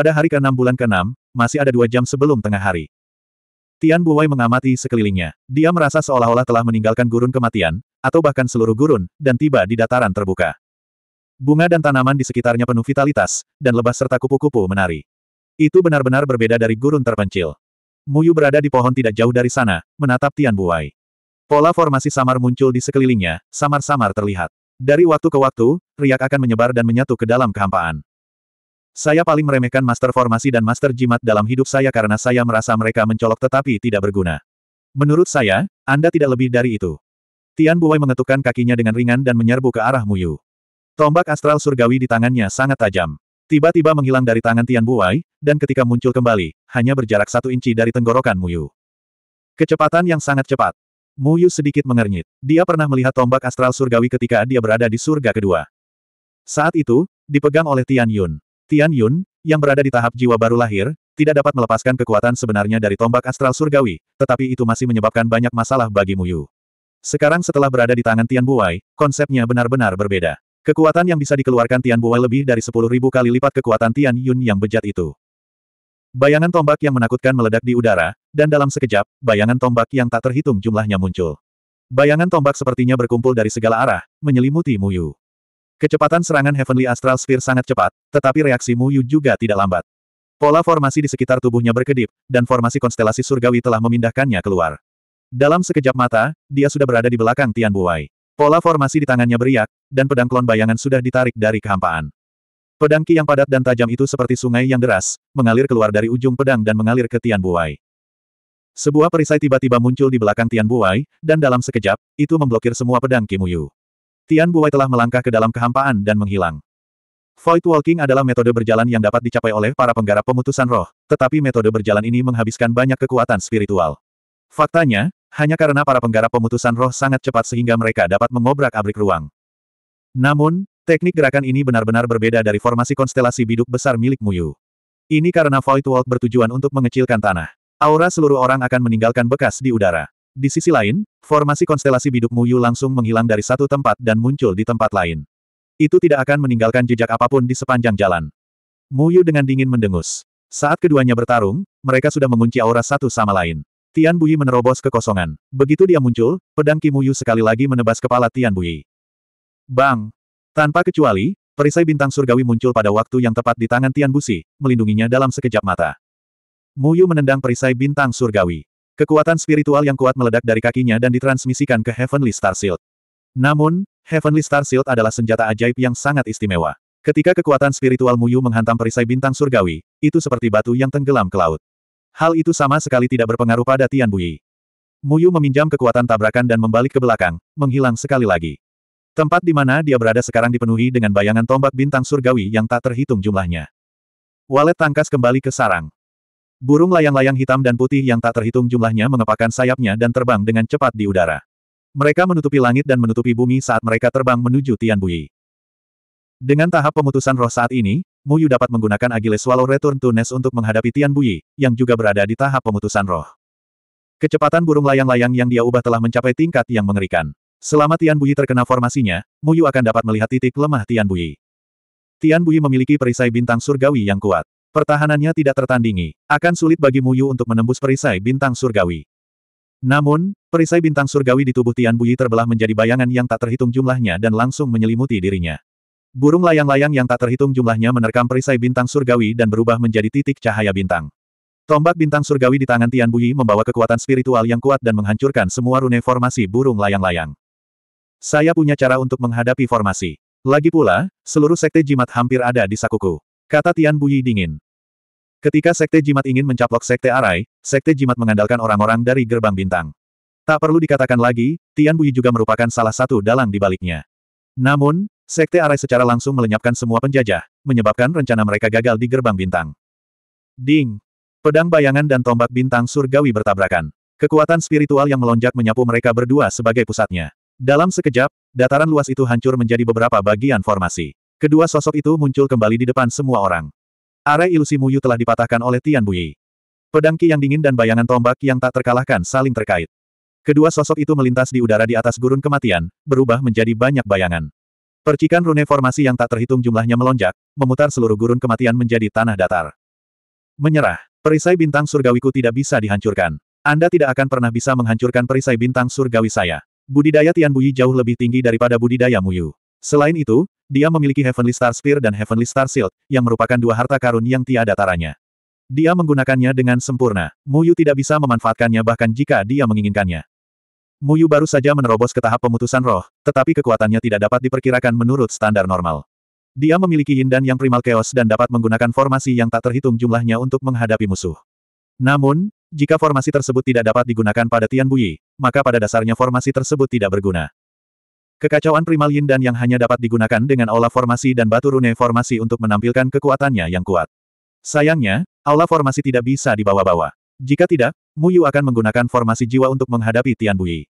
Pada hari ke-6 bulan ke-6, masih ada dua jam sebelum tengah hari. Tian Buwei mengamati sekelilingnya. Dia merasa seolah-olah telah meninggalkan gurun kematian, atau bahkan seluruh gurun, dan tiba di dataran terbuka. Bunga dan tanaman di sekitarnya penuh vitalitas, dan lebah serta kupu-kupu menari. Itu benar-benar berbeda dari gurun terpencil. Muyu berada di pohon tidak jauh dari sana, menatap Tian Buwei. Pola formasi samar muncul di sekelilingnya, samar-samar terlihat. Dari waktu ke waktu, riak akan menyebar dan menyatu ke dalam kehampaan. Saya paling meremehkan master formasi dan master jimat dalam hidup saya karena saya merasa mereka mencolok tetapi tidak berguna. Menurut saya, Anda tidak lebih dari itu. Tian Buwei mengetukkan kakinya dengan ringan dan menyerbu ke arah Muyu. Tombak astral surgawi di tangannya sangat tajam. Tiba-tiba menghilang dari tangan Tian Buwei, dan ketika muncul kembali, hanya berjarak satu inci dari tenggorokan Muyu. Kecepatan yang sangat cepat. Muyu sedikit mengernyit. Dia pernah melihat tombak astral surgawi ketika dia berada di surga kedua. Saat itu, dipegang oleh Tian Yun. Tian Yun, yang berada di tahap jiwa baru lahir, tidak dapat melepaskan kekuatan sebenarnya dari tombak astral surgawi, tetapi itu masih menyebabkan banyak masalah bagi Muyu. Sekarang setelah berada di tangan Tian Buai, konsepnya benar-benar berbeda. Kekuatan yang bisa dikeluarkan Tian Buai lebih dari 10.000 kali lipat kekuatan Tian Yun yang bejat itu. Bayangan tombak yang menakutkan meledak di udara, dan dalam sekejap, bayangan tombak yang tak terhitung jumlahnya muncul. Bayangan tombak sepertinya berkumpul dari segala arah, menyelimuti Muyu. Kecepatan serangan Heavenly Astral Sphere sangat cepat, tetapi reaksi Mu Yu juga tidak lambat. Pola formasi di sekitar tubuhnya berkedip, dan formasi konstelasi surgawi telah memindahkannya keluar. Dalam sekejap mata, dia sudah berada di belakang Tian Buai. Pola formasi di tangannya beriak, dan pedang klon bayangan sudah ditarik dari kehampaan. Pedang ki yang padat dan tajam itu seperti sungai yang deras, mengalir keluar dari ujung pedang dan mengalir ke Tian Buai. Sebuah perisai tiba-tiba muncul di belakang Tian Buai, dan dalam sekejap, itu memblokir semua pedang Kimuyu. Tian Buwei telah melangkah ke dalam kehampaan dan menghilang. Void Walking adalah metode berjalan yang dapat dicapai oleh para penggarap pemutusan roh, tetapi metode berjalan ini menghabiskan banyak kekuatan spiritual. Faktanya, hanya karena para penggarap pemutusan roh sangat cepat sehingga mereka dapat mengobrak-abrik ruang. Namun, teknik gerakan ini benar-benar berbeda dari formasi konstelasi biduk besar milik Muyu. Ini karena Void Walk bertujuan untuk mengecilkan tanah. Aura seluruh orang akan meninggalkan bekas di udara. Di sisi lain, formasi konstelasi biduk Muyu langsung menghilang dari satu tempat dan muncul di tempat lain. Itu tidak akan meninggalkan jejak apapun di sepanjang jalan. Muyu dengan dingin mendengus. Saat keduanya bertarung, mereka sudah mengunci aura satu sama lain. Tian Bui menerobos kekosongan. Begitu dia muncul, pedang Kimuyu sekali lagi menebas kepala Tian Bui. Bang! Tanpa kecuali, perisai bintang surgawi muncul pada waktu yang tepat di tangan Tian Busi, melindunginya dalam sekejap mata. Muyu menendang perisai bintang surgawi. Kekuatan spiritual yang kuat meledak dari kakinya dan ditransmisikan ke Heavenly Star Shield. Namun, Heavenly Star Shield adalah senjata ajaib yang sangat istimewa. Ketika kekuatan spiritual Muyu menghantam perisai bintang surgawi, itu seperti batu yang tenggelam ke laut. Hal itu sama sekali tidak berpengaruh pada Tian Bui. Muyu meminjam kekuatan tabrakan dan membalik ke belakang, menghilang sekali lagi. Tempat di mana dia berada sekarang dipenuhi dengan bayangan tombak bintang surgawi yang tak terhitung jumlahnya. Walet tangkas kembali ke sarang. Burung layang-layang hitam dan putih yang tak terhitung jumlahnya mengepakkan sayapnya dan terbang dengan cepat di udara. Mereka menutupi langit dan menutupi bumi saat mereka terbang menuju Tianbui. Dengan tahap pemutusan roh saat ini, Mu Yu dapat menggunakan Agile Swallow Return to Nest untuk menghadapi Tianbui, yang juga berada di tahap pemutusan roh. Kecepatan burung layang-layang yang dia ubah telah mencapai tingkat yang mengerikan. Selama Tian Bui terkena formasinya, Mu Yu akan dapat melihat titik lemah Tian Bui. Tian Bui memiliki perisai bintang surgawi yang kuat. Pertahanannya tidak tertandingi, akan sulit bagi Muyu untuk menembus perisai bintang surgawi. Namun, perisai bintang surgawi di tubuh Tian Buyi terbelah menjadi bayangan yang tak terhitung jumlahnya dan langsung menyelimuti dirinya. Burung layang-layang yang tak terhitung jumlahnya menerkam perisai bintang surgawi dan berubah menjadi titik cahaya bintang. Tombak bintang surgawi di tangan Tian Buyi membawa kekuatan spiritual yang kuat dan menghancurkan semua rune formasi burung layang-layang. Saya punya cara untuk menghadapi formasi. Lagi pula, seluruh sekte jimat hampir ada di sakuku. Kata Tian Buyi dingin. Ketika Sekte Jimat ingin mencaplok Sekte Arai, Sekte Jimat mengandalkan orang-orang dari Gerbang Bintang. Tak perlu dikatakan lagi, Tian Buyi juga merupakan salah satu dalang di baliknya. Namun, Sekte Arai secara langsung melenyapkan semua penjajah, menyebabkan rencana mereka gagal di Gerbang Bintang. Ding! Pedang bayangan dan tombak bintang surgawi bertabrakan. Kekuatan spiritual yang melonjak menyapu mereka berdua sebagai pusatnya. Dalam sekejap, dataran luas itu hancur menjadi beberapa bagian formasi. Kedua sosok itu muncul kembali di depan semua orang. Arai ilusi Muyu telah dipatahkan oleh Tian Bui. Pedang Ki yang dingin dan bayangan tombak yang tak terkalahkan saling terkait. Kedua sosok itu melintas di udara di atas gurun kematian, berubah menjadi banyak bayangan. Percikan rune formasi yang tak terhitung jumlahnya melonjak, memutar seluruh gurun kematian menjadi tanah datar. Menyerah, perisai bintang surgawiku tidak bisa dihancurkan. Anda tidak akan pernah bisa menghancurkan perisai bintang surgawi saya. Budidaya Tian Bui jauh lebih tinggi daripada budidaya Muyu. Selain itu, dia memiliki Heavenly Star Spear dan Heavenly Star Shield, yang merupakan dua harta karun yang tiada taranya. Dia menggunakannya dengan sempurna. Muyu tidak bisa memanfaatkannya bahkan jika dia menginginkannya. Muyu baru saja menerobos ke tahap pemutusan roh, tetapi kekuatannya tidak dapat diperkirakan menurut standar normal. Dia memiliki yin dan yang primal chaos dan dapat menggunakan formasi yang tak terhitung jumlahnya untuk menghadapi musuh. Namun, jika formasi tersebut tidak dapat digunakan pada Tian Buyi, maka pada dasarnya formasi tersebut tidak berguna. Kekacauan primal yin dan yang hanya dapat digunakan dengan aula formasi dan batu rune formasi untuk menampilkan kekuatannya yang kuat. Sayangnya, aula formasi tidak bisa dibawa-bawa. Jika tidak, Mu Yu akan menggunakan formasi jiwa untuk menghadapi Tian Bui.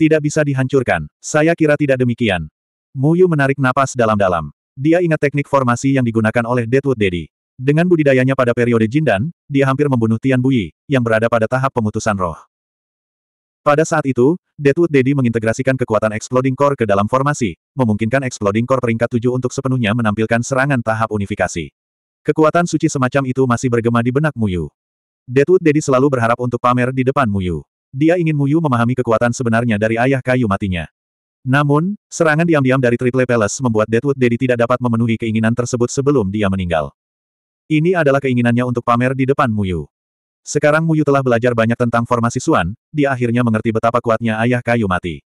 Tidak bisa dihancurkan, saya kira tidak demikian. Mu Yu menarik napas dalam-dalam. Dia ingat teknik formasi yang digunakan oleh Deadwood Daddy. Dengan budidayanya pada periode Jindan, dia hampir membunuh Tian Bui, yang berada pada tahap pemutusan roh. Pada saat itu, Deadwood Daddy mengintegrasikan kekuatan Exploding Core ke dalam formasi, memungkinkan Exploding Core peringkat 7 untuk sepenuhnya menampilkan serangan tahap unifikasi. Kekuatan suci semacam itu masih bergema di benak Muyu. Deadwood Daddy selalu berharap untuk pamer di depan Muyu. Dia ingin Muyu memahami kekuatan sebenarnya dari ayah kayu matinya. Namun, serangan diam-diam dari Triple Palace membuat Deadwood Daddy tidak dapat memenuhi keinginan tersebut sebelum dia meninggal. Ini adalah keinginannya untuk pamer di depan Muyu. Sekarang Muyu telah belajar banyak tentang formasi Suan, dia akhirnya mengerti betapa kuatnya ayah kayu mati.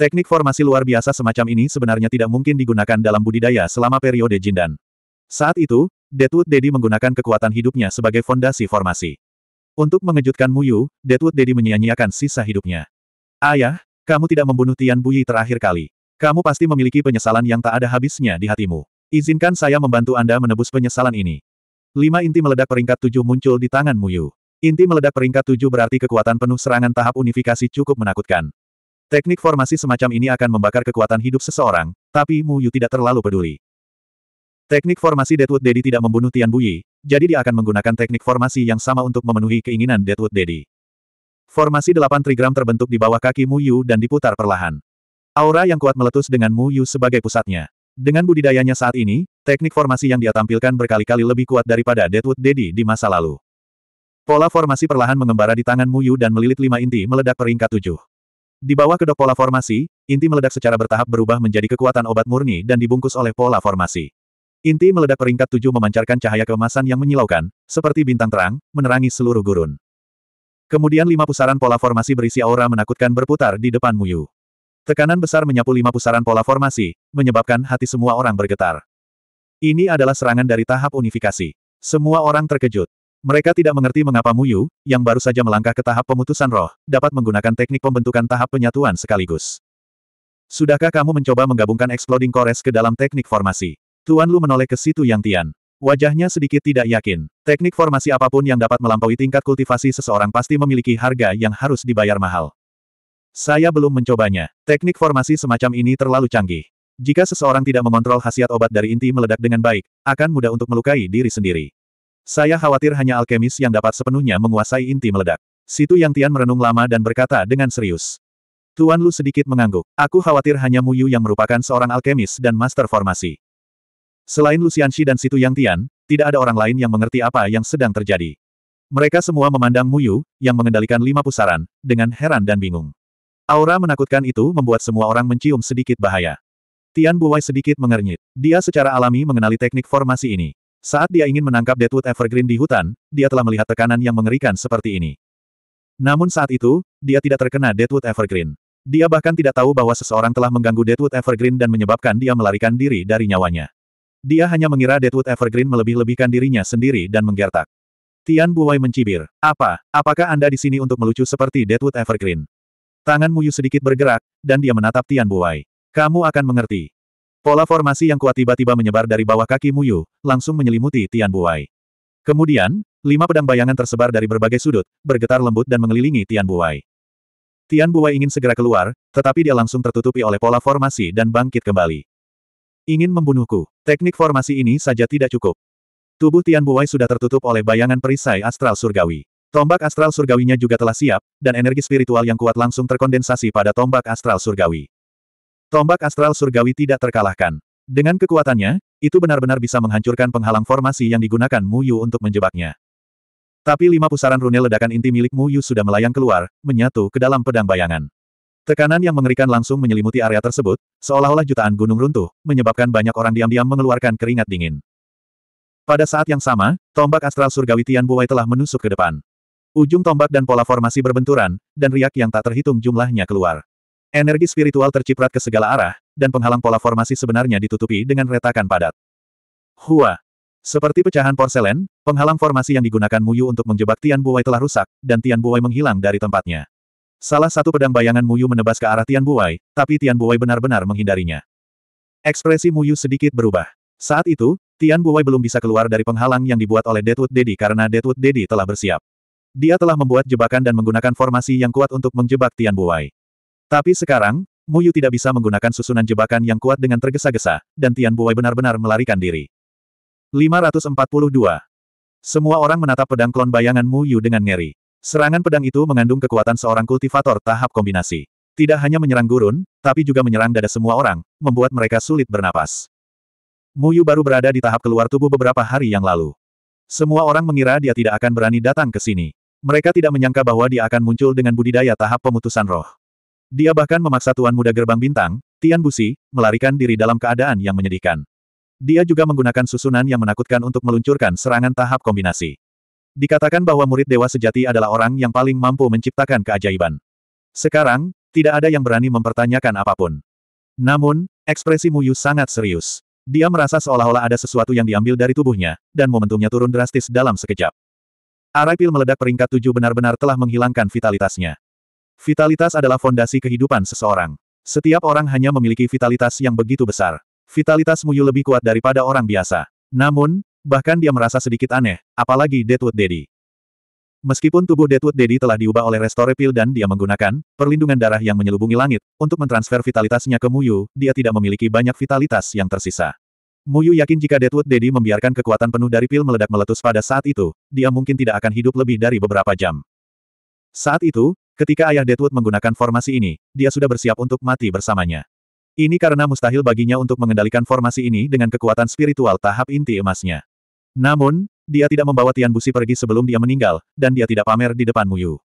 Teknik formasi luar biasa semacam ini sebenarnya tidak mungkin digunakan dalam budidaya selama periode Jindan. Saat itu, Deadwood Dedi menggunakan kekuatan hidupnya sebagai fondasi formasi. Untuk mengejutkan Muyu, Deadwood Dedi menyia-nyiakan sisa hidupnya. Ayah, kamu tidak membunuh Tian Buyi terakhir kali. Kamu pasti memiliki penyesalan yang tak ada habisnya di hatimu. Izinkan saya membantu Anda menebus penyesalan ini. Lima inti meledak peringkat tujuh muncul di tangan Muyu. Inti meledak peringkat 7 berarti kekuatan penuh serangan tahap unifikasi cukup menakutkan. Teknik formasi semacam ini akan membakar kekuatan hidup seseorang, tapi Mu Yu tidak terlalu peduli. Teknik formasi Deadwood Daddy tidak membunuh Tian Buyi, jadi dia akan menggunakan teknik formasi yang sama untuk memenuhi keinginan Deadwood Daddy. Formasi delapan trigram terbentuk di bawah kaki Mu Yu dan diputar perlahan. Aura yang kuat meletus dengan Mu Yu sebagai pusatnya. Dengan budidayanya saat ini, teknik formasi yang dia tampilkan berkali-kali lebih kuat daripada Deadwood Daddy di masa lalu. Pola formasi perlahan mengembara di tangan Muyu dan melilit lima inti meledak peringkat tujuh. Di bawah kedok pola formasi, inti meledak secara bertahap berubah menjadi kekuatan obat murni dan dibungkus oleh pola formasi. Inti meledak peringkat tujuh memancarkan cahaya keemasan yang menyilaukan, seperti bintang terang, menerangi seluruh gurun. Kemudian lima pusaran pola formasi berisi aura menakutkan berputar di depan Muyu. Tekanan besar menyapu lima pusaran pola formasi, menyebabkan hati semua orang bergetar. Ini adalah serangan dari tahap unifikasi. Semua orang terkejut. Mereka tidak mengerti mengapa Mu Yu, yang baru saja melangkah ke tahap pemutusan roh, dapat menggunakan teknik pembentukan tahap penyatuan sekaligus. Sudahkah kamu mencoba menggabungkan Exploding Core's ke dalam teknik formasi? Tuan Lu menoleh ke situ Yang Tian. Wajahnya sedikit tidak yakin. Teknik formasi apapun yang dapat melampaui tingkat kultivasi seseorang pasti memiliki harga yang harus dibayar mahal. Saya belum mencobanya. Teknik formasi semacam ini terlalu canggih. Jika seseorang tidak mengontrol khasiat obat dari inti meledak dengan baik, akan mudah untuk melukai diri sendiri. Saya khawatir hanya alkemis yang dapat sepenuhnya menguasai inti meledak. Situ Yang Tian merenung lama dan berkata dengan serius. Tuan Lu sedikit mengangguk. Aku khawatir hanya Mu Yu yang merupakan seorang alkemis dan master formasi. Selain Lu Xianxi dan Situ Yang Tian, tidak ada orang lain yang mengerti apa yang sedang terjadi. Mereka semua memandang Mu Yu yang mengendalikan lima pusaran, dengan heran dan bingung. Aura menakutkan itu membuat semua orang mencium sedikit bahaya. Tian Buwai sedikit mengernyit. Dia secara alami mengenali teknik formasi ini. Saat dia ingin menangkap Deadwood Evergreen di hutan, dia telah melihat tekanan yang mengerikan seperti ini. Namun saat itu, dia tidak terkena Deadwood Evergreen. Dia bahkan tidak tahu bahwa seseorang telah mengganggu Deadwood Evergreen dan menyebabkan dia melarikan diri dari nyawanya. Dia hanya mengira Deadwood Evergreen melebih-lebihkan dirinya sendiri dan menggertak. Tian Buwai mencibir. Apa? Apakah Anda di sini untuk melucu seperti Deadwood Evergreen? Tangan Muyu sedikit bergerak, dan dia menatap Tian Buwai. Kamu akan mengerti. Pola formasi yang kuat tiba-tiba menyebar dari bawah kaki Muyu, langsung menyelimuti Tian Buai. Kemudian, lima pedang bayangan tersebar dari berbagai sudut, bergetar lembut dan mengelilingi Tian Buai. Tian Buai ingin segera keluar, tetapi dia langsung tertutupi oleh pola formasi dan bangkit kembali. Ingin membunuhku. Teknik formasi ini saja tidak cukup. Tubuh Tian Buai sudah tertutup oleh bayangan perisai astral surgawi. Tombak astral surgawinya juga telah siap, dan energi spiritual yang kuat langsung terkondensasi pada tombak astral surgawi. Tombak astral surgawi tidak terkalahkan. Dengan kekuatannya, itu benar-benar bisa menghancurkan penghalang formasi yang digunakan Mu Yu untuk menjebaknya. Tapi lima pusaran rune ledakan inti milik Mu Yu sudah melayang keluar, menyatu ke dalam pedang bayangan. Tekanan yang mengerikan langsung menyelimuti area tersebut, seolah-olah jutaan gunung runtuh, menyebabkan banyak orang diam-diam mengeluarkan keringat dingin. Pada saat yang sama, tombak astral surgawi Tian Buwai telah menusuk ke depan. Ujung tombak dan pola formasi berbenturan, dan riak yang tak terhitung jumlahnya keluar. Energi spiritual terciprat ke segala arah, dan penghalang pola formasi sebenarnya ditutupi dengan retakan padat. Hua! Seperti pecahan porselen, penghalang formasi yang digunakan Muyu untuk menjebak Tian Buai telah rusak, dan Tian Buai menghilang dari tempatnya. Salah satu pedang bayangan Muyu menebas ke arah Tian Buai, tapi Tian Buai benar-benar menghindarinya. Ekspresi Muyu sedikit berubah. Saat itu, Tian Buai belum bisa keluar dari penghalang yang dibuat oleh Deadwood Daddy karena Deadwood Daddy telah bersiap. Dia telah membuat jebakan dan menggunakan formasi yang kuat untuk menjebak Tian Buai. Tapi sekarang, Mu Yu tidak bisa menggunakan susunan jebakan yang kuat dengan tergesa-gesa, dan Tian Buwei benar-benar melarikan diri. 542. Semua orang menatap pedang klon bayangan Mu Yu dengan ngeri. Serangan pedang itu mengandung kekuatan seorang kultivator tahap kombinasi. Tidak hanya menyerang gurun, tapi juga menyerang dada semua orang, membuat mereka sulit bernapas. Mu Yu baru berada di tahap keluar tubuh beberapa hari yang lalu. Semua orang mengira dia tidak akan berani datang ke sini. Mereka tidak menyangka bahwa dia akan muncul dengan budidaya tahap pemutusan roh. Dia bahkan memaksa Tuan Muda Gerbang Bintang, Tian Busi, melarikan diri dalam keadaan yang menyedihkan. Dia juga menggunakan susunan yang menakutkan untuk meluncurkan serangan tahap kombinasi. Dikatakan bahwa murid dewa sejati adalah orang yang paling mampu menciptakan keajaiban. Sekarang, tidak ada yang berani mempertanyakan apapun. Namun, ekspresi Muyu sangat serius. Dia merasa seolah-olah ada sesuatu yang diambil dari tubuhnya, dan momentumnya turun drastis dalam sekejap. Arai pil meledak peringkat tujuh benar-benar telah menghilangkan vitalitasnya. Vitalitas adalah fondasi kehidupan seseorang. Setiap orang hanya memiliki vitalitas yang begitu besar. Vitalitas Muyu lebih kuat daripada orang biasa. Namun, bahkan dia merasa sedikit aneh, apalagi Deadwood Daddy. Meskipun tubuh Deadwood Daddy telah diubah oleh Restore Pill dan dia menggunakan perlindungan darah yang menyelubungi langit untuk mentransfer vitalitasnya ke Muyu, dia tidak memiliki banyak vitalitas yang tersisa. Muyu yakin jika Deadwood Daddy membiarkan kekuatan penuh dari pil meledak meletus pada saat itu, dia mungkin tidak akan hidup lebih dari beberapa jam. Saat itu, Ketika ayah Deadwood menggunakan formasi ini, dia sudah bersiap untuk mati bersamanya. Ini karena mustahil baginya untuk mengendalikan formasi ini dengan kekuatan spiritual tahap inti emasnya. Namun, dia tidak membawa Tian Busi pergi sebelum dia meninggal, dan dia tidak pamer di depan Muyu.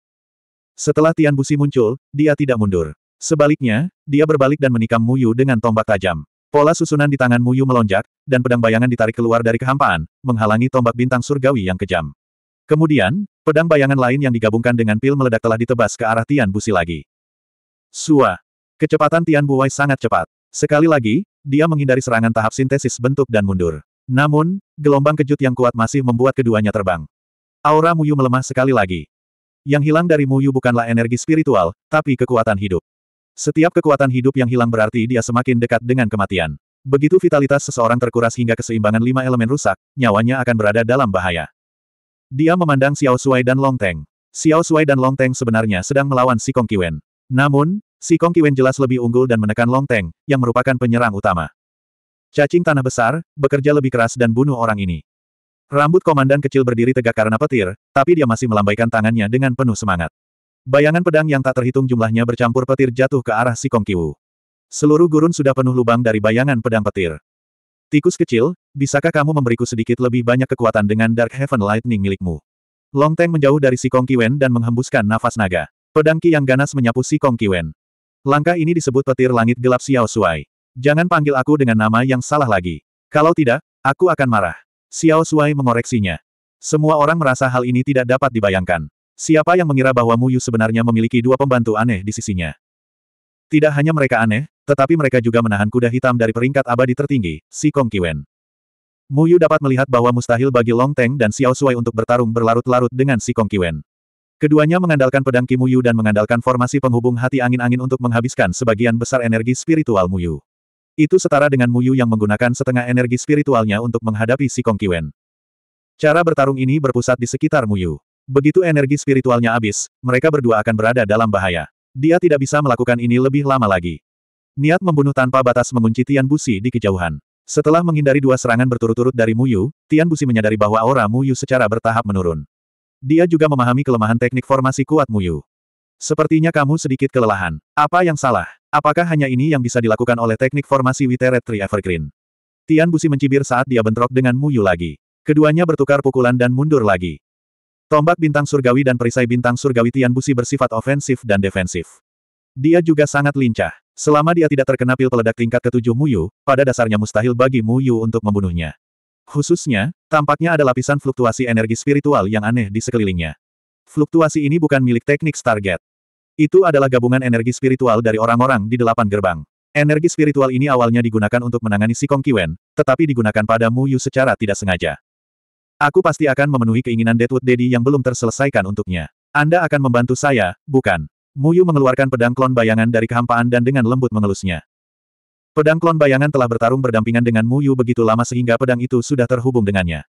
Setelah Tian Busi muncul, dia tidak mundur. Sebaliknya, dia berbalik dan menikam Muyu dengan tombak tajam. Pola susunan di tangan Muyu melonjak, dan pedang bayangan ditarik keluar dari kehampaan, menghalangi tombak bintang surgawi yang kejam. Kemudian, pedang bayangan lain yang digabungkan dengan pil meledak telah ditebas ke arah Tian Busi lagi. Sua. Kecepatan Tian Buwai sangat cepat. Sekali lagi, dia menghindari serangan tahap sintesis bentuk dan mundur. Namun, gelombang kejut yang kuat masih membuat keduanya terbang. Aura Muyu melemah sekali lagi. Yang hilang dari Muyu bukanlah energi spiritual, tapi kekuatan hidup. Setiap kekuatan hidup yang hilang berarti dia semakin dekat dengan kematian. Begitu vitalitas seseorang terkuras hingga keseimbangan lima elemen rusak, nyawanya akan berada dalam bahaya. Dia memandang Xiao Suai dan Long Teng. Xiao Suai dan Long Teng sebenarnya sedang melawan si Kong Kiwen. Namun, si Kong Kiwen jelas lebih unggul dan menekan Long Teng, yang merupakan penyerang utama. Cacing tanah besar, bekerja lebih keras dan bunuh orang ini. Rambut komandan kecil berdiri tegak karena petir, tapi dia masih melambaikan tangannya dengan penuh semangat. Bayangan pedang yang tak terhitung jumlahnya bercampur petir jatuh ke arah si Kong Kiwu. Seluruh gurun sudah penuh lubang dari bayangan pedang petir. Tikus kecil, bisakah kamu memberiku sedikit lebih banyak kekuatan dengan Dark Heaven Lightning milikmu? Long Teng menjauh dari si Kong Kiwen dan menghembuskan nafas naga. Pedang Ki yang ganas menyapu si Kong Kiwen. Langkah ini disebut petir langit gelap Xiao Suai. Jangan panggil aku dengan nama yang salah lagi. Kalau tidak, aku akan marah. Xiao Suai mengoreksinya. Semua orang merasa hal ini tidak dapat dibayangkan. Siapa yang mengira bahwa Mu Yu sebenarnya memiliki dua pembantu aneh di sisinya? Tidak hanya mereka aneh, tetapi mereka juga menahan kuda hitam dari peringkat abadi tertinggi, si Kong Kiwen. Yu dapat melihat bahwa mustahil bagi Long Teng dan Xiao Shuai untuk bertarung berlarut-larut dengan si Kong Kiwen. Keduanya mengandalkan pedang Yu dan mengandalkan formasi penghubung hati angin-angin untuk menghabiskan sebagian besar energi spiritual Mu Yu. Itu setara dengan Mu Yu yang menggunakan setengah energi spiritualnya untuk menghadapi si Kong Kiwen. Cara bertarung ini berpusat di sekitar Mu Yu. Begitu energi spiritualnya habis, mereka berdua akan berada dalam bahaya. Dia tidak bisa melakukan ini lebih lama lagi. Niat membunuh tanpa batas mengunci Tian Busi di kejauhan. Setelah menghindari dua serangan berturut-turut dari Mu Yu, Tian Busi menyadari bahwa aura Mu Yu secara bertahap menurun. Dia juga memahami kelemahan teknik formasi kuat Mu Yu. Sepertinya kamu sedikit kelelahan. Apa yang salah? Apakah hanya ini yang bisa dilakukan oleh teknik formasi Witeret Tree Evergreen? Tian Busi mencibir saat dia bentrok dengan Mu Yu lagi. Keduanya bertukar pukulan dan mundur lagi. Tombak bintang surgawi dan perisai bintang surgawi Tianbusi bersifat ofensif dan defensif. Dia juga sangat lincah. Selama dia tidak terkena pil peledak tingkat ketujuh Muyu, pada dasarnya mustahil bagi Muyu untuk membunuhnya. Khususnya, tampaknya ada lapisan fluktuasi energi spiritual yang aneh di sekelilingnya. Fluktuasi ini bukan milik teknik Stargate. Itu adalah gabungan energi spiritual dari orang-orang di delapan gerbang. Energi spiritual ini awalnya digunakan untuk menangani si Kong Kiwen, tetapi digunakan pada Muyu secara tidak sengaja. Aku pasti akan memenuhi keinginan Deadwood Daddy yang belum terselesaikan untuknya. Anda akan membantu saya, bukan? Muyu mengeluarkan pedang klon bayangan dari kehampaan dan dengan lembut mengelusnya. Pedang klon bayangan telah bertarung berdampingan dengan Muyu begitu lama sehingga pedang itu sudah terhubung dengannya.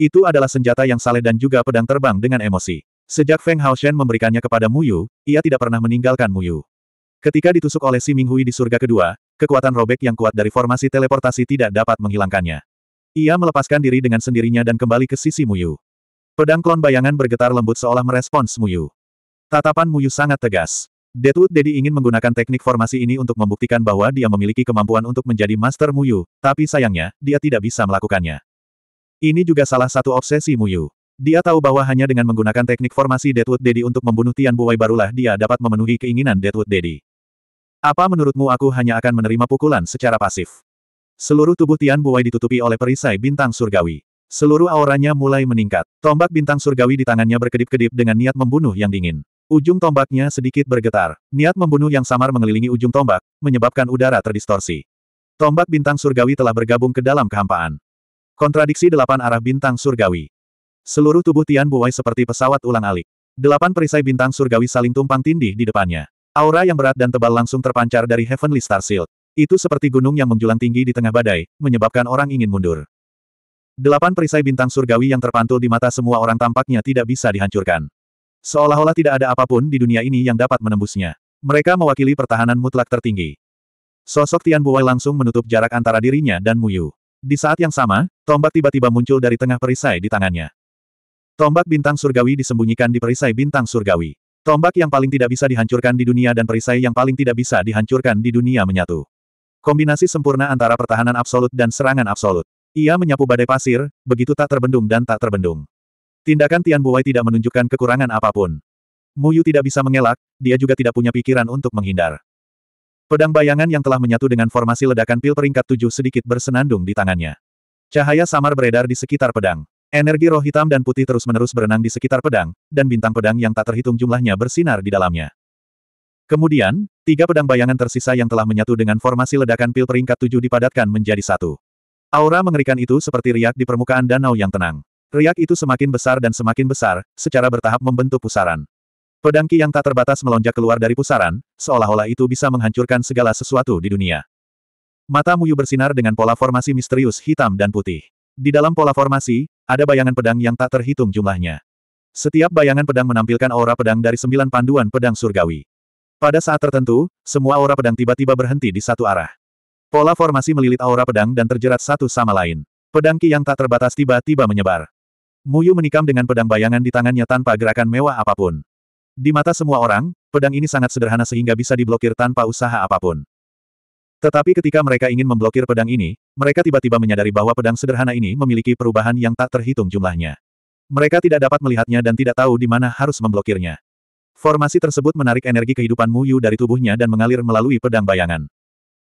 Itu adalah senjata yang saleh dan juga pedang terbang dengan emosi. Sejak Feng Hao Shen memberikannya kepada Muyu, ia tidak pernah meninggalkan Muyu. Ketika ditusuk oleh Si Hui di surga kedua, kekuatan robek yang kuat dari formasi teleportasi tidak dapat menghilangkannya. Ia melepaskan diri dengan sendirinya dan kembali ke sisi Muyu. Pedang klon bayangan bergetar lembut seolah merespons Muyu. Tatapan Muyu sangat tegas. Deadwood Dedi ingin menggunakan teknik formasi ini untuk membuktikan bahwa dia memiliki kemampuan untuk menjadi Master Muyu, tapi sayangnya, dia tidak bisa melakukannya. Ini juga salah satu obsesi Muyu. Dia tahu bahwa hanya dengan menggunakan teknik formasi Deadwood Dedi untuk membunuh Tian Buwai barulah dia dapat memenuhi keinginan Deadwood Dedi. Apa menurutmu aku hanya akan menerima pukulan secara pasif? Seluruh tubuh Tian Buwei ditutupi oleh perisai bintang surgawi. Seluruh auranya mulai meningkat. Tombak bintang surgawi di tangannya berkedip-kedip dengan niat membunuh yang dingin. Ujung tombaknya sedikit bergetar. Niat membunuh yang samar mengelilingi ujung tombak, menyebabkan udara terdistorsi. Tombak bintang surgawi telah bergabung ke dalam kehampaan. Kontradiksi delapan arah bintang surgawi. Seluruh tubuh Tian Buwei seperti pesawat ulang-alik. Delapan perisai bintang surgawi saling tumpang tindih di depannya. Aura yang berat dan tebal langsung terpancar dari Heavenly Star Shield. Itu seperti gunung yang menjulang tinggi di tengah badai, menyebabkan orang ingin mundur. Delapan perisai bintang surgawi yang terpantul di mata semua orang tampaknya tidak bisa dihancurkan. Seolah-olah tidak ada apapun di dunia ini yang dapat menembusnya. Mereka mewakili pertahanan mutlak tertinggi. Sosok Tian Buwai langsung menutup jarak antara dirinya dan Mu Yu. Di saat yang sama, tombak tiba-tiba muncul dari tengah perisai di tangannya. Tombak bintang surgawi disembunyikan di perisai bintang surgawi. Tombak yang paling tidak bisa dihancurkan di dunia dan perisai yang paling tidak bisa dihancurkan di dunia menyatu. Kombinasi sempurna antara pertahanan absolut dan serangan absolut. Ia menyapu badai pasir, begitu tak terbendung dan tak terbendung. Tindakan Tian Buwei tidak menunjukkan kekurangan apapun. Muyu tidak bisa mengelak, dia juga tidak punya pikiran untuk menghindar. Pedang bayangan yang telah menyatu dengan formasi ledakan pil peringkat tujuh sedikit bersenandung di tangannya. Cahaya samar beredar di sekitar pedang. Energi roh hitam dan putih terus-menerus berenang di sekitar pedang, dan bintang pedang yang tak terhitung jumlahnya bersinar di dalamnya. Kemudian, tiga pedang bayangan tersisa yang telah menyatu dengan formasi ledakan pil peringkat tujuh dipadatkan menjadi satu. Aura mengerikan itu seperti riak di permukaan danau yang tenang. Riak itu semakin besar dan semakin besar, secara bertahap membentuk pusaran. Pedang Ki yang tak terbatas melonjak keluar dari pusaran, seolah-olah itu bisa menghancurkan segala sesuatu di dunia. Mata Muyu bersinar dengan pola formasi misterius hitam dan putih. Di dalam pola formasi, ada bayangan pedang yang tak terhitung jumlahnya. Setiap bayangan pedang menampilkan aura pedang dari sembilan panduan pedang surgawi. Pada saat tertentu, semua aura pedang tiba-tiba berhenti di satu arah. Pola formasi melilit aura pedang dan terjerat satu sama lain. Pedang Ki yang tak terbatas tiba-tiba menyebar. Muyu menikam dengan pedang bayangan di tangannya tanpa gerakan mewah apapun. Di mata semua orang, pedang ini sangat sederhana sehingga bisa diblokir tanpa usaha apapun. Tetapi ketika mereka ingin memblokir pedang ini, mereka tiba-tiba menyadari bahwa pedang sederhana ini memiliki perubahan yang tak terhitung jumlahnya. Mereka tidak dapat melihatnya dan tidak tahu di mana harus memblokirnya. Formasi tersebut menarik energi kehidupan Mu Yu dari tubuhnya dan mengalir melalui pedang bayangan.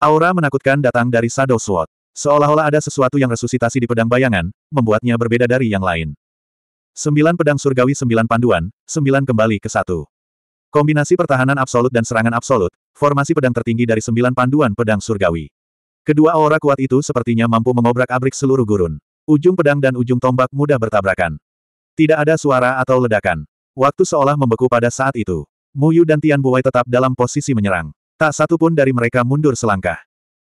Aura menakutkan datang dari Shadow Sword. Seolah-olah ada sesuatu yang resusitasi di pedang bayangan, membuatnya berbeda dari yang lain. Sembilan pedang surgawi sembilan panduan, sembilan kembali ke satu. Kombinasi pertahanan absolut dan serangan absolut, formasi pedang tertinggi dari sembilan panduan pedang surgawi. Kedua aura kuat itu sepertinya mampu mengobrak-abrik seluruh gurun. Ujung pedang dan ujung tombak mudah bertabrakan. Tidak ada suara atau ledakan. Waktu seolah membeku pada saat itu. Muyu dan Tian Buwei tetap dalam posisi menyerang. Tak satu pun dari mereka mundur selangkah.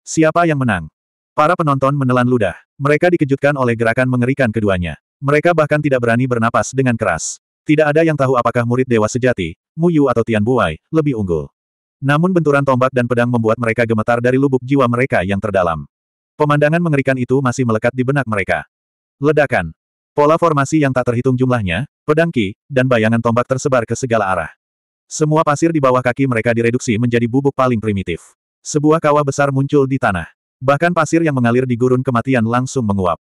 Siapa yang menang? Para penonton menelan ludah. Mereka dikejutkan oleh gerakan mengerikan keduanya. Mereka bahkan tidak berani bernapas dengan keras. Tidak ada yang tahu apakah murid dewa sejati, Muyu atau Tian Buwei, lebih unggul. Namun benturan tombak dan pedang membuat mereka gemetar dari lubuk jiwa mereka yang terdalam. Pemandangan mengerikan itu masih melekat di benak mereka. Ledakan. Pola formasi yang tak terhitung jumlahnya, pedang ki, dan bayangan tombak tersebar ke segala arah. Semua pasir di bawah kaki mereka direduksi menjadi bubuk paling primitif. Sebuah kawah besar muncul di tanah. Bahkan pasir yang mengalir di gurun kematian langsung menguap.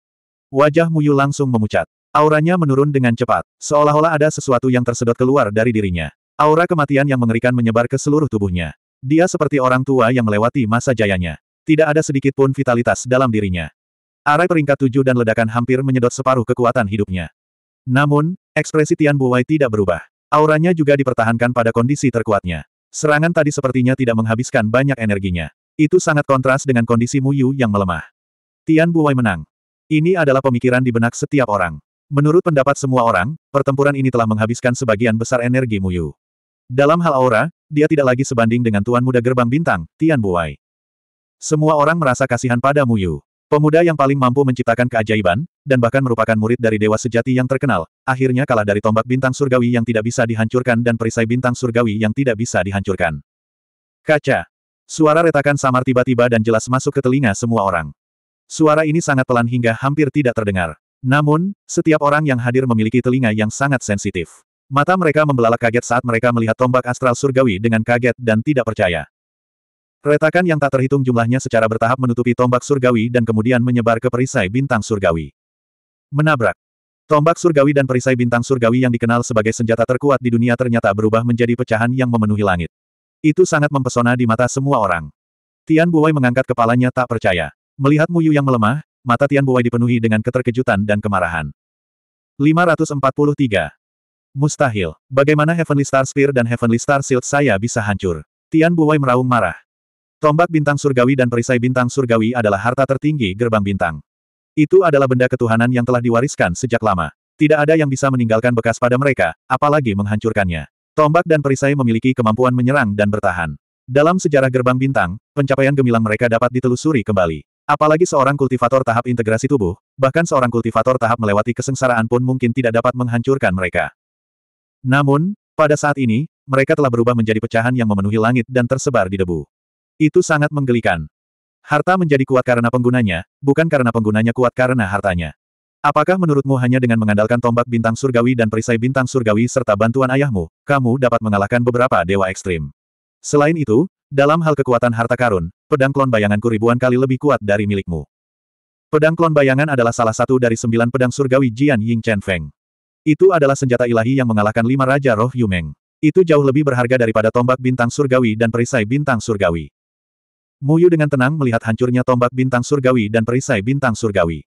Wajah Muyu langsung memucat. Auranya menurun dengan cepat, seolah-olah ada sesuatu yang tersedot keluar dari dirinya. Aura kematian yang mengerikan menyebar ke seluruh tubuhnya. Dia seperti orang tua yang melewati masa jayanya. Tidak ada sedikit pun vitalitas dalam dirinya. Arai peringkat tujuh dan ledakan hampir menyedot separuh kekuatan hidupnya. Namun, ekspresi Tian Buwai tidak berubah. Auranya juga dipertahankan pada kondisi terkuatnya. Serangan tadi sepertinya tidak menghabiskan banyak energinya. Itu sangat kontras dengan kondisi Mu Yu yang melemah. Tian Buwai menang. Ini adalah pemikiran di benak setiap orang. Menurut pendapat semua orang, pertempuran ini telah menghabiskan sebagian besar energi Mu Yu. Dalam hal aura, dia tidak lagi sebanding dengan Tuan Muda Gerbang Bintang, Tian Buwai. Semua orang merasa kasihan pada Mu Yu. Pemuda yang paling mampu menciptakan keajaiban, dan bahkan merupakan murid dari dewa sejati yang terkenal, akhirnya kalah dari tombak bintang surgawi yang tidak bisa dihancurkan dan perisai bintang surgawi yang tidak bisa dihancurkan. Kaca. Suara retakan samar tiba-tiba dan jelas masuk ke telinga semua orang. Suara ini sangat pelan hingga hampir tidak terdengar. Namun, setiap orang yang hadir memiliki telinga yang sangat sensitif. Mata mereka membelalak kaget saat mereka melihat tombak astral surgawi dengan kaget dan tidak percaya. Retakan yang tak terhitung jumlahnya secara bertahap menutupi tombak surgawi dan kemudian menyebar ke perisai bintang surgawi. Menabrak. Tombak surgawi dan perisai bintang surgawi yang dikenal sebagai senjata terkuat di dunia ternyata berubah menjadi pecahan yang memenuhi langit. Itu sangat mempesona di mata semua orang. Tian Buwai mengangkat kepalanya tak percaya. Melihat Muyu yang melemah, mata Tian Buwai dipenuhi dengan keterkejutan dan kemarahan. 543. Mustahil. Bagaimana Heavenly Star Spear dan Heavenly Star Shield saya bisa hancur? Tian Buwai meraung marah. Tombak bintang surgawi dan perisai bintang surgawi adalah harta tertinggi gerbang bintang. Itu adalah benda ketuhanan yang telah diwariskan sejak lama. Tidak ada yang bisa meninggalkan bekas pada mereka, apalagi menghancurkannya. Tombak dan perisai memiliki kemampuan menyerang dan bertahan. Dalam sejarah gerbang bintang, pencapaian gemilang mereka dapat ditelusuri kembali. Apalagi seorang kultivator tahap integrasi tubuh, bahkan seorang kultivator tahap melewati kesengsaraan pun mungkin tidak dapat menghancurkan mereka. Namun, pada saat ini, mereka telah berubah menjadi pecahan yang memenuhi langit dan tersebar di debu. Itu sangat menggelikan. Harta menjadi kuat karena penggunanya, bukan karena penggunanya kuat karena hartanya. Apakah menurutmu hanya dengan mengandalkan tombak bintang surgawi dan perisai bintang surgawi serta bantuan ayahmu, kamu dapat mengalahkan beberapa dewa ekstrim? Selain itu, dalam hal kekuatan harta karun, pedang klon bayanganku ribuan kali lebih kuat dari milikmu. Pedang klon bayangan adalah salah satu dari sembilan pedang surgawi Jian Ying Chen Feng. Itu adalah senjata ilahi yang mengalahkan lima raja roh Yumeng. Itu jauh lebih berharga daripada tombak bintang surgawi dan perisai bintang surgawi. Muyu dengan tenang melihat hancurnya tombak bintang surgawi dan perisai bintang surgawi.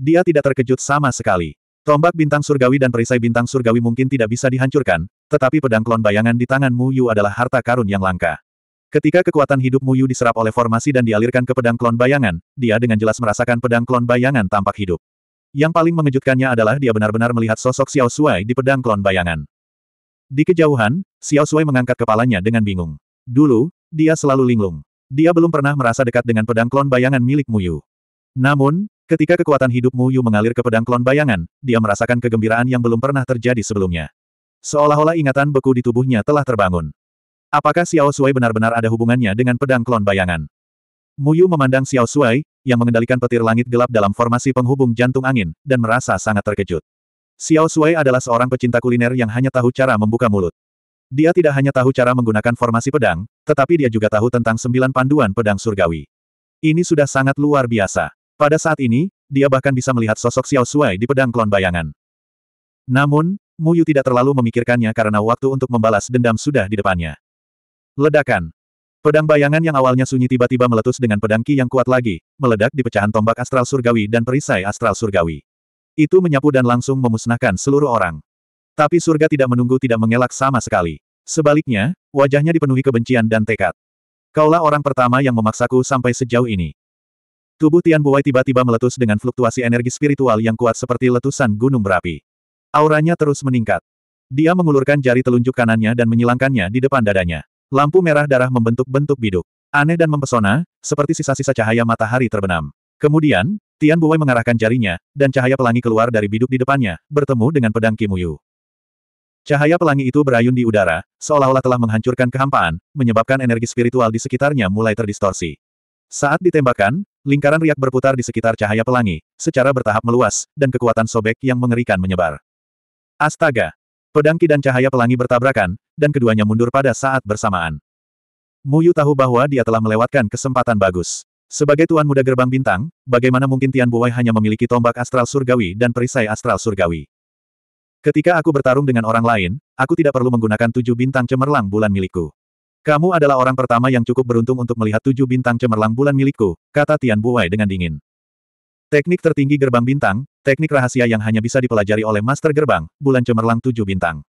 Dia tidak terkejut sama sekali. Tombak bintang surgawi dan perisai bintang surgawi mungkin tidak bisa dihancurkan, tetapi pedang klon bayangan di tangan Muyu adalah harta karun yang langka. Ketika kekuatan hidup Muyu diserap oleh formasi dan dialirkan ke pedang klon bayangan, dia dengan jelas merasakan pedang klon bayangan tampak hidup. Yang paling mengejutkannya adalah dia benar-benar melihat sosok Xiao Suai di pedang klon bayangan. Di kejauhan, Xiao Suai mengangkat kepalanya dengan bingung. Dulu, dia selalu linglung. Dia belum pernah merasa dekat dengan pedang klon bayangan milik Muyu. Namun, ketika kekuatan hidup Muyu mengalir ke pedang klon bayangan, dia merasakan kegembiraan yang belum pernah terjadi sebelumnya. Seolah-olah ingatan beku di tubuhnya telah terbangun. Apakah Xiao Shuai benar-benar ada hubungannya dengan pedang klon bayangan? Muyu memandang Xiao Shuai, yang mengendalikan petir langit gelap dalam formasi penghubung jantung angin, dan merasa sangat terkejut. Xiao Shuai adalah seorang pecinta kuliner yang hanya tahu cara membuka mulut. Dia tidak hanya tahu cara menggunakan formasi pedang, tetapi dia juga tahu tentang sembilan panduan pedang surgawi. Ini sudah sangat luar biasa. Pada saat ini, dia bahkan bisa melihat sosok Xiao Suai di pedang klon bayangan. Namun, Mu Yu tidak terlalu memikirkannya karena waktu untuk membalas dendam sudah di depannya. Ledakan. Pedang bayangan yang awalnya sunyi tiba-tiba meletus dengan pedang ki yang kuat lagi, meledak di pecahan tombak astral surgawi dan perisai astral surgawi. Itu menyapu dan langsung memusnahkan seluruh orang. Tapi surga tidak menunggu tidak mengelak sama sekali. Sebaliknya, wajahnya dipenuhi kebencian dan tekad. Kaulah orang pertama yang memaksaku sampai sejauh ini. Tubuh Tian Buai tiba-tiba meletus dengan fluktuasi energi spiritual yang kuat seperti letusan gunung berapi. Auranya terus meningkat. Dia mengulurkan jari telunjuk kanannya dan menyilangkannya di depan dadanya. Lampu merah darah membentuk bentuk biduk. Aneh dan mempesona, seperti sisa-sisa cahaya matahari terbenam. Kemudian, Tian Buai mengarahkan jarinya, dan cahaya pelangi keluar dari biduk di depannya, bertemu dengan pedang Kimuyu. Cahaya pelangi itu berayun di udara, seolah-olah telah menghancurkan kehampaan, menyebabkan energi spiritual di sekitarnya mulai terdistorsi. Saat ditembakkan, lingkaran riak berputar di sekitar cahaya pelangi, secara bertahap meluas, dan kekuatan sobek yang mengerikan menyebar. Astaga! Pedangki dan cahaya pelangi bertabrakan, dan keduanya mundur pada saat bersamaan. Muyu tahu bahwa dia telah melewatkan kesempatan bagus. Sebagai tuan muda gerbang bintang, bagaimana mungkin Tian Buwei hanya memiliki tombak astral surgawi dan perisai astral surgawi? Ketika aku bertarung dengan orang lain, aku tidak perlu menggunakan tujuh bintang cemerlang bulan milikku. Kamu adalah orang pertama yang cukup beruntung untuk melihat tujuh bintang cemerlang bulan milikku, kata Tian Buwei dengan dingin. Teknik tertinggi gerbang bintang, teknik rahasia yang hanya bisa dipelajari oleh master gerbang, bulan cemerlang tujuh bintang.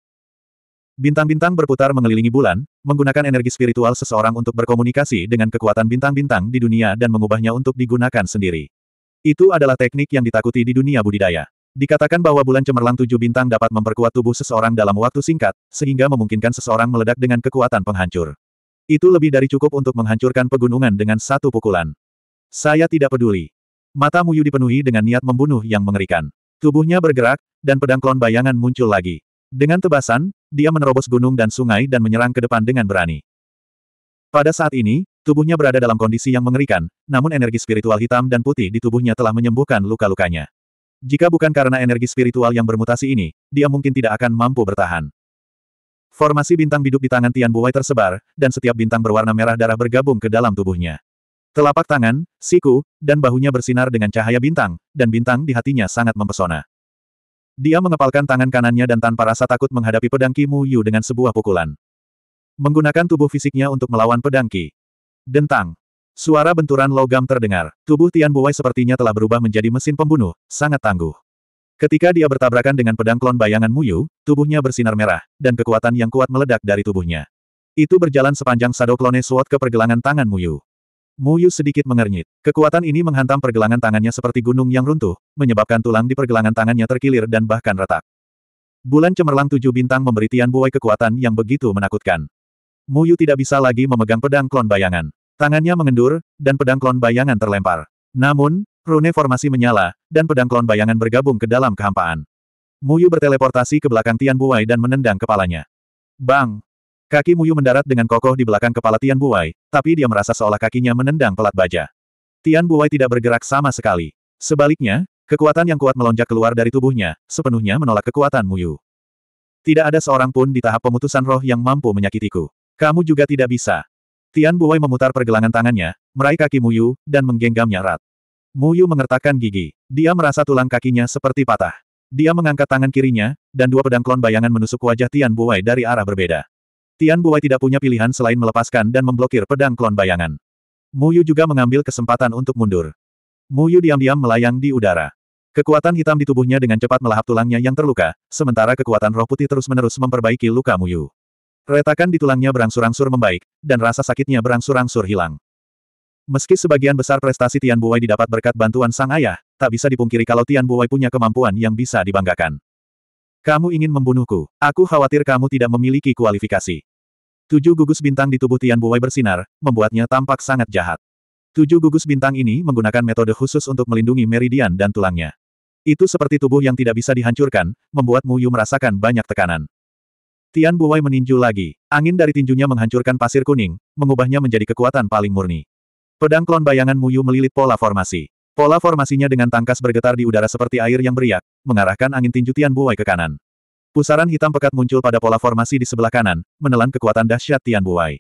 Bintang-bintang berputar mengelilingi bulan, menggunakan energi spiritual seseorang untuk berkomunikasi dengan kekuatan bintang-bintang di dunia dan mengubahnya untuk digunakan sendiri. Itu adalah teknik yang ditakuti di dunia budidaya. Dikatakan bahwa bulan cemerlang tujuh bintang dapat memperkuat tubuh seseorang dalam waktu singkat, sehingga memungkinkan seseorang meledak dengan kekuatan penghancur. Itu lebih dari cukup untuk menghancurkan pegunungan dengan satu pukulan. Saya tidak peduli. Mata Muyu dipenuhi dengan niat membunuh yang mengerikan. Tubuhnya bergerak, dan pedang klon bayangan muncul lagi. Dengan tebasan, dia menerobos gunung dan sungai dan menyerang ke depan dengan berani. Pada saat ini, tubuhnya berada dalam kondisi yang mengerikan, namun energi spiritual hitam dan putih di tubuhnya telah menyembuhkan luka-lukanya. Jika bukan karena energi spiritual yang bermutasi ini, dia mungkin tidak akan mampu bertahan. Formasi bintang biduk di tangan Tian Buwei tersebar, dan setiap bintang berwarna merah darah bergabung ke dalam tubuhnya. Telapak tangan, siku, dan bahunya bersinar dengan cahaya bintang, dan bintang di hatinya sangat mempesona. Dia mengepalkan tangan kanannya dan tanpa rasa takut menghadapi pedang Qi Mu Yu dengan sebuah pukulan. Menggunakan tubuh fisiknya untuk melawan pedang Qi. Dentang. Suara benturan logam terdengar. Tubuh Tian Buwei sepertinya telah berubah menjadi mesin pembunuh, sangat tangguh. Ketika dia bertabrakan dengan pedang klon bayangan Muyu, tubuhnya bersinar merah, dan kekuatan yang kuat meledak dari tubuhnya. Itu berjalan sepanjang sado klone suot ke pergelangan tangan Muyu. Muyu sedikit mengernyit. Kekuatan ini menghantam pergelangan tangannya seperti gunung yang runtuh, menyebabkan tulang di pergelangan tangannya terkilir dan bahkan retak. Bulan cemerlang tujuh bintang memberi Tian Buwei kekuatan yang begitu menakutkan. Muyu tidak bisa lagi memegang pedang klon bayangan. Tangannya mengendur, dan pedang klon bayangan terlempar. Namun, rune formasi menyala, dan pedang klon bayangan bergabung ke dalam kehampaan. Muyu berteleportasi ke belakang Tian Buai dan menendang kepalanya. Bang! Kaki Muyu mendarat dengan kokoh di belakang kepala Tian Buai, tapi dia merasa seolah kakinya menendang pelat baja. Tian Buai tidak bergerak sama sekali. Sebaliknya, kekuatan yang kuat melonjak keluar dari tubuhnya, sepenuhnya menolak kekuatan Muyu. Tidak ada seorang pun di tahap pemutusan roh yang mampu menyakitiku. Kamu juga tidak bisa. Tian Buwei memutar pergelangan tangannya, meraih kaki Mu Yu, dan menggenggamnya erat. Mu Yu mengertakkan gigi. Dia merasa tulang kakinya seperti patah. Dia mengangkat tangan kirinya, dan dua pedang klon bayangan menusuk wajah Tian Buwei dari arah berbeda. Tian Buwei tidak punya pilihan selain melepaskan dan memblokir pedang klon bayangan. Mu Yu juga mengambil kesempatan untuk mundur. Mu Yu diam-diam melayang di udara. Kekuatan hitam di tubuhnya dengan cepat melahap tulangnya yang terluka, sementara kekuatan roh putih terus-menerus memperbaiki luka Mu Yu. Retakan di tulangnya berangsur-angsur membaik, dan rasa sakitnya berangsur-angsur hilang. Meski sebagian besar prestasi Tian Buwei didapat berkat bantuan sang ayah, tak bisa dipungkiri kalau Tian Buwei punya kemampuan yang bisa dibanggakan. Kamu ingin membunuhku, aku khawatir kamu tidak memiliki kualifikasi. Tujuh gugus bintang di tubuh Tian Buwei bersinar, membuatnya tampak sangat jahat. Tujuh gugus bintang ini menggunakan metode khusus untuk melindungi meridian dan tulangnya. Itu seperti tubuh yang tidak bisa dihancurkan, membuat Mu Yu merasakan banyak tekanan. Tian Buwei meninju lagi. Angin dari tinjunya menghancurkan pasir kuning, mengubahnya menjadi kekuatan paling murni. Pedang klon bayangan Muyu melilit pola formasi. Pola formasinya dengan tangkas bergetar di udara seperti air yang beriak, mengarahkan angin tinju Tian Buwei ke kanan. Pusaran hitam pekat muncul pada pola formasi di sebelah kanan, menelan kekuatan dahsyat Tian Buwei.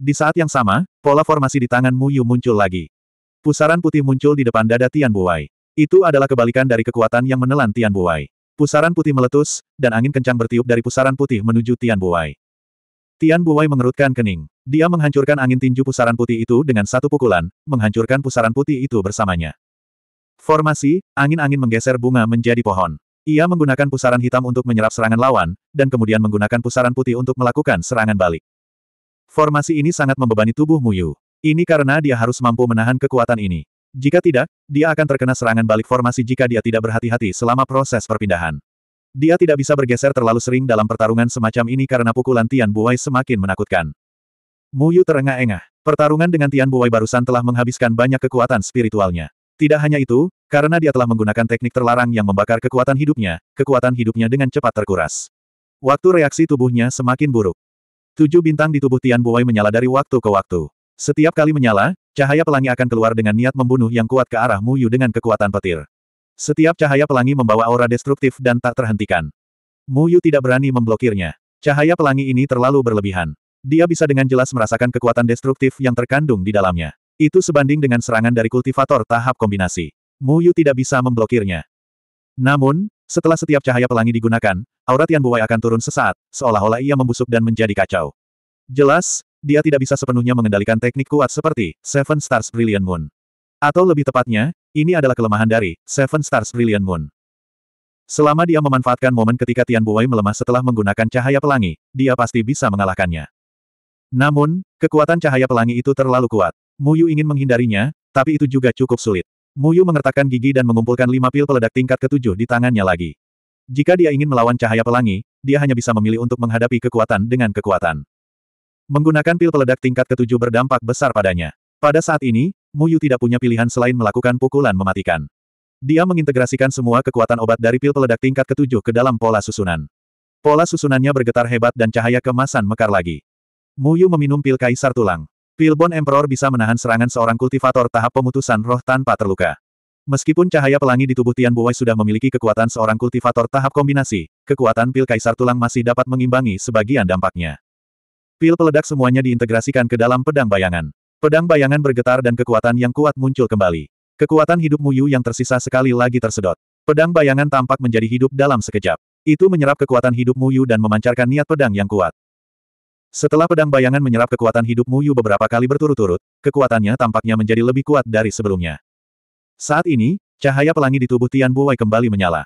Di saat yang sama, pola formasi di tangan Muyu muncul lagi. Pusaran putih muncul di depan dada Tian Buwei. Itu adalah kebalikan dari kekuatan yang menelan Tian Buwei. Pusaran putih meletus, dan angin kencang bertiup dari pusaran putih menuju Tian Buwai. Tian Buwai mengerutkan kening. Dia menghancurkan angin tinju pusaran putih itu dengan satu pukulan, menghancurkan pusaran putih itu bersamanya. Formasi, angin-angin menggeser bunga menjadi pohon. Ia menggunakan pusaran hitam untuk menyerap serangan lawan, dan kemudian menggunakan pusaran putih untuk melakukan serangan balik. Formasi ini sangat membebani tubuh Muyu. Ini karena dia harus mampu menahan kekuatan ini. Jika tidak, dia akan terkena serangan balik formasi jika dia tidak berhati-hati selama proses perpindahan. Dia tidak bisa bergeser terlalu sering dalam pertarungan semacam ini karena pukulan Tian Buai semakin menakutkan. Muyu terengah-engah. Pertarungan dengan Tian Buai barusan telah menghabiskan banyak kekuatan spiritualnya. Tidak hanya itu, karena dia telah menggunakan teknik terlarang yang membakar kekuatan hidupnya, kekuatan hidupnya dengan cepat terkuras. Waktu reaksi tubuhnya semakin buruk. Tujuh bintang di tubuh Tian Buai menyala dari waktu ke waktu. Setiap kali menyala, cahaya pelangi akan keluar dengan niat membunuh yang kuat ke arah Mu Yu dengan kekuatan petir. Setiap cahaya pelangi membawa aura destruktif dan tak terhentikan. Mu Yu tidak berani memblokirnya. Cahaya pelangi ini terlalu berlebihan. Dia bisa dengan jelas merasakan kekuatan destruktif yang terkandung di dalamnya. Itu sebanding dengan serangan dari kultivator tahap kombinasi. Mu Yu tidak bisa memblokirnya. Namun, setelah setiap cahaya pelangi digunakan, aura Tian Buwai akan turun sesaat, seolah-olah ia membusuk dan menjadi kacau. Jelas, dia tidak bisa sepenuhnya mengendalikan teknik kuat seperti Seven Stars Brilliant Moon. Atau lebih tepatnya, ini adalah kelemahan dari Seven Stars Brilliant Moon. Selama dia memanfaatkan momen ketika Tian Buwei melemah setelah menggunakan cahaya pelangi, dia pasti bisa mengalahkannya. Namun, kekuatan cahaya pelangi itu terlalu kuat. Muyu ingin menghindarinya, tapi itu juga cukup sulit. Muyu mengertakkan gigi dan mengumpulkan lima pil peledak tingkat ketujuh di tangannya lagi. Jika dia ingin melawan cahaya pelangi, dia hanya bisa memilih untuk menghadapi kekuatan dengan kekuatan. Menggunakan pil peledak tingkat ketujuh berdampak besar padanya. Pada saat ini, Muyu tidak punya pilihan selain melakukan pukulan mematikan. Dia mengintegrasikan semua kekuatan obat dari pil peledak tingkat ketujuh ke dalam pola susunan. Pola susunannya bergetar hebat dan cahaya kemasan mekar lagi. Muyu meminum pil kaisar tulang. Pil Bon Emperor bisa menahan serangan seorang kultivator tahap pemutusan roh tanpa terluka. Meskipun cahaya pelangi di tubuh Tian Buwei sudah memiliki kekuatan seorang kultivator tahap kombinasi, kekuatan pil kaisar tulang masih dapat mengimbangi sebagian dampaknya. Pil peledak semuanya diintegrasikan ke dalam pedang bayangan. Pedang bayangan bergetar dan kekuatan yang kuat muncul kembali. Kekuatan hidup Muyu yang tersisa sekali lagi tersedot. Pedang bayangan tampak menjadi hidup dalam sekejap. Itu menyerap kekuatan hidup Muyu dan memancarkan niat pedang yang kuat. Setelah pedang bayangan menyerap kekuatan hidup Muyu beberapa kali berturut-turut, kekuatannya tampaknya menjadi lebih kuat dari sebelumnya. Saat ini, cahaya pelangi di tubuh Tian Buwei kembali menyala.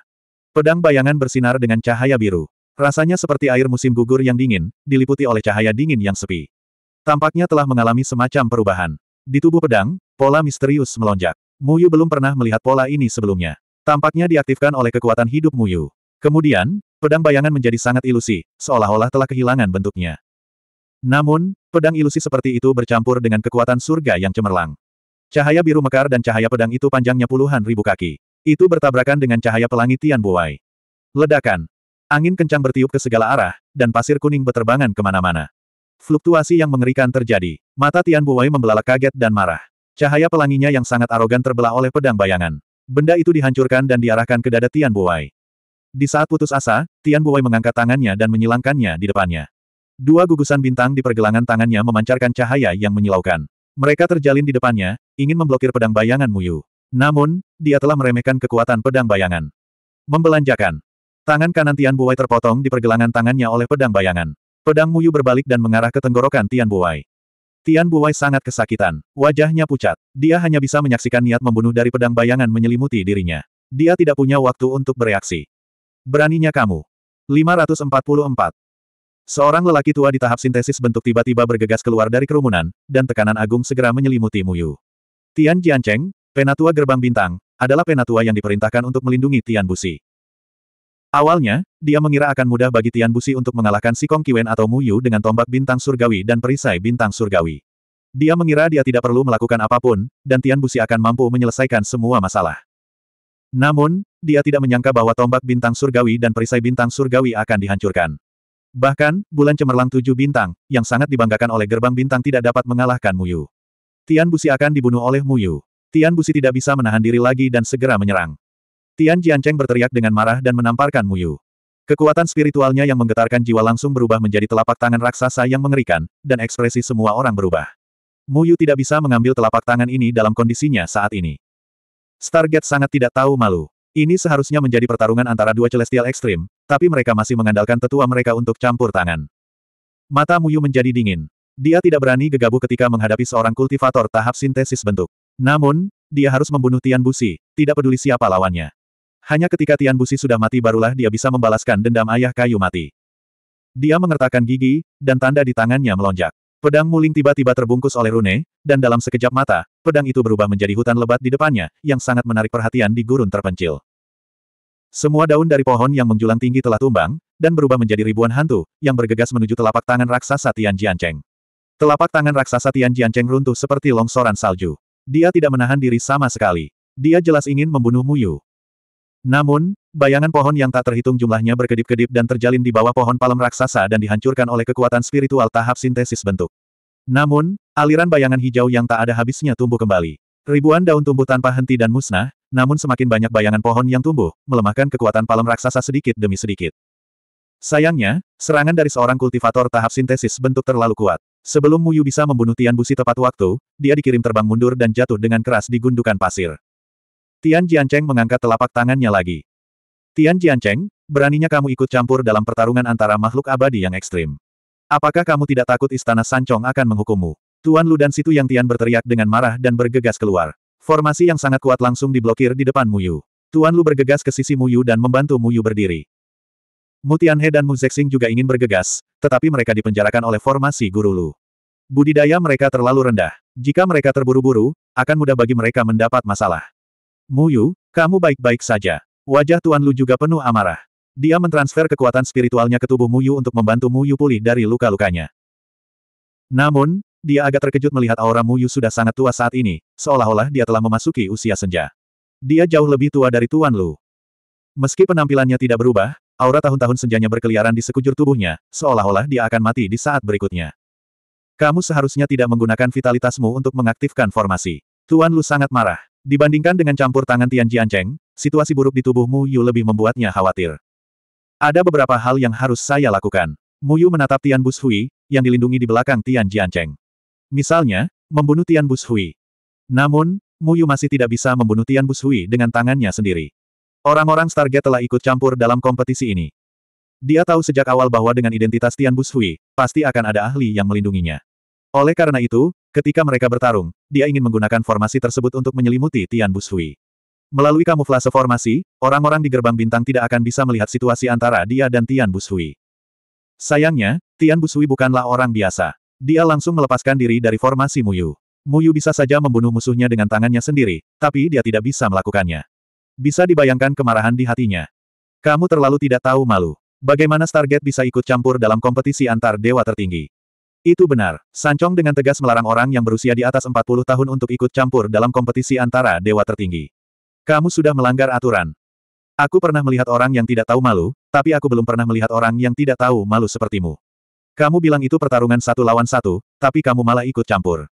Pedang bayangan bersinar dengan cahaya biru. Rasanya seperti air musim gugur yang dingin, diliputi oleh cahaya dingin yang sepi. Tampaknya telah mengalami semacam perubahan. Di tubuh pedang, pola misterius melonjak. Muyu belum pernah melihat pola ini sebelumnya. Tampaknya diaktifkan oleh kekuatan hidup Muyu. Kemudian, pedang bayangan menjadi sangat ilusi, seolah-olah telah kehilangan bentuknya. Namun, pedang ilusi seperti itu bercampur dengan kekuatan surga yang cemerlang. Cahaya biru mekar dan cahaya pedang itu panjangnya puluhan ribu kaki. Itu bertabrakan dengan cahaya pelangi Tian Buai. Ledakan, Angin kencang bertiup ke segala arah, dan pasir kuning beterbangan kemana-mana. Fluktuasi yang mengerikan terjadi. Mata Tian Buwei membelalak kaget dan marah. Cahaya pelanginya yang sangat arogan terbelah oleh pedang bayangan. Benda itu dihancurkan dan diarahkan ke dada Tian Buwei. Di saat putus asa, Tian Buwei mengangkat tangannya dan menyilangkannya di depannya. Dua gugusan bintang di pergelangan tangannya memancarkan cahaya yang menyilaukan. Mereka terjalin di depannya, ingin memblokir pedang bayangan Muyu. Namun, dia telah meremehkan kekuatan pedang bayangan. Membelanjakan. Tangan kanan Tian Buai terpotong di pergelangan tangannya oleh pedang bayangan. Pedang Muyu berbalik dan mengarah ke tenggorokan Tian Buai. Tian Buai sangat kesakitan. Wajahnya pucat. Dia hanya bisa menyaksikan niat membunuh dari pedang bayangan menyelimuti dirinya. Dia tidak punya waktu untuk bereaksi. Beraninya kamu. 544. Seorang lelaki tua di tahap sintesis bentuk tiba-tiba bergegas keluar dari kerumunan, dan tekanan agung segera menyelimuti Muyu. Tian Jiancheng, penatua gerbang bintang, adalah penatua yang diperintahkan untuk melindungi Tian Busi. Awalnya, dia mengira akan mudah bagi Tian Busi untuk mengalahkan si Kong Kiwen atau Yu dengan tombak bintang surgawi dan perisai bintang surgawi. Dia mengira dia tidak perlu melakukan apapun, dan Tian Busi akan mampu menyelesaikan semua masalah. Namun, dia tidak menyangka bahwa tombak bintang surgawi dan perisai bintang surgawi akan dihancurkan. Bahkan, bulan cemerlang tujuh bintang, yang sangat dibanggakan oleh gerbang bintang tidak dapat mengalahkan Mu Yu. Tian Busi akan dibunuh oleh Mu Yu. Tian Busi tidak bisa menahan diri lagi dan segera menyerang. Tian Jiancheng berteriak dengan marah dan menamparkan Muyu. Kekuatan spiritualnya yang menggetarkan jiwa langsung berubah menjadi telapak tangan raksasa yang mengerikan, dan ekspresi semua orang berubah. Muyu tidak bisa mengambil telapak tangan ini dalam kondisinya saat ini. Stargate sangat tidak tahu malu. Ini seharusnya menjadi pertarungan antara dua celestial ekstrim, tapi mereka masih mengandalkan tetua mereka untuk campur tangan. Mata Muyu menjadi dingin. Dia tidak berani gegabah ketika menghadapi seorang kultivator tahap sintesis bentuk. Namun, dia harus membunuh Tian Busi, tidak peduli siapa lawannya. Hanya ketika Tian Busi sudah mati barulah dia bisa membalaskan dendam ayah kayu mati. Dia mengertakkan gigi, dan tanda di tangannya melonjak. Pedang muling tiba-tiba terbungkus oleh rune, dan dalam sekejap mata, pedang itu berubah menjadi hutan lebat di depannya, yang sangat menarik perhatian di gurun terpencil. Semua daun dari pohon yang menjulang tinggi telah tumbang, dan berubah menjadi ribuan hantu, yang bergegas menuju telapak tangan raksasa Tian Jiancheng. Telapak tangan raksasa Tian Jiancheng runtuh seperti longsoran salju. Dia tidak menahan diri sama sekali. Dia jelas ingin membunuh Muyu. Namun, bayangan pohon yang tak terhitung jumlahnya berkedip-kedip dan terjalin di bawah pohon palem raksasa dan dihancurkan oleh kekuatan spiritual tahap sintesis bentuk. Namun, aliran bayangan hijau yang tak ada habisnya tumbuh kembali. Ribuan daun tumbuh tanpa henti dan musnah, namun semakin banyak bayangan pohon yang tumbuh, melemahkan kekuatan palem raksasa sedikit demi sedikit. Sayangnya, serangan dari seorang kultivator tahap sintesis bentuk terlalu kuat. Sebelum Muyu bisa membunuh Tian Busi tepat waktu, dia dikirim terbang mundur dan jatuh dengan keras di gundukan pasir. Tian Jiancheng mengangkat telapak tangannya lagi. Tian Jiancheng, beraninya kamu ikut campur dalam pertarungan antara makhluk abadi yang ekstrim. Apakah kamu tidak takut istana Sancong akan menghukummu? Tuan Lu dan Situ Yang Tian berteriak dengan marah dan bergegas keluar. Formasi yang sangat kuat langsung diblokir di depan Muyu. Tuan Lu bergegas ke sisi Muyu dan membantu Muyu berdiri. Mu Tianhe dan Mu Zexing juga ingin bergegas, tetapi mereka dipenjarakan oleh formasi Guru Lu. Budidaya mereka terlalu rendah. Jika mereka terburu-buru, akan mudah bagi mereka mendapat masalah. Muyu, kamu baik-baik saja. Wajah Tuan Lu juga penuh amarah. Dia mentransfer kekuatan spiritualnya ke tubuh Muyu untuk membantu Muyu pulih dari luka-lukanya. Namun, dia agak terkejut melihat aura Muyu sudah sangat tua saat ini, seolah-olah dia telah memasuki usia senja. Dia jauh lebih tua dari Tuan Lu. Meski penampilannya tidak berubah, aura tahun-tahun senjanya berkeliaran di sekujur tubuhnya, seolah-olah dia akan mati di saat berikutnya. Kamu seharusnya tidak menggunakan vitalitasmu untuk mengaktifkan formasi. Tuan Lu sangat marah. Dibandingkan dengan campur tangan Tian Jiancheng, situasi buruk di tubuh Mu Yu lebih membuatnya khawatir. Ada beberapa hal yang harus saya lakukan. Mu Yu menatap Tian Bus Hui, yang dilindungi di belakang Tian Jiancheng. Misalnya, membunuh Tian Bus Hui. Namun, Mu Yu masih tidak bisa membunuh Tian Bus Hui dengan tangannya sendiri. Orang-orang Stargate telah ikut campur dalam kompetisi ini. Dia tahu sejak awal bahwa dengan identitas Tian Bus Hui, pasti akan ada ahli yang melindunginya. Oleh karena itu, ketika mereka bertarung, dia ingin menggunakan formasi tersebut untuk menyelimuti Tian Busui. Melalui kamuflase formasi, orang-orang di gerbang bintang tidak akan bisa melihat situasi antara dia dan Tian Busui. Sayangnya, Tian Busui bukanlah orang biasa. Dia langsung melepaskan diri dari formasi Muyu. Muyu bisa saja membunuh musuhnya dengan tangannya sendiri, tapi dia tidak bisa melakukannya. Bisa dibayangkan kemarahan di hatinya. Kamu terlalu tidak tahu malu. Bagaimana Stargate bisa ikut campur dalam kompetisi antar dewa tertinggi? Itu benar. Sancong dengan tegas melarang orang yang berusia di atas 40 tahun untuk ikut campur dalam kompetisi antara dewa tertinggi. Kamu sudah melanggar aturan. Aku pernah melihat orang yang tidak tahu malu, tapi aku belum pernah melihat orang yang tidak tahu malu sepertimu. Kamu bilang itu pertarungan satu lawan satu, tapi kamu malah ikut campur.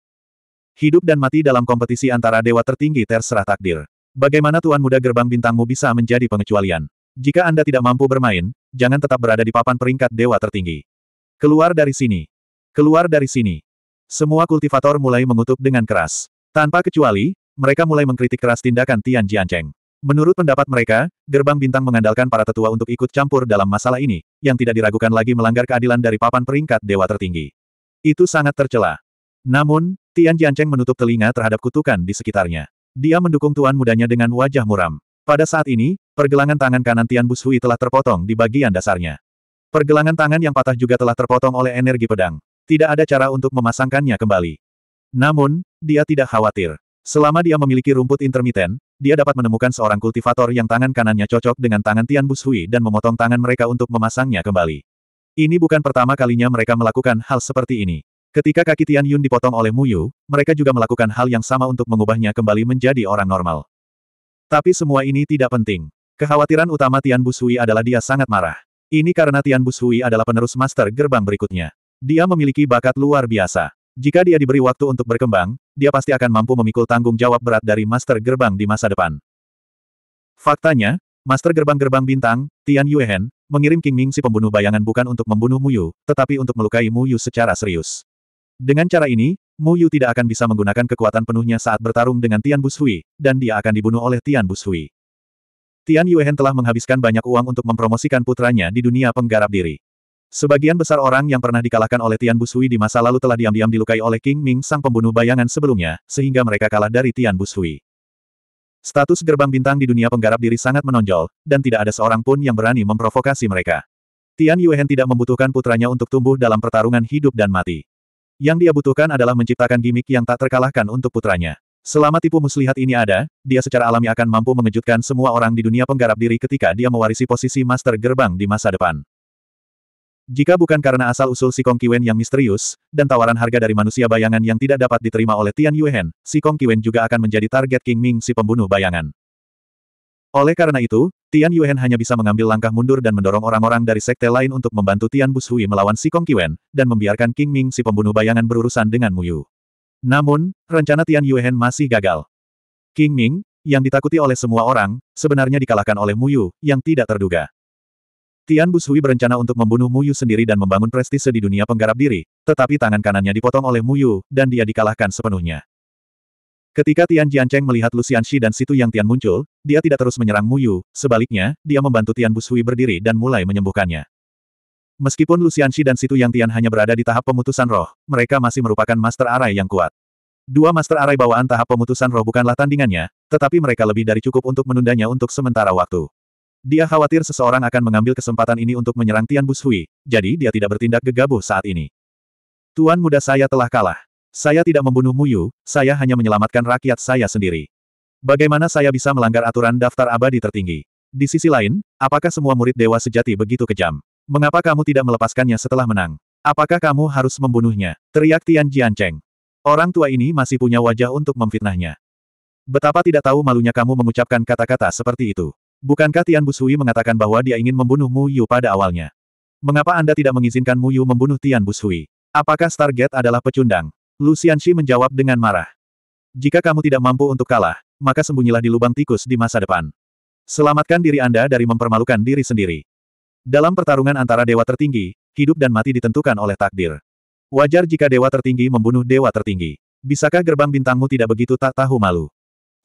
Hidup dan mati dalam kompetisi antara dewa tertinggi terserah takdir. Bagaimana Tuan Muda Gerbang Bintangmu bisa menjadi pengecualian? Jika Anda tidak mampu bermain, jangan tetap berada di papan peringkat dewa tertinggi. Keluar dari sini. Keluar dari sini. Semua kultivator mulai mengutuk dengan keras. Tanpa kecuali, mereka mulai mengkritik keras tindakan Tian Jiancheng. Menurut pendapat mereka, gerbang bintang mengandalkan para tetua untuk ikut campur dalam masalah ini, yang tidak diragukan lagi melanggar keadilan dari papan peringkat dewa tertinggi. Itu sangat tercela. Namun, Tian Jiancheng menutup telinga terhadap kutukan di sekitarnya. Dia mendukung tuan mudanya dengan wajah muram. Pada saat ini, pergelangan tangan kanan Tian Bushui telah terpotong di bagian dasarnya. Pergelangan tangan yang patah juga telah terpotong oleh energi pedang. Tidak ada cara untuk memasangkannya kembali. Namun, dia tidak khawatir. Selama dia memiliki rumput intermiten, dia dapat menemukan seorang kultivator yang tangan kanannya cocok dengan tangan Tian Bushui dan memotong tangan mereka untuk memasangnya kembali. Ini bukan pertama kalinya mereka melakukan hal seperti ini. Ketika kaki Tian Yun dipotong oleh Muyu, mereka juga melakukan hal yang sama untuk mengubahnya kembali menjadi orang normal. Tapi semua ini tidak penting. Kekhawatiran utama Tian Bushui adalah dia sangat marah. Ini karena Tian Bushui adalah penerus master gerbang berikutnya. Dia memiliki bakat luar biasa. Jika dia diberi waktu untuk berkembang, dia pasti akan mampu memikul tanggung jawab berat dari Master Gerbang di masa depan. Faktanya, Master Gerbang-Gerbang Bintang, Tian Yuehen, mengirim King Ming si pembunuh bayangan bukan untuk membunuh Mu Yu, tetapi untuk melukai Mu Yu secara serius. Dengan cara ini, Mu Yu tidak akan bisa menggunakan kekuatan penuhnya saat bertarung dengan Tian Bushui, dan dia akan dibunuh oleh Tian Bushui. Tian Yuehen telah menghabiskan banyak uang untuk mempromosikan putranya di dunia penggarap diri. Sebagian besar orang yang pernah dikalahkan oleh Tian Busui di masa lalu telah diam-diam dilukai oleh King Ming sang pembunuh bayangan sebelumnya, sehingga mereka kalah dari Tian Busui. Status gerbang bintang di dunia penggarap diri sangat menonjol, dan tidak ada seorang pun yang berani memprovokasi mereka. Tian Yuehen tidak membutuhkan putranya untuk tumbuh dalam pertarungan hidup dan mati. Yang dia butuhkan adalah menciptakan gimmick yang tak terkalahkan untuk putranya. Selama tipu muslihat ini ada, dia secara alami akan mampu mengejutkan semua orang di dunia penggarap diri ketika dia mewarisi posisi master gerbang di masa depan. Jika bukan karena asal-usul si Kong Kiwen yang misterius, dan tawaran harga dari manusia bayangan yang tidak dapat diterima oleh Tian Yuehen, si Kong Kiwen juga akan menjadi target King Ming si pembunuh bayangan. Oleh karena itu, Tian Yuehen hanya bisa mengambil langkah mundur dan mendorong orang-orang dari sekte lain untuk membantu Tian Bushui melawan si Kong Kiwen, dan membiarkan King Ming si pembunuh bayangan berurusan dengan Mu Yu. Namun, rencana Tian Yuehen masih gagal. King Ming, yang ditakuti oleh semua orang, sebenarnya dikalahkan oleh Mu Yu yang tidak terduga. Tian Bushui berencana untuk membunuh Muyu sendiri dan membangun prestise di dunia penggarap diri, tetapi tangan kanannya dipotong oleh Muyu, dan dia dikalahkan sepenuhnya. Ketika Tian Jiancheng melihat Lucian Shi dan Situ Yang Tian muncul, dia tidak terus menyerang Muyu, sebaliknya, dia membantu Tian Bushui berdiri dan mulai menyembuhkannya. Meskipun Lucian Shi dan Situ Yang Tian hanya berada di tahap pemutusan roh, mereka masih merupakan master arai yang kuat. Dua master arai bawaan tahap pemutusan roh bukanlah tandingannya, tetapi mereka lebih dari cukup untuk menundanya untuk sementara waktu. Dia khawatir seseorang akan mengambil kesempatan ini untuk menyerang Tian Bushui, jadi dia tidak bertindak gegabah saat ini. Tuan muda saya telah kalah. Saya tidak membunuh Muyu, saya hanya menyelamatkan rakyat saya sendiri. Bagaimana saya bisa melanggar aturan daftar abadi tertinggi? Di sisi lain, apakah semua murid dewa sejati begitu kejam? Mengapa kamu tidak melepaskannya setelah menang? Apakah kamu harus membunuhnya? Teriak Tian Jiancheng. Orang tua ini masih punya wajah untuk memfitnahnya. Betapa tidak tahu malunya kamu mengucapkan kata-kata seperti itu. Bukankah Tian Busui mengatakan bahwa dia ingin membunuh Mu Yu pada awalnya? Mengapa Anda tidak mengizinkan Mu Yu membunuh Tian Busui? Apakah target adalah pecundang? Lucian Shi menjawab dengan marah. Jika kamu tidak mampu untuk kalah, maka sembunyilah di lubang tikus di masa depan. Selamatkan diri Anda dari mempermalukan diri sendiri. Dalam pertarungan antara dewa tertinggi, hidup dan mati ditentukan oleh takdir. Wajar jika dewa tertinggi membunuh dewa tertinggi. Bisakah gerbang bintangmu tidak begitu tak tahu malu?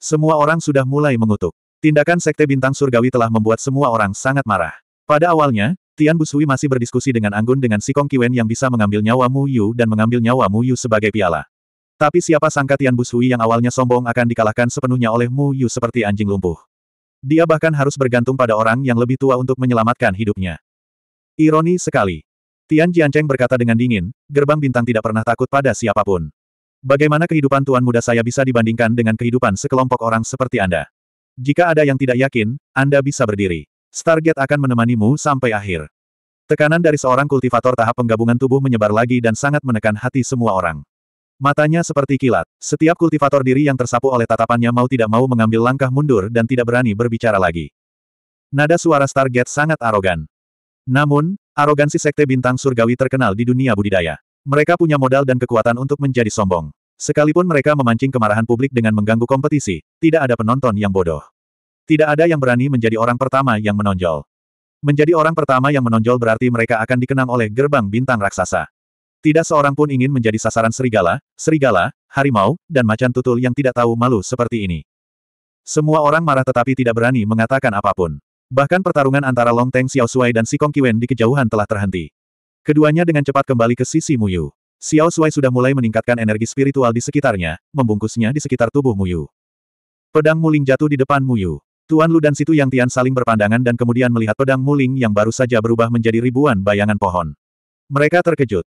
Semua orang sudah mulai mengutuk. Tindakan Sekte Bintang Surgawi telah membuat semua orang sangat marah. Pada awalnya, Tian Busui masih berdiskusi dengan Anggun dengan si Kong Kiwen yang bisa mengambil nyawa Mu Yu dan mengambil nyawa Mu Yu sebagai piala. Tapi siapa sangka Tian Busui yang awalnya sombong akan dikalahkan sepenuhnya oleh Mu Yu seperti anjing lumpuh. Dia bahkan harus bergantung pada orang yang lebih tua untuk menyelamatkan hidupnya. Ironi sekali. Tian Jiancheng berkata dengan dingin, gerbang bintang tidak pernah takut pada siapapun. Bagaimana kehidupan tuan muda saya bisa dibandingkan dengan kehidupan sekelompok orang seperti Anda? Jika ada yang tidak yakin, Anda bisa berdiri. Stargate akan menemanimu sampai akhir. Tekanan dari seorang kultivator tahap penggabungan tubuh menyebar lagi dan sangat menekan hati semua orang. Matanya seperti kilat. Setiap kultivator diri yang tersapu oleh tatapannya mau tidak mau mengambil langkah mundur dan tidak berani berbicara lagi. Nada suara Stargate sangat arogan. Namun, arogansi sekte bintang surgawi terkenal di dunia budidaya. Mereka punya modal dan kekuatan untuk menjadi sombong. Sekalipun mereka memancing kemarahan publik dengan mengganggu kompetisi, tidak ada penonton yang bodoh. Tidak ada yang berani menjadi orang pertama yang menonjol. Menjadi orang pertama yang menonjol berarti mereka akan dikenang oleh gerbang bintang raksasa. Tidak seorang pun ingin menjadi sasaran serigala, serigala, harimau, dan macan tutul yang tidak tahu malu seperti ini. Semua orang marah tetapi tidak berani mengatakan apapun. Bahkan pertarungan antara Long Teng Xiao Suai dan Si Kong Kiwen di kejauhan telah terhenti. Keduanya dengan cepat kembali ke sisi Muyu. Xiao Sui sudah mulai meningkatkan energi spiritual di sekitarnya, membungkusnya di sekitar tubuh Muyu. Pedang Muling jatuh di depan Muyu. Tuan Lu dan Situ Yang Tian saling berpandangan dan kemudian melihat pedang Muling yang baru saja berubah menjadi ribuan bayangan pohon. Mereka terkejut.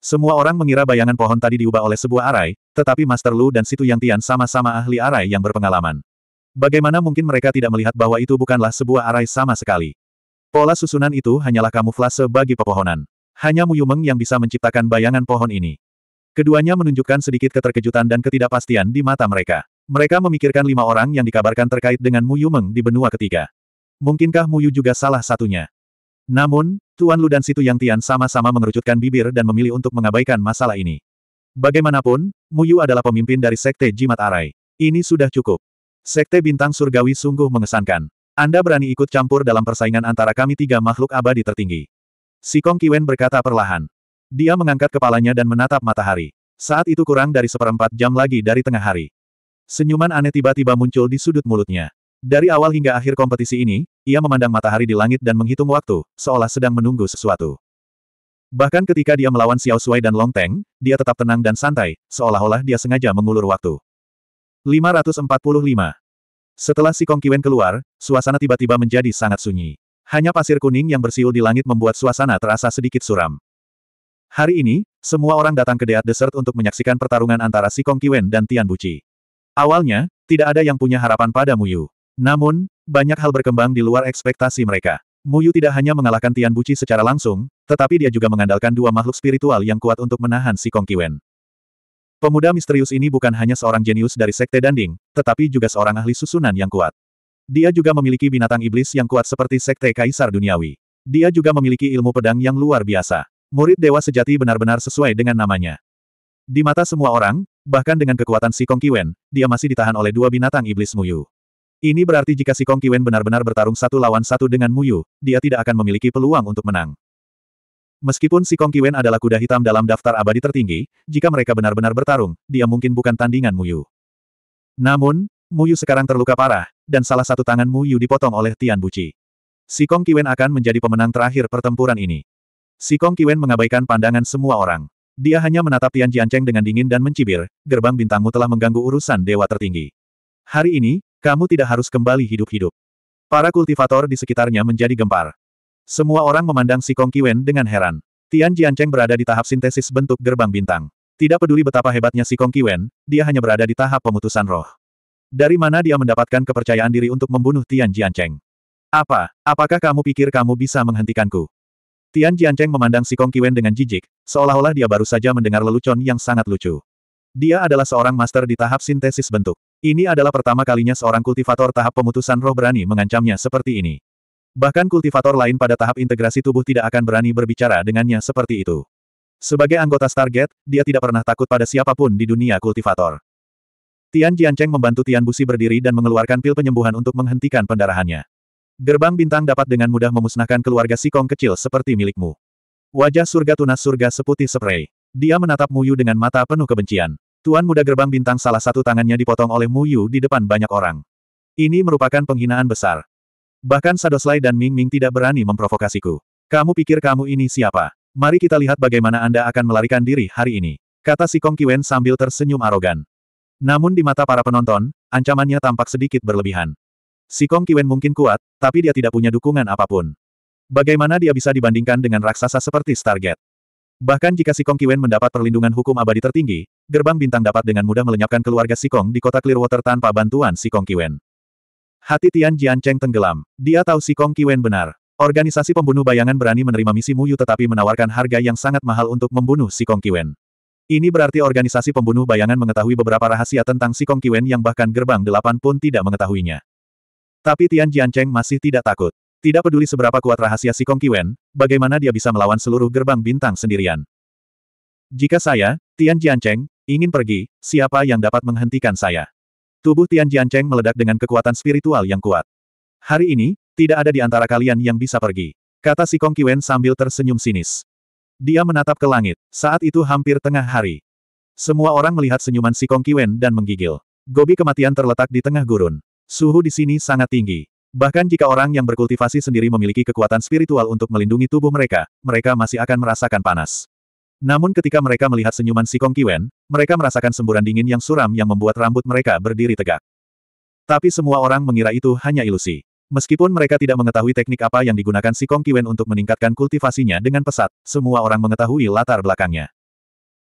Semua orang mengira bayangan pohon tadi diubah oleh sebuah arai, tetapi Master Lu dan Situ Yang Tian sama-sama ahli arai yang berpengalaman. Bagaimana mungkin mereka tidak melihat bahwa itu bukanlah sebuah arai sama sekali? Pola susunan itu hanyalah kamuflase bagi pepohonan. Hanya Muyumeng yang bisa menciptakan bayangan pohon ini. Keduanya menunjukkan sedikit keterkejutan dan ketidakpastian di mata mereka. Mereka memikirkan lima orang yang dikabarkan terkait dengan Muyumeng di benua ketiga. Mungkinkah Muyu juga salah satunya? Namun, Tuan Lu dan Situ Yang Tian sama-sama mengerucutkan bibir dan memilih untuk mengabaikan masalah ini. Bagaimanapun, Muyu adalah pemimpin dari Sekte Jimat Arai. Ini sudah cukup. Sekte Bintang Surgawi sungguh mengesankan. Anda berani ikut campur dalam persaingan antara kami tiga makhluk abadi tertinggi. Si Kong Kiwen berkata perlahan. Dia mengangkat kepalanya dan menatap matahari. Saat itu kurang dari seperempat jam lagi dari tengah hari. Senyuman aneh tiba-tiba muncul di sudut mulutnya. Dari awal hingga akhir kompetisi ini, ia memandang matahari di langit dan menghitung waktu, seolah sedang menunggu sesuatu. Bahkan ketika dia melawan Xiao Sui dan Long Teng, dia tetap tenang dan santai, seolah-olah dia sengaja mengulur waktu. 545. Setelah si Kong Kiwen keluar, suasana tiba-tiba menjadi sangat sunyi. Hanya pasir kuning yang bersiul di langit membuat suasana terasa sedikit suram. Hari ini, semua orang datang ke Deat Desert untuk menyaksikan pertarungan antara si Kong Kiwen dan Tian Buci. Awalnya, tidak ada yang punya harapan pada Muyu. Namun, banyak hal berkembang di luar ekspektasi mereka. Muyu tidak hanya mengalahkan Tian Buci secara langsung, tetapi dia juga mengandalkan dua makhluk spiritual yang kuat untuk menahan si Kong Kiwen. Pemuda misterius ini bukan hanya seorang jenius dari Sekte Danding, tetapi juga seorang ahli susunan yang kuat. Dia juga memiliki binatang iblis yang kuat seperti Sekte Kaisar Duniawi. Dia juga memiliki ilmu pedang yang luar biasa. Murid Dewa Sejati benar-benar sesuai dengan namanya. Di mata semua orang, bahkan dengan kekuatan si Kong Kiwen, dia masih ditahan oleh dua binatang iblis Muyu. Ini berarti jika si Kong Kiwen benar-benar bertarung satu lawan satu dengan Muyu, dia tidak akan memiliki peluang untuk menang. Meskipun si Kong Kiwen adalah kuda hitam dalam daftar abadi tertinggi, jika mereka benar-benar bertarung, dia mungkin bukan tandingan Muyu. Namun, Muyu sekarang terluka parah, dan salah satu tanganmu Yu dipotong oleh Tian Buci. Si Kong Kiwen akan menjadi pemenang terakhir pertempuran ini. Si Kong Kiwen mengabaikan pandangan semua orang. Dia hanya menatap Tian Jiancheng dengan dingin dan mencibir, gerbang bintangmu telah mengganggu urusan dewa tertinggi. Hari ini, kamu tidak harus kembali hidup-hidup. Para kultivator di sekitarnya menjadi gempar. Semua orang memandang si Kong Kiwen dengan heran. Tian Jiancheng berada di tahap sintesis bentuk gerbang bintang. Tidak peduli betapa hebatnya si Kong Kiwen, dia hanya berada di tahap pemutusan roh. Dari mana dia mendapatkan kepercayaan diri untuk membunuh Tian Jiancheng? Apa, apakah kamu pikir kamu bisa menghentikanku? Tian Jiancheng memandang si Kong Kiwen dengan jijik, seolah-olah dia baru saja mendengar lelucon yang sangat lucu. Dia adalah seorang master di tahap sintesis bentuk. Ini adalah pertama kalinya seorang kultivator tahap pemutusan roh berani mengancamnya seperti ini. Bahkan kultivator lain pada tahap integrasi tubuh tidak akan berani berbicara dengannya seperti itu. Sebagai anggota target, dia tidak pernah takut pada siapapun di dunia kultivator. Tian Jiancheng membantu Tian Busi berdiri dan mengeluarkan pil penyembuhan untuk menghentikan pendarahannya. Gerbang bintang dapat dengan mudah memusnahkan keluarga Sikong kecil seperti milikmu. Wajah surga tunas surga seputih spray. Dia menatap Muyu dengan mata penuh kebencian. Tuan muda gerbang bintang salah satu tangannya dipotong oleh Muyu di depan banyak orang. Ini merupakan penghinaan besar. Bahkan Sadoslai dan Ming Ming tidak berani memprovokasiku. Kamu pikir kamu ini siapa? Mari kita lihat bagaimana Anda akan melarikan diri hari ini. Kata Sikong Kong Kiwen sambil tersenyum arogan. Namun di mata para penonton, ancamannya tampak sedikit berlebihan. Si Kong Kiwen mungkin kuat, tapi dia tidak punya dukungan apapun. Bagaimana dia bisa dibandingkan dengan raksasa seperti Stargate? Bahkan jika si Kong Kiwen mendapat perlindungan hukum abadi tertinggi, gerbang bintang dapat dengan mudah melenyapkan keluarga si Kong di kota Clearwater tanpa bantuan si Kong Kiwen. Hati Tian Jian Cheng tenggelam. Dia tahu si Kong Kiwen benar. Organisasi pembunuh bayangan berani menerima misi Muyu tetapi menawarkan harga yang sangat mahal untuk membunuh si Kong Kiwen. Ini berarti organisasi pembunuh bayangan mengetahui beberapa rahasia tentang si Kong Kiwen yang bahkan gerbang delapan pun tidak mengetahuinya. Tapi Tian Jiancheng masih tidak takut. Tidak peduli seberapa kuat rahasia si Kong Kiwen, bagaimana dia bisa melawan seluruh gerbang bintang sendirian. Jika saya, Tian Jiancheng, ingin pergi, siapa yang dapat menghentikan saya? Tubuh Tian Jiancheng meledak dengan kekuatan spiritual yang kuat. Hari ini, tidak ada di antara kalian yang bisa pergi. Kata si Kong Kiwen sambil tersenyum sinis. Dia menatap ke langit. Saat itu hampir tengah hari. Semua orang melihat senyuman si Kong Kiwen dan menggigil. Gobi kematian terletak di tengah gurun. Suhu di sini sangat tinggi. Bahkan jika orang yang berkultivasi sendiri memiliki kekuatan spiritual untuk melindungi tubuh mereka, mereka masih akan merasakan panas. Namun ketika mereka melihat senyuman si Kong Kiwen, mereka merasakan semburan dingin yang suram yang membuat rambut mereka berdiri tegak. Tapi semua orang mengira itu hanya ilusi. Meskipun mereka tidak mengetahui teknik apa yang digunakan si Kong Kiwen untuk meningkatkan kultivasinya dengan pesat, semua orang mengetahui latar belakangnya.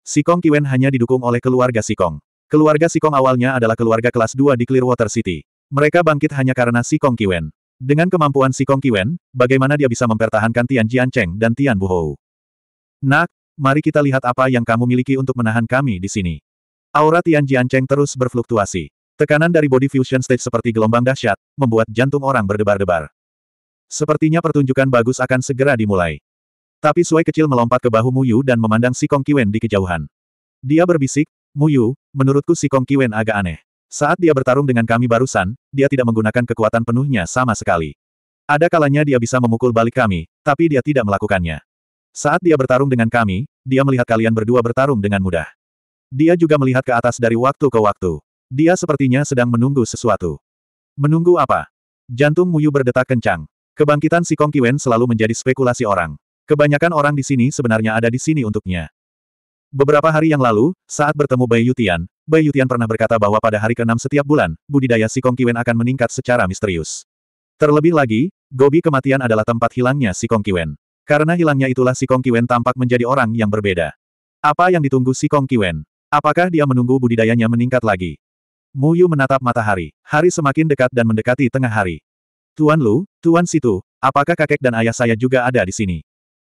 Si Kong Kiwen hanya didukung oleh keluarga Si Kong. Keluarga Si Kong awalnya adalah keluarga kelas 2 di Clearwater City. Mereka bangkit hanya karena Si Kong Kiwen. Dengan kemampuan Si Kong Kiwen, bagaimana dia bisa mempertahankan Tian Jiancheng dan Tian Buhou? Nak, mari kita lihat apa yang kamu miliki untuk menahan kami di sini. Aura Tian Jiancheng terus berfluktuasi. Tekanan dari body fusion stage seperti gelombang dahsyat, membuat jantung orang berdebar-debar. Sepertinya pertunjukan bagus akan segera dimulai. Tapi Suai kecil melompat ke bahu Muyu dan memandang si Kong Kiwen di kejauhan. Dia berbisik, Muyu, menurutku si Kong Kiwen agak aneh. Saat dia bertarung dengan kami barusan, dia tidak menggunakan kekuatan penuhnya sama sekali. Ada kalanya dia bisa memukul balik kami, tapi dia tidak melakukannya. Saat dia bertarung dengan kami, dia melihat kalian berdua bertarung dengan mudah. Dia juga melihat ke atas dari waktu ke waktu. Dia sepertinya sedang menunggu sesuatu. Menunggu apa? Jantung Muyu berdetak kencang. Kebangkitan si Kong Kiwen selalu menjadi spekulasi orang. Kebanyakan orang di sini sebenarnya ada di sini untuknya. Beberapa hari yang lalu, saat bertemu Bai Yutian, Bai Yutian pernah berkata bahwa pada hari ke-6 setiap bulan, budidaya si Kong Kiwen akan meningkat secara misterius. Terlebih lagi, gobi kematian adalah tempat hilangnya si Kong Kiwen. Karena hilangnya itulah si Kong Kiwen tampak menjadi orang yang berbeda. Apa yang ditunggu si Kong Kiwen? Apakah dia menunggu budidayanya meningkat lagi? Muyu menatap matahari. Hari semakin dekat dan mendekati tengah hari. Tuan Lu, Tuan Situ, apakah kakek dan ayah saya juga ada di sini?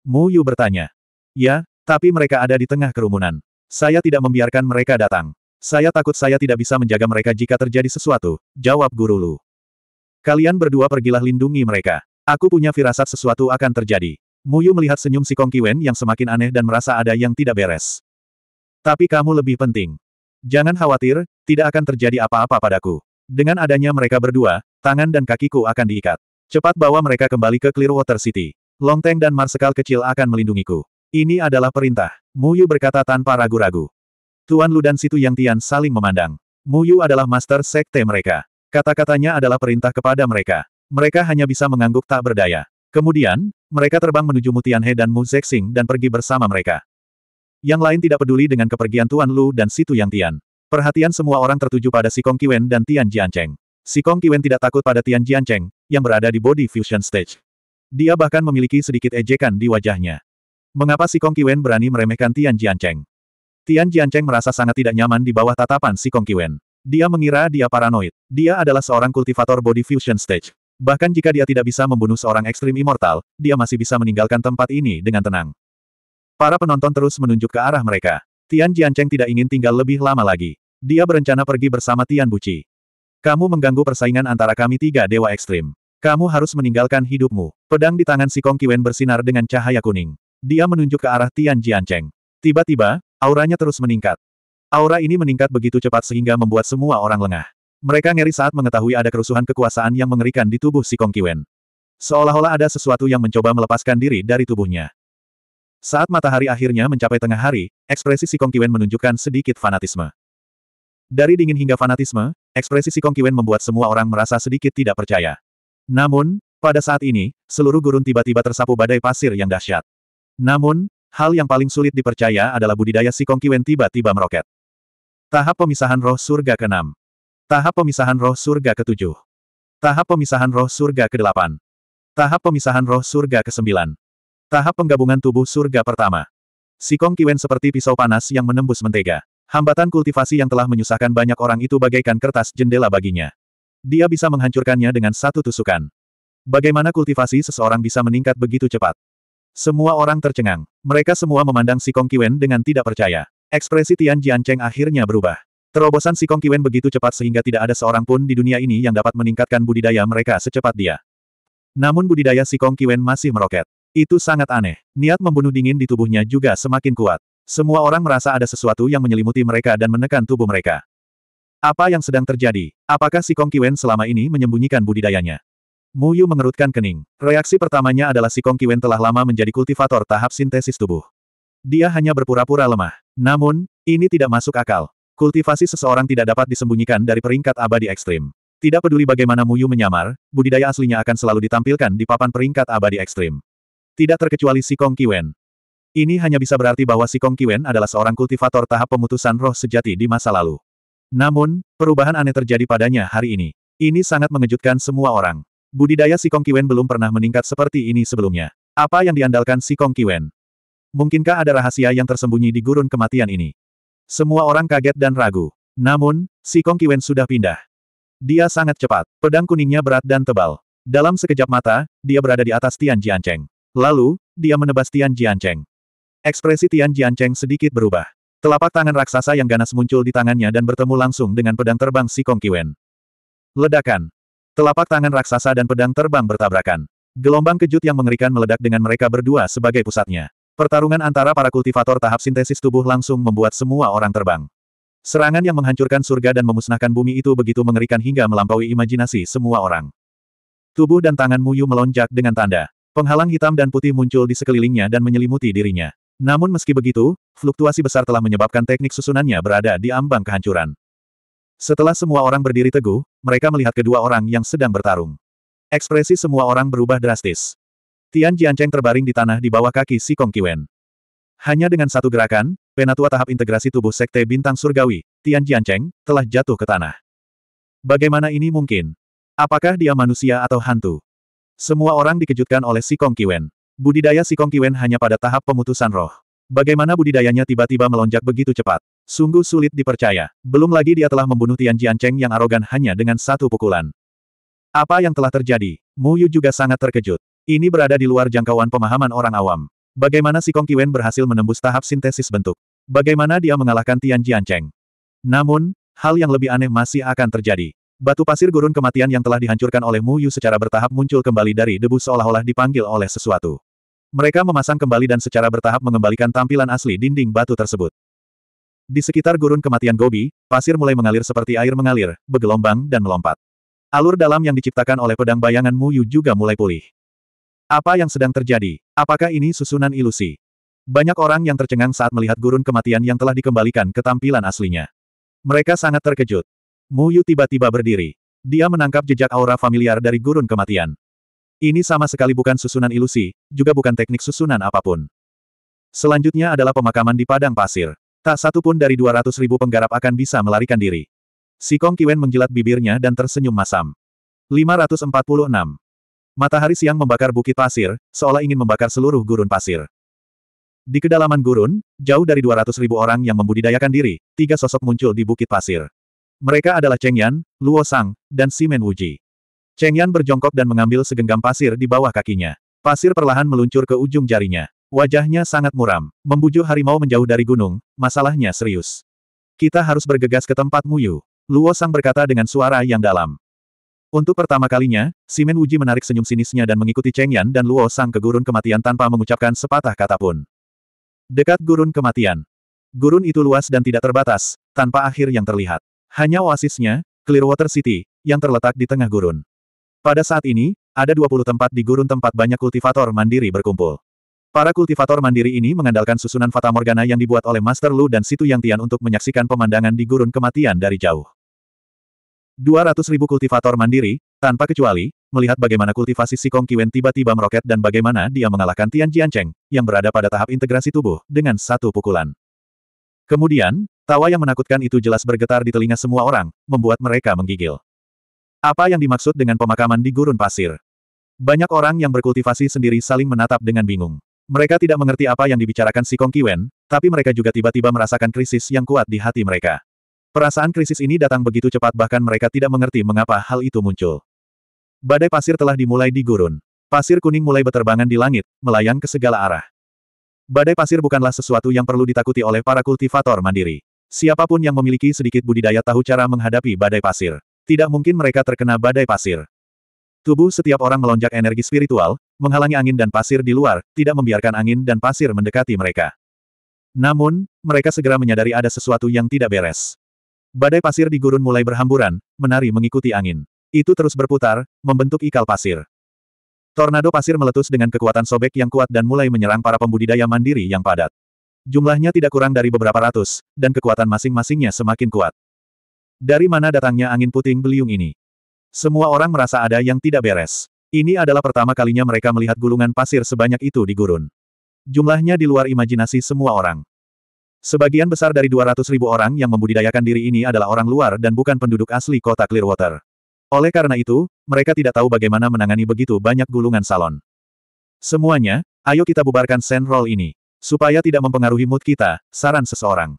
Muyu bertanya. Ya, tapi mereka ada di tengah kerumunan. Saya tidak membiarkan mereka datang. Saya takut saya tidak bisa menjaga mereka jika terjadi sesuatu, jawab Guru Lu. Kalian berdua pergilah lindungi mereka. Aku punya firasat sesuatu akan terjadi. Muyu melihat senyum si Kong Kiwen yang semakin aneh dan merasa ada yang tidak beres. Tapi kamu lebih penting. Jangan khawatir, tidak akan terjadi apa-apa padaku. Dengan adanya mereka berdua, tangan dan kakiku akan diikat. Cepat bawa mereka kembali ke Clearwater City. Longteng dan Marsekal kecil akan melindungiku. Ini adalah perintah. Muyu berkata tanpa ragu-ragu. Tuan Lu dan Situ Yang Tian saling memandang. Muyu adalah master sekte mereka. Kata-katanya adalah perintah kepada mereka. Mereka hanya bisa mengangguk tak berdaya. Kemudian, mereka terbang menuju Mutianhe dan Mu Zexing dan pergi bersama mereka. Yang lain tidak peduli dengan kepergian Tuan Lu dan Situ Yang Tian. Perhatian semua orang tertuju pada si Kong Qiwen dan Tian Jiancheng. Si Kong Qiwen tidak takut pada Tian Jiancheng, yang berada di body fusion stage. Dia bahkan memiliki sedikit ejekan di wajahnya. Mengapa si Kong Qiwen berani meremehkan Tian Jiancheng? Tian Jiancheng merasa sangat tidak nyaman di bawah tatapan si Kong Qiwen. Dia mengira dia paranoid. Dia adalah seorang kultivator body fusion stage. Bahkan jika dia tidak bisa membunuh seorang ekstrim immortal, dia masih bisa meninggalkan tempat ini dengan tenang. Para penonton terus menunjuk ke arah mereka. Tian Jiancheng tidak ingin tinggal lebih lama lagi. Dia berencana pergi bersama Tian Buci. Kamu mengganggu persaingan antara kami tiga dewa ekstrim. Kamu harus meninggalkan hidupmu. Pedang di tangan si Kong Kiwen bersinar dengan cahaya kuning. Dia menunjuk ke arah Tian Jiancheng. Tiba-tiba, auranya terus meningkat. Aura ini meningkat begitu cepat sehingga membuat semua orang lengah. Mereka ngeri saat mengetahui ada kerusuhan kekuasaan yang mengerikan di tubuh si Kong Kiwen. Seolah-olah ada sesuatu yang mencoba melepaskan diri dari tubuhnya. Saat matahari akhirnya mencapai tengah hari, ekspresi si Kong Kongkiwen menunjukkan sedikit fanatisme. Dari dingin hingga fanatisme, ekspresi si Kong Kongkiwen membuat semua orang merasa sedikit tidak percaya. Namun, pada saat ini, seluruh gurun tiba-tiba tersapu badai pasir yang dahsyat. Namun, hal yang paling sulit dipercaya adalah budidaya si Kong Kongkiwen tiba-tiba meroket. Tahap pemisahan roh surga ke-6. Tahap pemisahan roh surga ke-7. Tahap pemisahan roh surga ke-8. Tahap pemisahan roh surga ke-9. Tahap penggabungan tubuh surga pertama. Sikong Kiwen seperti pisau panas yang menembus mentega. Hambatan kultivasi yang telah menyusahkan banyak orang itu bagaikan kertas jendela baginya. Dia bisa menghancurkannya dengan satu tusukan. Bagaimana kultivasi seseorang bisa meningkat begitu cepat? Semua orang tercengang. Mereka semua memandang Sikong Kiwen dengan tidak percaya. Ekspresi Tian Jiancheng akhirnya berubah. Terobosan Sikong Kiwen begitu cepat sehingga tidak ada seorang pun di dunia ini yang dapat meningkatkan budidaya mereka secepat dia. Namun budidaya Sikong Kiwen masih meroket. Itu sangat aneh. Niat membunuh dingin di tubuhnya juga semakin kuat. Semua orang merasa ada sesuatu yang menyelimuti mereka dan menekan tubuh mereka. Apa yang sedang terjadi? Apakah si Kong Kiwen selama ini menyembunyikan budidayanya? Mu Yu mengerutkan kening. Reaksi pertamanya adalah si Kong Kiwen telah lama menjadi kultivator tahap sintesis tubuh. Dia hanya berpura-pura lemah. Namun, ini tidak masuk akal. Kultivasi seseorang tidak dapat disembunyikan dari peringkat abadi ekstrim. Tidak peduli bagaimana Mu Yu menyamar, budidaya aslinya akan selalu ditampilkan di papan peringkat abadi ekstrim. Tidak terkecuali Si Kong Kiwen. Ini hanya bisa berarti bahwa Si Kong Kiwen adalah seorang kultivator tahap pemutusan roh sejati di masa lalu. Namun, perubahan aneh terjadi padanya hari ini. Ini sangat mengejutkan semua orang. Budidaya Si Kong Kiwen belum pernah meningkat seperti ini sebelumnya. Apa yang diandalkan Si Kong Kiwen? Mungkinkah ada rahasia yang tersembunyi di gurun kematian ini? Semua orang kaget dan ragu. Namun, Si Kong Kiwen sudah pindah. Dia sangat cepat. Pedang kuningnya berat dan tebal. Dalam sekejap mata, dia berada di atas Tian Jiancheng. Lalu, dia menebas Tian Jiancheng. Ekspresi Tian Jiancheng sedikit berubah. Telapak tangan raksasa yang ganas muncul di tangannya dan bertemu langsung dengan pedang terbang si Kong Kiwen. Ledakan. Telapak tangan raksasa dan pedang terbang bertabrakan. Gelombang kejut yang mengerikan meledak dengan mereka berdua sebagai pusatnya. Pertarungan antara para kultivator tahap sintesis tubuh langsung membuat semua orang terbang. Serangan yang menghancurkan surga dan memusnahkan bumi itu begitu mengerikan hingga melampaui imajinasi semua orang. Tubuh dan tangan Muyu melonjak dengan tanda. Penghalang hitam dan putih muncul di sekelilingnya dan menyelimuti dirinya. Namun meski begitu, fluktuasi besar telah menyebabkan teknik susunannya berada di ambang kehancuran. Setelah semua orang berdiri teguh, mereka melihat kedua orang yang sedang bertarung. Ekspresi semua orang berubah drastis. Tian Jiancheng terbaring di tanah di bawah kaki si Kong Kiwen. Hanya dengan satu gerakan, penatua tahap integrasi tubuh Sekte Bintang Surgawi, Tian Jiancheng, telah jatuh ke tanah. Bagaimana ini mungkin? Apakah dia manusia atau hantu? Semua orang dikejutkan oleh Si Kong Kiwen. Budidaya Si Kong Kiwen hanya pada tahap pemutusan roh. Bagaimana budidayanya tiba-tiba melonjak begitu cepat? Sungguh sulit dipercaya. Belum lagi dia telah membunuh Tian Jian Cheng yang arogan hanya dengan satu pukulan. Apa yang telah terjadi? Mu Yu juga sangat terkejut. Ini berada di luar jangkauan pemahaman orang awam. Bagaimana Si Kong Kiwen berhasil menembus tahap sintesis bentuk? Bagaimana dia mengalahkan Tian Jian Cheng? Namun, hal yang lebih aneh masih akan terjadi. Batu pasir gurun kematian yang telah dihancurkan oleh Mu Yu secara bertahap muncul kembali dari debu seolah-olah dipanggil oleh sesuatu. Mereka memasang kembali dan secara bertahap mengembalikan tampilan asli dinding batu tersebut. Di sekitar gurun kematian Gobi, pasir mulai mengalir seperti air mengalir, bergelombang dan melompat. Alur dalam yang diciptakan oleh pedang bayangan Mu Yu juga mulai pulih. Apa yang sedang terjadi? Apakah ini susunan ilusi? Banyak orang yang tercengang saat melihat gurun kematian yang telah dikembalikan ke tampilan aslinya. Mereka sangat terkejut. Mu Yu tiba-tiba berdiri. Dia menangkap jejak aura familiar dari gurun kematian. Ini sama sekali bukan susunan ilusi, juga bukan teknik susunan apapun. Selanjutnya adalah pemakaman di padang pasir. Tak satu pun dari 200 ribu penggarap akan bisa melarikan diri. Si Kong Kiwen menjilat bibirnya dan tersenyum masam. 546. Matahari siang membakar bukit pasir, seolah ingin membakar seluruh gurun pasir. Di kedalaman gurun, jauh dari 200 ribu orang yang membudidayakan diri, tiga sosok muncul di bukit pasir. Mereka adalah Cheng Yan, Luo Sang, dan Simen Wuji. Cheng Yan berjongkok dan mengambil segenggam pasir di bawah kakinya. Pasir perlahan meluncur ke ujung jarinya. Wajahnya sangat muram. Membujuk harimau menjauh dari gunung, masalahnya serius. Kita harus bergegas ke tempat Muyu. Luo Sang berkata dengan suara yang dalam. Untuk pertama kalinya, Simen Wuji menarik senyum sinisnya dan mengikuti Cheng Yan dan Luo Sang ke gurun kematian tanpa mengucapkan sepatah kata pun. Dekat gurun kematian. Gurun itu luas dan tidak terbatas, tanpa akhir yang terlihat. Hanya oasisnya, Clearwater City, yang terletak di tengah gurun. Pada saat ini, ada 20 tempat di gurun tempat banyak kultivator mandiri berkumpul. Para kultivator mandiri ini mengandalkan susunan fata morgana yang dibuat oleh Master Lu dan Situ Yang Tian untuk menyaksikan pemandangan di gurun kematian dari jauh. 200 ribu kultivator mandiri, tanpa kecuali, melihat bagaimana kultivasi si Kong Kiwen tiba-tiba meroket dan bagaimana dia mengalahkan Tian Jiancheng, yang berada pada tahap integrasi tubuh, dengan satu pukulan. Kemudian, Tawa yang menakutkan itu jelas bergetar di telinga semua orang, membuat mereka menggigil. Apa yang dimaksud dengan pemakaman di gurun pasir? Banyak orang yang berkultivasi sendiri saling menatap dengan bingung. Mereka tidak mengerti apa yang dibicarakan si Kong Kiwen, tapi mereka juga tiba-tiba merasakan krisis yang kuat di hati mereka. Perasaan krisis ini datang begitu cepat bahkan mereka tidak mengerti mengapa hal itu muncul. Badai pasir telah dimulai di gurun. Pasir kuning mulai berterbangan di langit, melayang ke segala arah. Badai pasir bukanlah sesuatu yang perlu ditakuti oleh para kultivator mandiri. Siapapun yang memiliki sedikit budidaya tahu cara menghadapi badai pasir. Tidak mungkin mereka terkena badai pasir. Tubuh setiap orang melonjak energi spiritual, menghalangi angin dan pasir di luar, tidak membiarkan angin dan pasir mendekati mereka. Namun, mereka segera menyadari ada sesuatu yang tidak beres. Badai pasir di gurun mulai berhamburan, menari mengikuti angin. Itu terus berputar, membentuk ikal pasir. Tornado pasir meletus dengan kekuatan sobek yang kuat dan mulai menyerang para pembudidaya mandiri yang padat. Jumlahnya tidak kurang dari beberapa ratus, dan kekuatan masing-masingnya semakin kuat. Dari mana datangnya angin puting beliung ini? Semua orang merasa ada yang tidak beres. Ini adalah pertama kalinya mereka melihat gulungan pasir sebanyak itu di gurun. Jumlahnya di luar imajinasi semua orang. Sebagian besar dari 200 ribu orang yang membudidayakan diri ini adalah orang luar dan bukan penduduk asli kota Clearwater. Oleh karena itu, mereka tidak tahu bagaimana menangani begitu banyak gulungan salon. Semuanya, ayo kita bubarkan Senrol ini. Supaya tidak mempengaruhi mood kita, saran seseorang.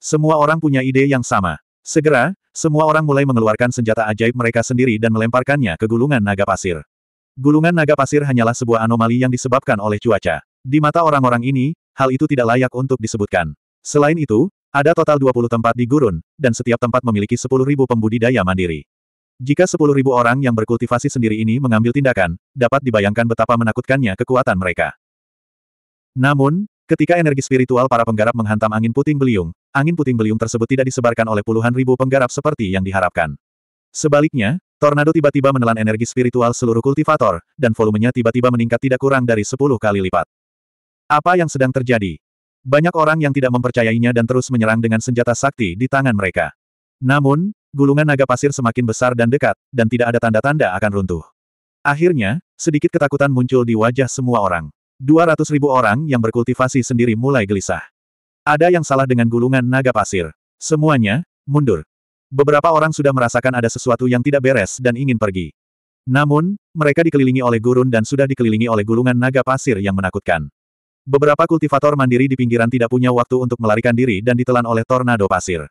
Semua orang punya ide yang sama. Segera, semua orang mulai mengeluarkan senjata ajaib mereka sendiri dan melemparkannya ke gulungan naga pasir. Gulungan naga pasir hanyalah sebuah anomali yang disebabkan oleh cuaca. Di mata orang-orang ini, hal itu tidak layak untuk disebutkan. Selain itu, ada total 20 tempat di gurun, dan setiap tempat memiliki 10.000 pembudidaya mandiri. Jika 10.000 orang yang berkultivasi sendiri ini mengambil tindakan, dapat dibayangkan betapa menakutkannya kekuatan mereka. Namun, Ketika energi spiritual para penggarap menghantam angin puting beliung, angin puting beliung tersebut tidak disebarkan oleh puluhan ribu penggarap seperti yang diharapkan. Sebaliknya, tornado tiba-tiba menelan energi spiritual seluruh kultivator, dan volumenya tiba-tiba meningkat tidak kurang dari 10 kali lipat. Apa yang sedang terjadi? Banyak orang yang tidak mempercayainya dan terus menyerang dengan senjata sakti di tangan mereka. Namun, gulungan naga pasir semakin besar dan dekat, dan tidak ada tanda-tanda akan runtuh. Akhirnya, sedikit ketakutan muncul di wajah semua orang ribu orang yang berkultivasi sendiri mulai gelisah. Ada yang salah dengan gulungan naga pasir. Semuanya, mundur. Beberapa orang sudah merasakan ada sesuatu yang tidak beres dan ingin pergi. Namun, mereka dikelilingi oleh gurun dan sudah dikelilingi oleh gulungan naga pasir yang menakutkan. Beberapa kultivator mandiri di pinggiran tidak punya waktu untuk melarikan diri dan ditelan oleh tornado pasir.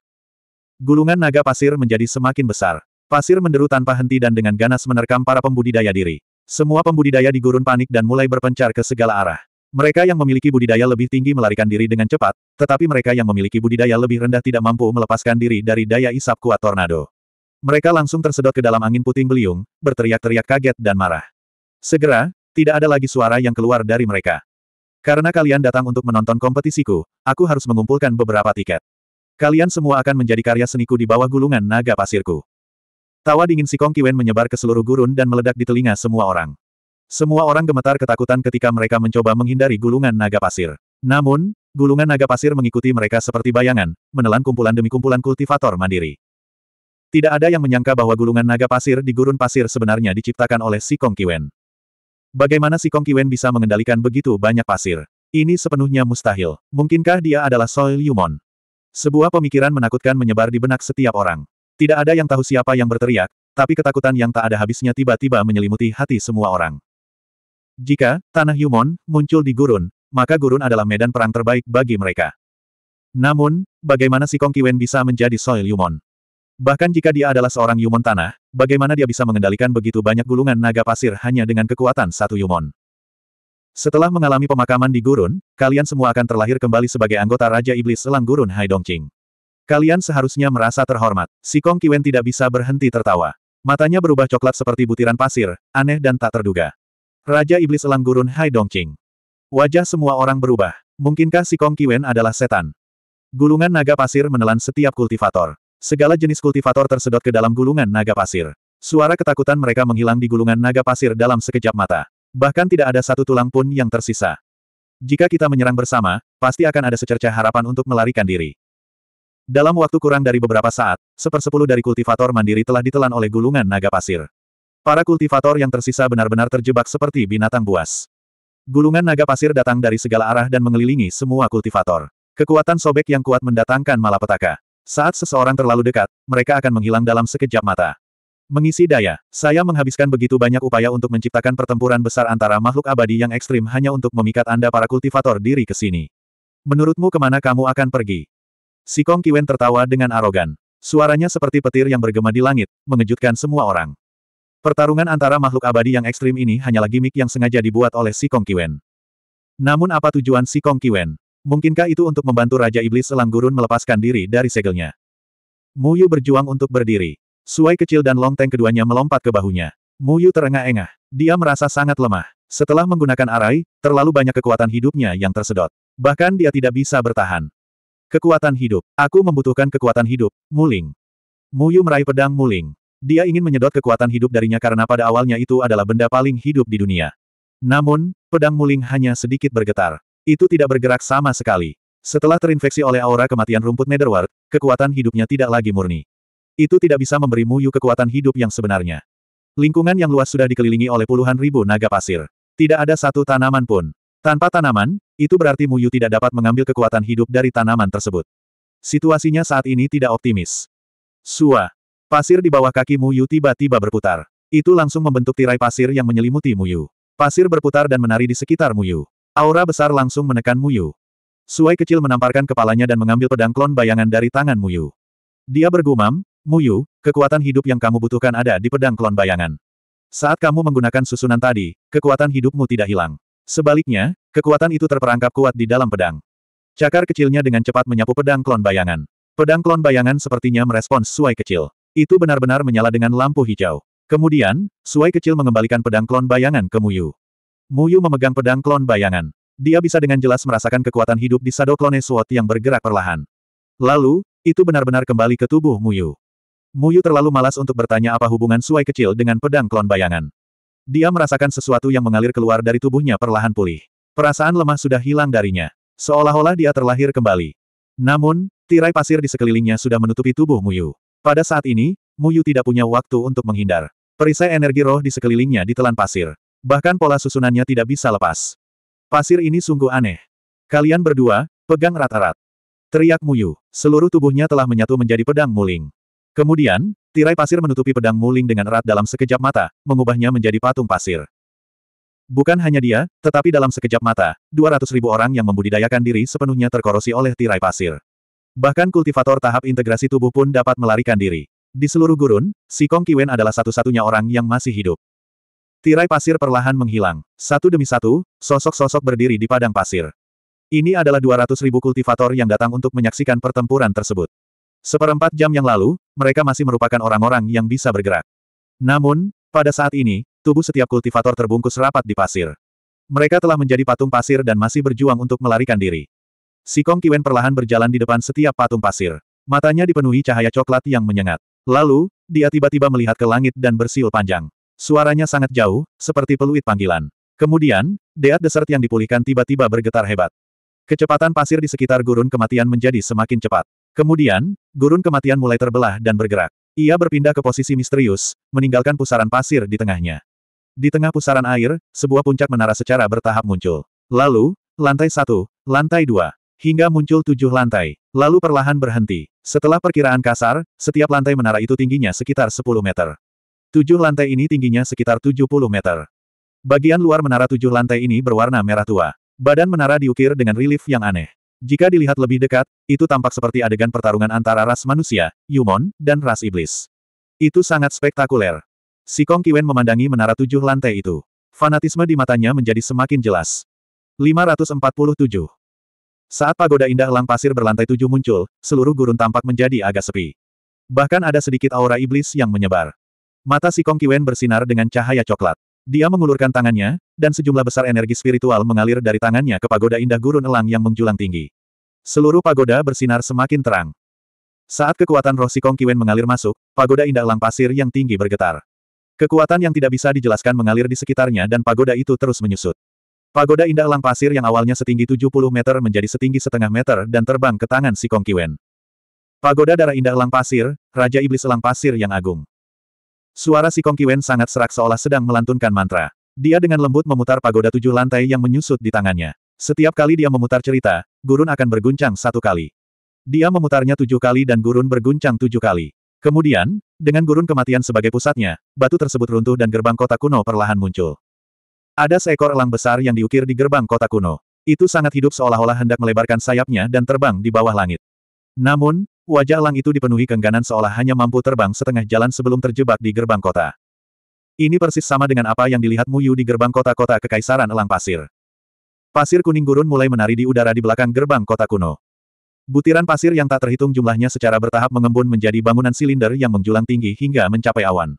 Gulungan naga pasir menjadi semakin besar. Pasir menderu tanpa henti dan dengan ganas menerkam para pembudidaya diri. Semua pembudidaya di gurun panik dan mulai berpencar ke segala arah. Mereka yang memiliki budidaya lebih tinggi melarikan diri dengan cepat, tetapi mereka yang memiliki budidaya lebih rendah tidak mampu melepaskan diri dari daya isap kuat tornado. Mereka langsung tersedot ke dalam angin puting beliung, berteriak-teriak kaget dan marah. Segera, tidak ada lagi suara yang keluar dari mereka. Karena kalian datang untuk menonton kompetisiku, aku harus mengumpulkan beberapa tiket. Kalian semua akan menjadi karya seniku di bawah gulungan naga pasirku. Tawa dingin Si Kong Kiwen menyebar ke seluruh gurun dan meledak di telinga semua orang. Semua orang gemetar ketakutan ketika mereka mencoba menghindari gulungan naga pasir. Namun, gulungan naga pasir mengikuti mereka seperti bayangan, menelan kumpulan demi kumpulan kultivator mandiri. Tidak ada yang menyangka bahwa gulungan naga pasir di gurun pasir sebenarnya diciptakan oleh Si Kong Kiwen. Bagaimana Si Kong Kiwen bisa mengendalikan begitu banyak pasir? Ini sepenuhnya mustahil. Mungkinkah dia adalah Soil Yumon? Sebuah pemikiran menakutkan menyebar di benak setiap orang. Tidak ada yang tahu siapa yang berteriak, tapi ketakutan yang tak ada habisnya tiba-tiba menyelimuti hati semua orang. Jika tanah Yumon muncul di gurun, maka gurun adalah medan perang terbaik bagi mereka. Namun, bagaimana si Kong Kiwen bisa menjadi soil Yumon? Bahkan jika dia adalah seorang Yumon tanah, bagaimana dia bisa mengendalikan begitu banyak gulungan naga pasir hanya dengan kekuatan satu Yumon? Setelah mengalami pemakaman di gurun, kalian semua akan terlahir kembali sebagai anggota Raja Iblis Selang Gurun Haidongqing. Kalian seharusnya merasa terhormat. Si Kong Kiwen tidak bisa berhenti tertawa. Matanya berubah coklat seperti butiran pasir, aneh dan tak terduga. Raja Iblis Elang Gurun Hai Dongqing. Wajah semua orang berubah. Mungkinkah si Kong Kiwen adalah setan? Gulungan naga pasir menelan setiap kultivator. Segala jenis kultivator tersedot ke dalam gulungan naga pasir. Suara ketakutan mereka menghilang di gulungan naga pasir dalam sekejap mata. Bahkan tidak ada satu tulang pun yang tersisa. Jika kita menyerang bersama, pasti akan ada secerca harapan untuk melarikan diri. Dalam waktu kurang dari beberapa saat, sepersepuluh dari kultivator mandiri telah ditelan oleh gulungan naga pasir. Para kultivator yang tersisa benar-benar terjebak seperti binatang buas. Gulungan naga pasir datang dari segala arah dan mengelilingi semua kultivator. Kekuatan sobek yang kuat mendatangkan malapetaka. Saat seseorang terlalu dekat, mereka akan menghilang dalam sekejap mata. Mengisi daya, saya menghabiskan begitu banyak upaya untuk menciptakan pertempuran besar antara makhluk abadi yang ekstrim hanya untuk memikat Anda para kultivator diri ke sini. Menurutmu kemana kamu akan pergi? Si Kong Kiwen tertawa dengan arogan. Suaranya seperti petir yang bergema di langit, mengejutkan semua orang. Pertarungan antara makhluk abadi yang ekstrim ini hanyalah gimmick yang sengaja dibuat oleh si Kong Kiwen. Namun apa tujuan si Kong Kiwen? Mungkinkah itu untuk membantu Raja Iblis Elang Gurun melepaskan diri dari segelnya? Mu Yu berjuang untuk berdiri. Suai kecil dan Long tank keduanya melompat ke bahunya. Mu Yu terengah-engah. Dia merasa sangat lemah. Setelah menggunakan arai, terlalu banyak kekuatan hidupnya yang tersedot. Bahkan dia tidak bisa bertahan. Kekuatan hidup. Aku membutuhkan kekuatan hidup. Muling. Muyu meraih pedang Muling. Dia ingin menyedot kekuatan hidup darinya karena pada awalnya itu adalah benda paling hidup di dunia. Namun, pedang Muling hanya sedikit bergetar. Itu tidak bergerak sama sekali. Setelah terinfeksi oleh aura kematian rumput Netherworld, kekuatan hidupnya tidak lagi murni. Itu tidak bisa memberi Muyu kekuatan hidup yang sebenarnya. Lingkungan yang luas sudah dikelilingi oleh puluhan ribu naga pasir. Tidak ada satu tanaman pun. Tanpa tanaman, itu berarti Muyu tidak dapat mengambil kekuatan hidup dari tanaman tersebut. Situasinya saat ini tidak optimis. Sua. Pasir di bawah kaki Muyu tiba-tiba berputar. Itu langsung membentuk tirai pasir yang menyelimuti Muyu. Pasir berputar dan menari di sekitar Muyu. Aura besar langsung menekan Muyu. Suai kecil menamparkan kepalanya dan mengambil pedang klon bayangan dari tangan Muyu. Dia bergumam, Muyu, kekuatan hidup yang kamu butuhkan ada di pedang klon bayangan. Saat kamu menggunakan susunan tadi, kekuatan hidupmu tidak hilang. Sebaliknya, kekuatan itu terperangkap kuat di dalam pedang. Cakar kecilnya dengan cepat menyapu pedang klon bayangan. Pedang klon bayangan sepertinya merespons suai kecil. Itu benar-benar menyala dengan lampu hijau. Kemudian, suai kecil mengembalikan pedang klon bayangan ke Muyu. Muyu memegang pedang klon bayangan. Dia bisa dengan jelas merasakan kekuatan hidup di Sado Klone yang bergerak perlahan. Lalu, itu benar-benar kembali ke tubuh Muyu. Muyu terlalu malas untuk bertanya apa hubungan suai kecil dengan pedang klon bayangan. Dia merasakan sesuatu yang mengalir keluar dari tubuhnya perlahan pulih. Perasaan lemah sudah hilang darinya. Seolah-olah dia terlahir kembali. Namun, tirai pasir di sekelilingnya sudah menutupi tubuh Muyu. Pada saat ini, Muyu tidak punya waktu untuk menghindar. Perisai energi roh di sekelilingnya ditelan pasir. Bahkan pola susunannya tidak bisa lepas. Pasir ini sungguh aneh. Kalian berdua, pegang rata-rata. Teriak Muyu. Seluruh tubuhnya telah menyatu menjadi pedang muling. Kemudian, Tirai pasir menutupi pedang Muling dengan erat dalam sekejap mata, mengubahnya menjadi patung pasir. Bukan hanya dia, tetapi dalam sekejap mata, 200 ribu orang yang membudidayakan diri sepenuhnya terkorosi oleh tirai pasir. Bahkan kultivator tahap integrasi tubuh pun dapat melarikan diri. Di seluruh gurun, si Kong Kiwen adalah satu-satunya orang yang masih hidup. Tirai pasir perlahan menghilang. Satu demi satu, sosok-sosok berdiri di padang pasir. Ini adalah 200 ribu kultivator yang datang untuk menyaksikan pertempuran tersebut. Seperempat jam yang lalu, mereka masih merupakan orang-orang yang bisa bergerak. Namun, pada saat ini, tubuh setiap kultivator terbungkus rapat di pasir. Mereka telah menjadi patung pasir dan masih berjuang untuk melarikan diri. Sikong Kiwen perlahan berjalan di depan setiap patung pasir. Matanya dipenuhi cahaya coklat yang menyengat. Lalu, dia tiba-tiba melihat ke langit dan bersiul panjang. Suaranya sangat jauh, seperti peluit panggilan. Kemudian, deat desert yang dipulihkan tiba-tiba bergetar hebat. Kecepatan pasir di sekitar gurun kematian menjadi semakin cepat. Kemudian, gurun kematian mulai terbelah dan bergerak. Ia berpindah ke posisi misterius, meninggalkan pusaran pasir di tengahnya. Di tengah pusaran air, sebuah puncak menara secara bertahap muncul. Lalu, lantai satu, lantai dua, hingga muncul tujuh lantai, lalu perlahan berhenti. Setelah perkiraan kasar, setiap lantai menara itu tingginya sekitar 10 meter. Tujuh lantai ini tingginya sekitar 70 meter. Bagian luar menara tujuh lantai ini berwarna merah tua. Badan menara diukir dengan relief yang aneh. Jika dilihat lebih dekat, itu tampak seperti adegan pertarungan antara ras manusia, Yumon, dan ras iblis. Itu sangat spektakuler. Si Kong Kiwen memandangi menara tujuh lantai itu. Fanatisme di matanya menjadi semakin jelas. 547. Saat pagoda indah elang pasir berlantai tujuh muncul, seluruh gurun tampak menjadi agak sepi. Bahkan ada sedikit aura iblis yang menyebar. Mata si Kong Kiwen bersinar dengan cahaya coklat. Dia mengulurkan tangannya, dan sejumlah besar energi spiritual mengalir dari tangannya ke pagoda indah gurun elang yang menjulang tinggi. Seluruh pagoda bersinar semakin terang. Saat kekuatan roh si Kong Kiwen mengalir masuk, pagoda indah elang pasir yang tinggi bergetar. Kekuatan yang tidak bisa dijelaskan mengalir di sekitarnya dan pagoda itu terus menyusut. Pagoda indah elang pasir yang awalnya setinggi 70 meter menjadi setinggi setengah meter dan terbang ke tangan si Kong Kiwen. Pagoda darah indah elang pasir, Raja Iblis elang pasir yang agung. Suara si Kong Kiwen sangat serak seolah sedang melantunkan mantra. Dia dengan lembut memutar pagoda tujuh lantai yang menyusut di tangannya. Setiap kali dia memutar cerita, gurun akan berguncang satu kali. Dia memutarnya tujuh kali dan gurun berguncang tujuh kali. Kemudian, dengan gurun kematian sebagai pusatnya, batu tersebut runtuh dan gerbang kota kuno perlahan muncul. Ada seekor elang besar yang diukir di gerbang kota kuno. Itu sangat hidup seolah-olah hendak melebarkan sayapnya dan terbang di bawah langit. Namun, Wajah Lang itu dipenuhi kengganan seolah hanya mampu terbang setengah jalan sebelum terjebak di gerbang kota. Ini persis sama dengan apa yang dilihat Muyu di gerbang kota-kota Kekaisaran Elang Pasir. Pasir kuning gurun mulai menari di udara di belakang gerbang kota kuno. Butiran pasir yang tak terhitung jumlahnya secara bertahap mengembun menjadi bangunan silinder yang menjulang tinggi hingga mencapai awan.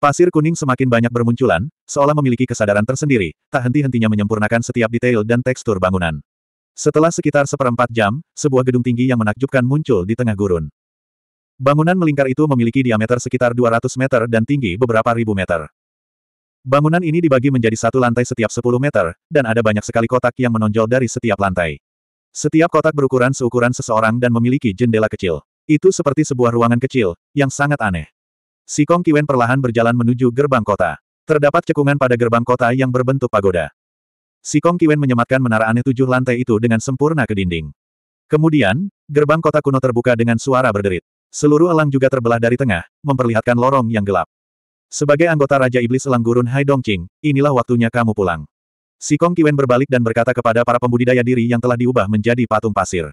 Pasir kuning semakin banyak bermunculan, seolah memiliki kesadaran tersendiri, tak henti-hentinya menyempurnakan setiap detail dan tekstur bangunan. Setelah sekitar seperempat jam, sebuah gedung tinggi yang menakjubkan muncul di tengah gurun. Bangunan melingkar itu memiliki diameter sekitar 200 meter dan tinggi beberapa ribu meter. Bangunan ini dibagi menjadi satu lantai setiap 10 meter, dan ada banyak sekali kotak yang menonjol dari setiap lantai. Setiap kotak berukuran seukuran seseorang dan memiliki jendela kecil. Itu seperti sebuah ruangan kecil, yang sangat aneh. Si Kong Kiwen perlahan berjalan menuju gerbang kota. Terdapat cekungan pada gerbang kota yang berbentuk pagoda. Si Kong Kiwen menyematkan menara aneh tujuh lantai itu dengan sempurna ke dinding. Kemudian, gerbang kota kuno terbuka dengan suara berderit. Seluruh elang juga terbelah dari tengah, memperlihatkan lorong yang gelap. Sebagai anggota Raja Iblis Elang Gurun Hai Dongqing, inilah waktunya kamu pulang. Si Kong Kiwen berbalik dan berkata kepada para pembudidaya diri yang telah diubah menjadi patung pasir.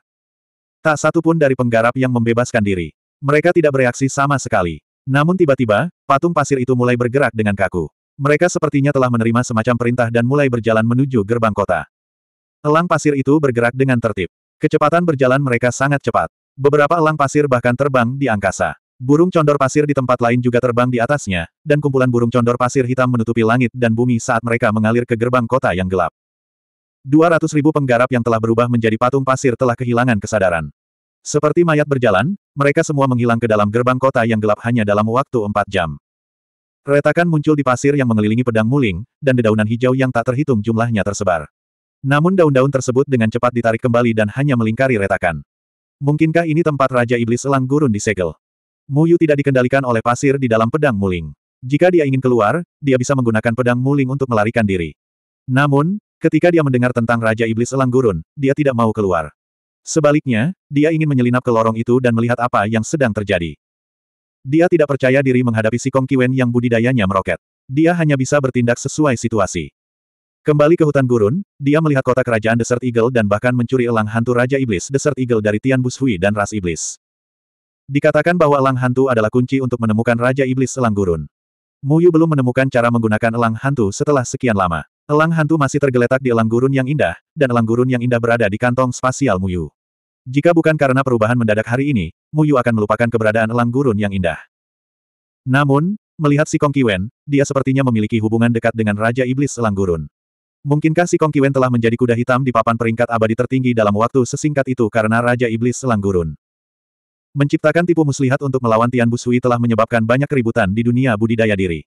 Tak satu pun dari penggarap yang membebaskan diri. Mereka tidak bereaksi sama sekali. Namun tiba-tiba, patung pasir itu mulai bergerak dengan kaku. Mereka sepertinya telah menerima semacam perintah dan mulai berjalan menuju gerbang kota. Elang pasir itu bergerak dengan tertib. Kecepatan berjalan mereka sangat cepat. Beberapa elang pasir bahkan terbang di angkasa. Burung condor pasir di tempat lain juga terbang di atasnya, dan kumpulan burung condor pasir hitam menutupi langit dan bumi saat mereka mengalir ke gerbang kota yang gelap. 200 ribu penggarap yang telah berubah menjadi patung pasir telah kehilangan kesadaran. Seperti mayat berjalan, mereka semua menghilang ke dalam gerbang kota yang gelap hanya dalam waktu 4 jam. Retakan muncul di pasir yang mengelilingi pedang muling, dan dedaunan hijau yang tak terhitung jumlahnya tersebar. Namun daun-daun tersebut dengan cepat ditarik kembali dan hanya melingkari retakan. Mungkinkah ini tempat Raja Iblis Elang Gurun disegel? Muyu tidak dikendalikan oleh pasir di dalam pedang muling. Jika dia ingin keluar, dia bisa menggunakan pedang muling untuk melarikan diri. Namun, ketika dia mendengar tentang Raja Iblis Elang Gurun, dia tidak mau keluar. Sebaliknya, dia ingin menyelinap ke lorong itu dan melihat apa yang sedang terjadi. Dia tidak percaya diri menghadapi si Kong Kiwen yang budidayanya meroket. Dia hanya bisa bertindak sesuai situasi. Kembali ke hutan gurun, dia melihat kota kerajaan Desert Eagle dan bahkan mencuri elang hantu Raja Iblis Desert Eagle dari Tian Bushui dan Ras Iblis. Dikatakan bahwa elang hantu adalah kunci untuk menemukan Raja Iblis elang gurun. Muyu belum menemukan cara menggunakan elang hantu setelah sekian lama. Elang hantu masih tergeletak di elang gurun yang indah, dan elang gurun yang indah berada di kantong spasial Muyu. Jika bukan karena perubahan mendadak hari ini, Mu Yu akan melupakan keberadaan elang gurun yang indah. Namun, melihat si Kong Kiwen, dia sepertinya memiliki hubungan dekat dengan Raja Iblis Elang Gurun. Mungkinkah si Kong Kiwen telah menjadi kuda hitam di papan peringkat abadi tertinggi dalam waktu sesingkat itu karena Raja Iblis Elang Gurun? Menciptakan tipu muslihat untuk melawan Tian Busui telah menyebabkan banyak keributan di dunia budidaya diri.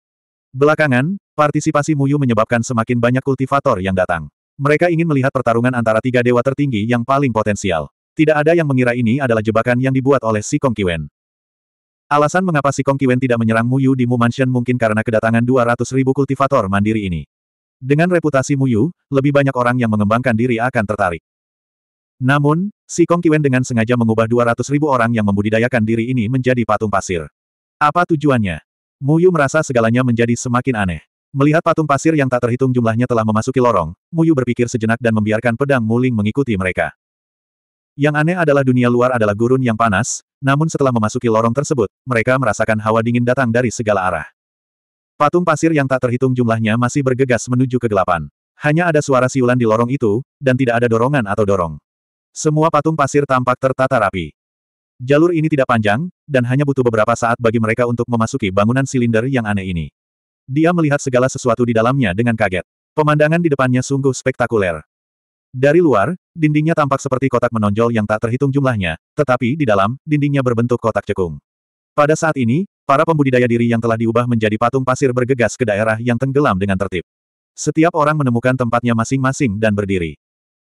Belakangan, partisipasi Muyu menyebabkan semakin banyak kultivator yang datang. Mereka ingin melihat pertarungan antara tiga dewa tertinggi yang paling potensial. Tidak ada yang mengira ini adalah jebakan yang dibuat oleh si Kong Kiwen. Alasan mengapa si Kong Kiwen tidak menyerang Muyu di Mu Mansion mungkin karena kedatangan 200 ribu kultivator mandiri ini. Dengan reputasi Muyu, lebih banyak orang yang mengembangkan diri akan tertarik. Namun, si Kong Kiwen dengan sengaja mengubah 200 ribu orang yang membudidayakan diri ini menjadi patung pasir. Apa tujuannya? Muyu merasa segalanya menjadi semakin aneh. Melihat patung pasir yang tak terhitung jumlahnya telah memasuki lorong, Muyu berpikir sejenak dan membiarkan pedang muling mengikuti mereka. Yang aneh adalah dunia luar adalah gurun yang panas, namun setelah memasuki lorong tersebut, mereka merasakan hawa dingin datang dari segala arah. Patung pasir yang tak terhitung jumlahnya masih bergegas menuju kegelapan. Hanya ada suara siulan di lorong itu, dan tidak ada dorongan atau dorong. Semua patung pasir tampak tertata rapi. Jalur ini tidak panjang, dan hanya butuh beberapa saat bagi mereka untuk memasuki bangunan silinder yang aneh ini. Dia melihat segala sesuatu di dalamnya dengan kaget. Pemandangan di depannya sungguh spektakuler. Dari luar, dindingnya tampak seperti kotak menonjol yang tak terhitung jumlahnya, tetapi di dalam, dindingnya berbentuk kotak cekung. Pada saat ini, para pembudidaya diri yang telah diubah menjadi patung pasir bergegas ke daerah yang tenggelam dengan tertib. Setiap orang menemukan tempatnya masing-masing dan berdiri.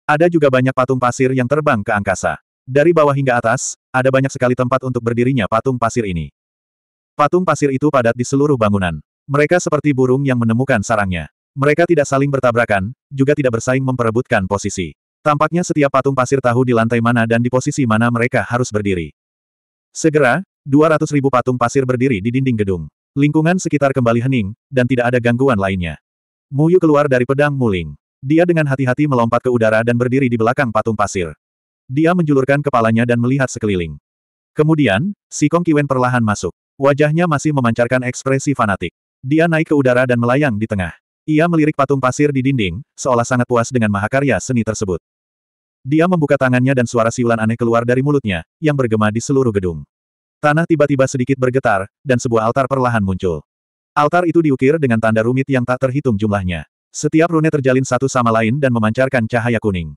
Ada juga banyak patung pasir yang terbang ke angkasa. Dari bawah hingga atas, ada banyak sekali tempat untuk berdirinya patung pasir ini. Patung pasir itu padat di seluruh bangunan. Mereka seperti burung yang menemukan sarangnya. Mereka tidak saling bertabrakan, juga tidak bersaing memperebutkan posisi. Tampaknya setiap patung pasir tahu di lantai mana dan di posisi mana mereka harus berdiri. Segera, 200 ribu patung pasir berdiri di dinding gedung. Lingkungan sekitar kembali hening, dan tidak ada gangguan lainnya. Muyu keluar dari pedang muling. Dia dengan hati-hati melompat ke udara dan berdiri di belakang patung pasir. Dia menjulurkan kepalanya dan melihat sekeliling. Kemudian, si Kong Kiwen perlahan masuk. Wajahnya masih memancarkan ekspresi fanatik. Dia naik ke udara dan melayang di tengah. Ia melirik patung pasir di dinding, seolah sangat puas dengan mahakarya seni tersebut. Dia membuka tangannya dan suara siulan aneh keluar dari mulutnya, yang bergema di seluruh gedung. Tanah tiba-tiba sedikit bergetar, dan sebuah altar perlahan muncul. Altar itu diukir dengan tanda rumit yang tak terhitung jumlahnya. Setiap rune terjalin satu sama lain dan memancarkan cahaya kuning.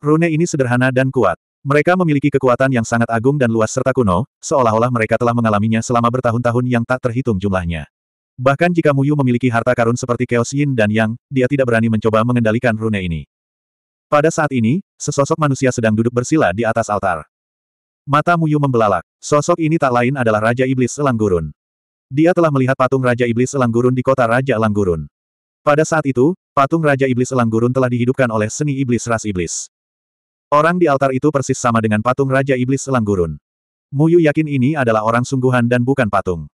Rune ini sederhana dan kuat. Mereka memiliki kekuatan yang sangat agung dan luas serta kuno, seolah-olah mereka telah mengalaminya selama bertahun-tahun yang tak terhitung jumlahnya. Bahkan jika Muyu memiliki harta karun seperti Chaos Yin dan Yang, dia tidak berani mencoba mengendalikan rune ini. Pada saat ini, sesosok manusia sedang duduk bersila di atas altar. Mata Muyu membelalak. Sosok ini tak lain adalah Raja Iblis Elanggurun. Dia telah melihat patung Raja Iblis Elanggurun di kota Raja Elanggurun. Pada saat itu, patung Raja Iblis Elanggurun telah dihidupkan oleh seni iblis ras iblis. Orang di altar itu persis sama dengan patung Raja Iblis Elanggurun. Muyu yakin ini adalah orang sungguhan dan bukan patung.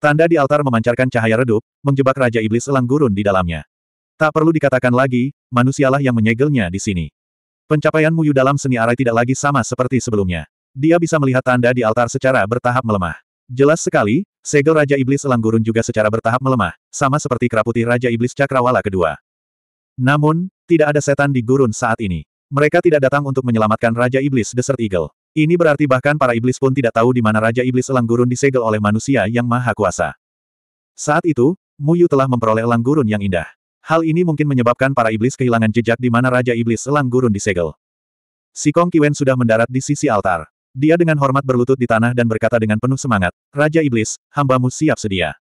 Tanda di altar memancarkan cahaya redup, menjebak Raja Iblis Elang Gurun di dalamnya. Tak perlu dikatakan lagi, manusialah yang menyegelnya di sini. Pencapaian Muyu dalam seni arai tidak lagi sama seperti sebelumnya. Dia bisa melihat tanda di altar secara bertahap melemah. Jelas sekali, segel Raja Iblis Elang Gurun juga secara bertahap melemah, sama seperti keraputi Raja Iblis Cakrawala kedua. Namun, tidak ada setan di gurun saat ini. Mereka tidak datang untuk menyelamatkan Raja Iblis Desert Eagle. Ini berarti bahkan para iblis pun tidak tahu di mana Raja Iblis Elang Gurun disegel oleh manusia yang maha kuasa. Saat itu, Muyu telah memperoleh elang gurun yang indah. Hal ini mungkin menyebabkan para iblis kehilangan jejak di mana Raja Iblis Elang Gurun disegel. Si Kong Kiwen sudah mendarat di sisi altar. Dia dengan hormat berlutut di tanah dan berkata dengan penuh semangat, Raja Iblis, hambamu siap sedia.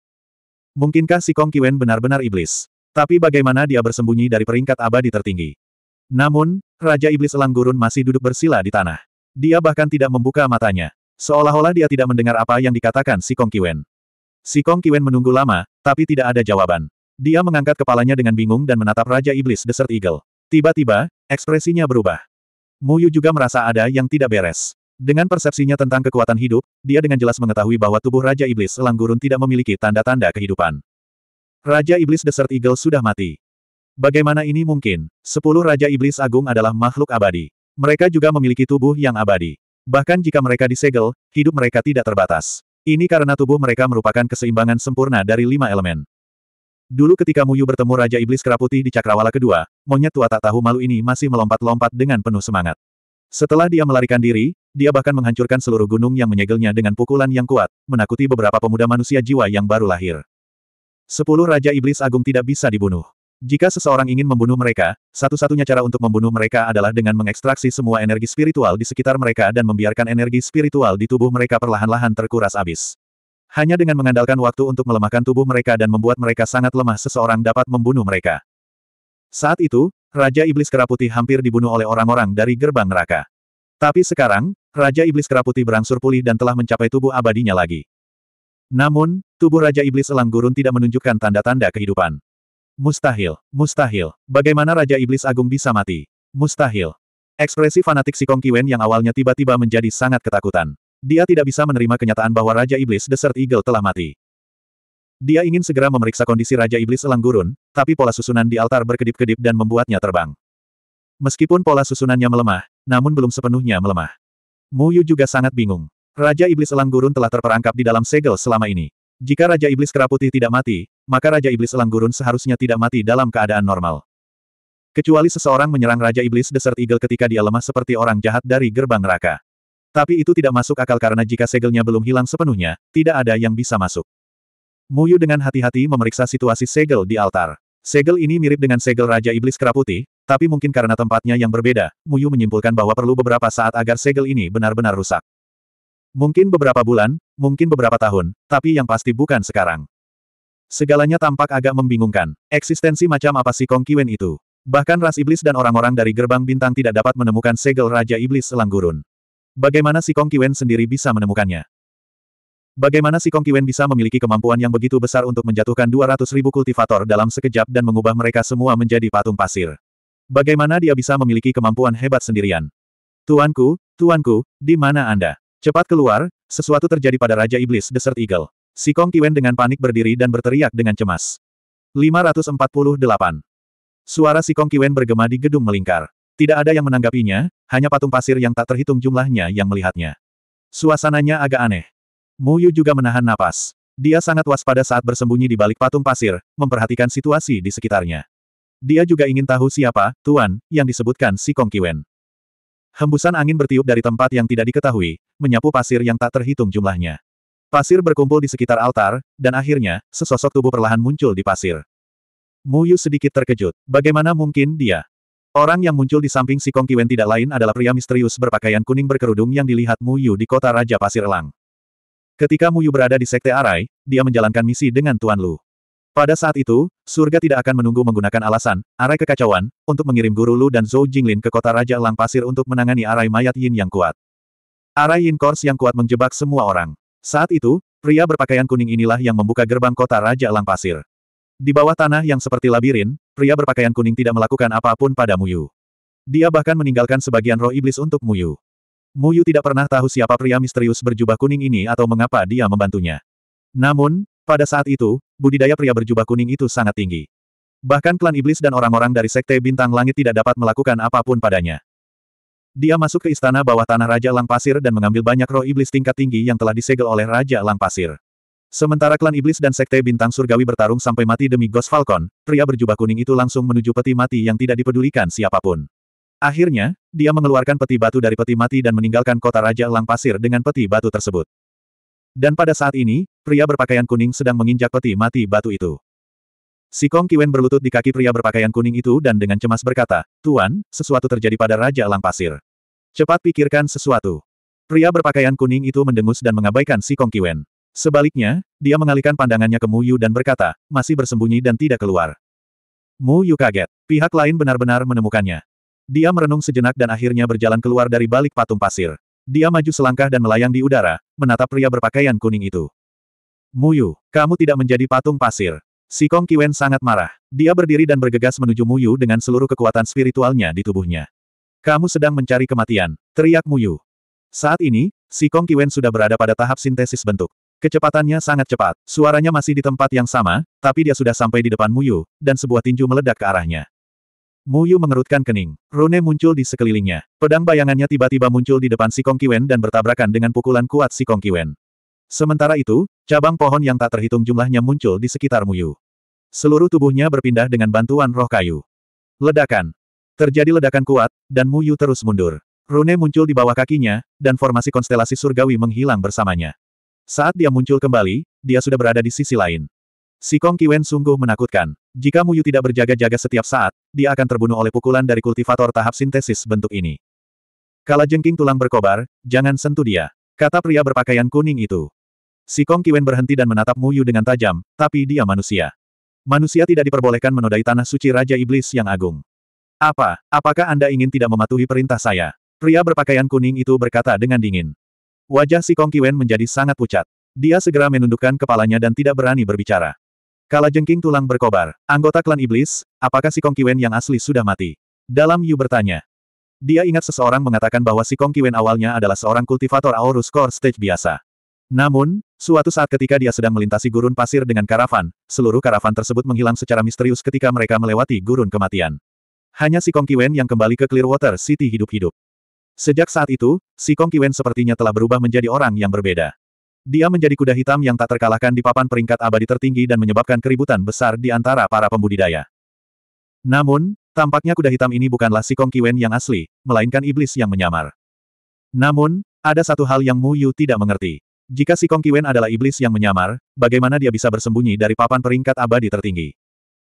Mungkinkah si Kong Kiwen benar-benar iblis? Tapi bagaimana dia bersembunyi dari peringkat abadi tertinggi? Namun, Raja Iblis Elang Gurun masih duduk bersila di tanah. Dia bahkan tidak membuka matanya. Seolah-olah dia tidak mendengar apa yang dikatakan si Kong Kiwen. Si Kong Kiwen menunggu lama, tapi tidak ada jawaban. Dia mengangkat kepalanya dengan bingung dan menatap Raja Iblis Desert Eagle. Tiba-tiba, ekspresinya berubah. Muyu juga merasa ada yang tidak beres. Dengan persepsinya tentang kekuatan hidup, dia dengan jelas mengetahui bahwa tubuh Raja Iblis Selang Gurun tidak memiliki tanda-tanda kehidupan. Raja Iblis Desert Eagle sudah mati. Bagaimana ini mungkin? Sepuluh Raja Iblis Agung adalah makhluk abadi. Mereka juga memiliki tubuh yang abadi. Bahkan jika mereka disegel, hidup mereka tidak terbatas. Ini karena tubuh mereka merupakan keseimbangan sempurna dari lima elemen. Dulu ketika Muyu bertemu Raja Iblis Keraputi di Cakrawala kedua, monyet tua tak tahu malu ini masih melompat-lompat dengan penuh semangat. Setelah dia melarikan diri, dia bahkan menghancurkan seluruh gunung yang menyegelnya dengan pukulan yang kuat, menakuti beberapa pemuda manusia jiwa yang baru lahir. Sepuluh Raja Iblis Agung tidak bisa dibunuh. Jika seseorang ingin membunuh mereka, satu-satunya cara untuk membunuh mereka adalah dengan mengekstraksi semua energi spiritual di sekitar mereka dan membiarkan energi spiritual di tubuh mereka perlahan-lahan terkuras abis. Hanya dengan mengandalkan waktu untuk melemahkan tubuh mereka dan membuat mereka sangat lemah seseorang dapat membunuh mereka. Saat itu, Raja Iblis Keraputi hampir dibunuh oleh orang-orang dari gerbang neraka. Tapi sekarang, Raja Iblis Keraputi berangsur pulih dan telah mencapai tubuh abadinya lagi. Namun, tubuh Raja Iblis Elang Gurun tidak menunjukkan tanda-tanda kehidupan. Mustahil, mustahil. Bagaimana Raja Iblis Agung bisa mati? Mustahil. Ekspresi fanatik si Kong Kiwen yang awalnya tiba-tiba menjadi sangat ketakutan. Dia tidak bisa menerima kenyataan bahwa Raja Iblis Desert Eagle telah mati. Dia ingin segera memeriksa kondisi Raja Iblis Elang Gurun, tapi pola susunan di altar berkedip-kedip dan membuatnya terbang. Meskipun pola susunannya melemah, namun belum sepenuhnya melemah. Mu Yu juga sangat bingung. Raja Iblis Elang Gurun telah terperangkap di dalam segel selama ini. Jika Raja Iblis Keraputi tidak mati, maka Raja Iblis Elang Gurun seharusnya tidak mati dalam keadaan normal. Kecuali seseorang menyerang Raja Iblis Desert Eagle ketika dia lemah seperti orang jahat dari gerbang neraka. Tapi itu tidak masuk akal karena jika segelnya belum hilang sepenuhnya, tidak ada yang bisa masuk. Muyu dengan hati-hati memeriksa situasi segel di altar. Segel ini mirip dengan segel Raja Iblis Keraputi, tapi mungkin karena tempatnya yang berbeda, Muyu menyimpulkan bahwa perlu beberapa saat agar segel ini benar-benar rusak. Mungkin beberapa bulan, mungkin beberapa tahun, tapi yang pasti bukan sekarang. Segalanya tampak agak membingungkan. Eksistensi macam apa si Kong Kiwen itu? Bahkan ras iblis dan orang-orang dari gerbang bintang tidak dapat menemukan segel Raja Iblis Selang Gurun. Bagaimana si Kong Kiwen sendiri bisa menemukannya? Bagaimana si Kong Kiwen bisa memiliki kemampuan yang begitu besar untuk menjatuhkan 200 ribu kultivator dalam sekejap dan mengubah mereka semua menjadi patung pasir? Bagaimana dia bisa memiliki kemampuan hebat sendirian? Tuanku, tuanku, di mana Anda? Cepat keluar, sesuatu terjadi pada Raja Iblis Desert Eagle. Si Kong Kiwen dengan panik berdiri dan berteriak dengan cemas. 548. Suara si Kong Kiwen bergema di gedung melingkar. Tidak ada yang menanggapinya, hanya patung pasir yang tak terhitung jumlahnya yang melihatnya. Suasananya agak aneh. Mu Yu juga menahan napas. Dia sangat waspada saat bersembunyi di balik patung pasir, memperhatikan situasi di sekitarnya. Dia juga ingin tahu siapa, Tuan, yang disebutkan si Kong Kiwen. Hembusan angin bertiup dari tempat yang tidak diketahui, menyapu pasir yang tak terhitung jumlahnya. Pasir berkumpul di sekitar altar, dan akhirnya, sesosok tubuh perlahan muncul di pasir. Muyu sedikit terkejut. Bagaimana mungkin dia? Orang yang muncul di samping si Kong Kiwen tidak lain adalah pria misterius berpakaian kuning berkerudung yang dilihat Muyu di kota Raja Pasir Elang. Ketika Muyu berada di Sekte Arai, dia menjalankan misi dengan Tuan Lu. Pada saat itu, surga tidak akan menunggu menggunakan alasan, arai kekacauan, untuk mengirim Guru Lu dan Zhou Jinglin ke kota Raja Elang Pasir untuk menangani arai mayat Yin yang kuat. Arai Yin Kors yang kuat menjebak semua orang. Saat itu, pria berpakaian kuning inilah yang membuka gerbang kota Raja Elang Pasir. Di bawah tanah yang seperti labirin, pria berpakaian kuning tidak melakukan apapun pada Muyu. Dia bahkan meninggalkan sebagian roh iblis untuk Muyu. Muyu tidak pernah tahu siapa pria misterius berjubah kuning ini atau mengapa dia membantunya. Namun, pada saat itu, budidaya pria berjubah kuning itu sangat tinggi. Bahkan klan iblis dan orang-orang dari sekte bintang langit tidak dapat melakukan apapun padanya. Dia masuk ke istana bawah tanah Raja Lang Pasir dan mengambil banyak roh iblis tingkat tinggi yang telah disegel oleh Raja Lang Pasir. Sementara klan iblis dan sekte bintang surgawi bertarung sampai mati demi Ghost Falcon, pria berjubah kuning itu langsung menuju peti mati yang tidak dipedulikan siapapun. Akhirnya, dia mengeluarkan peti batu dari peti mati dan meninggalkan kota Raja Lang Pasir dengan peti batu tersebut. Dan pada saat ini, pria berpakaian kuning sedang menginjak peti mati batu itu. Si Kong Kiwen berlutut di kaki pria berpakaian kuning itu dan dengan cemas berkata, Tuan, sesuatu terjadi pada Raja Elang Pasir. Cepat pikirkan sesuatu. Pria berpakaian kuning itu mendengus dan mengabaikan si Kong Kiwen. Sebaliknya, dia mengalihkan pandangannya ke Mu Yu dan berkata, masih bersembunyi dan tidak keluar. Mu Yu kaget. Pihak lain benar-benar menemukannya. Dia merenung sejenak dan akhirnya berjalan keluar dari balik patung pasir. Dia maju selangkah dan melayang di udara, menatap pria berpakaian kuning itu. Muyu, kamu tidak menjadi patung pasir. Si Kong Kiwen sangat marah. Dia berdiri dan bergegas menuju Muyu dengan seluruh kekuatan spiritualnya di tubuhnya. Kamu sedang mencari kematian, teriak Muyu. Saat ini, si Kong Kiwen sudah berada pada tahap sintesis bentuk. Kecepatannya sangat cepat, suaranya masih di tempat yang sama, tapi dia sudah sampai di depan Muyu, dan sebuah tinju meledak ke arahnya. Muyu mengerutkan kening. Rune muncul di sekelilingnya. Pedang bayangannya tiba-tiba muncul di depan si Kong Kiwen dan bertabrakan dengan pukulan kuat si Kong Kiwen. Sementara itu, cabang pohon yang tak terhitung jumlahnya muncul di sekitar Muyu. Seluruh tubuhnya berpindah dengan bantuan roh kayu. Ledakan. Terjadi ledakan kuat, dan Muyu terus mundur. Rune muncul di bawah kakinya, dan formasi konstelasi surgawi menghilang bersamanya. Saat dia muncul kembali, dia sudah berada di sisi lain. Si Kong Kiwen sungguh menakutkan. Jika Muyu tidak berjaga-jaga setiap saat, dia akan terbunuh oleh pukulan dari kultivator tahap sintesis bentuk ini. Kala jengking tulang berkobar, jangan sentuh dia. Kata pria berpakaian kuning itu. Si Kong Kiwen berhenti dan menatap Muyu dengan tajam, tapi dia manusia. Manusia tidak diperbolehkan menodai tanah suci Raja Iblis yang agung. Apa, apakah Anda ingin tidak mematuhi perintah saya? Pria berpakaian kuning itu berkata dengan dingin. Wajah si Kong Kiwen menjadi sangat pucat. Dia segera menundukkan kepalanya dan tidak berani berbicara. Kala jengking tulang berkobar, anggota klan iblis, apakah si Kong Kiwen yang asli sudah mati? Dalam Yu bertanya. Dia ingat seseorang mengatakan bahwa si Kong Kiwen awalnya adalah seorang kultivator Aorus Core Stage biasa. Namun, suatu saat ketika dia sedang melintasi gurun pasir dengan karavan, seluruh karavan tersebut menghilang secara misterius ketika mereka melewati gurun kematian. Hanya si Kong Kiwen yang kembali ke Clearwater City hidup-hidup. Sejak saat itu, si Kong Kiwen sepertinya telah berubah menjadi orang yang berbeda. Dia menjadi kuda hitam yang tak terkalahkan di papan peringkat abadi tertinggi dan menyebabkan keributan besar di antara para pembudidaya. Namun, tampaknya kuda hitam ini bukanlah si Kong Kiwen yang asli, melainkan iblis yang menyamar. Namun, ada satu hal yang Mu Yu tidak mengerti. Jika si Kong Kiwen adalah iblis yang menyamar, bagaimana dia bisa bersembunyi dari papan peringkat abadi tertinggi?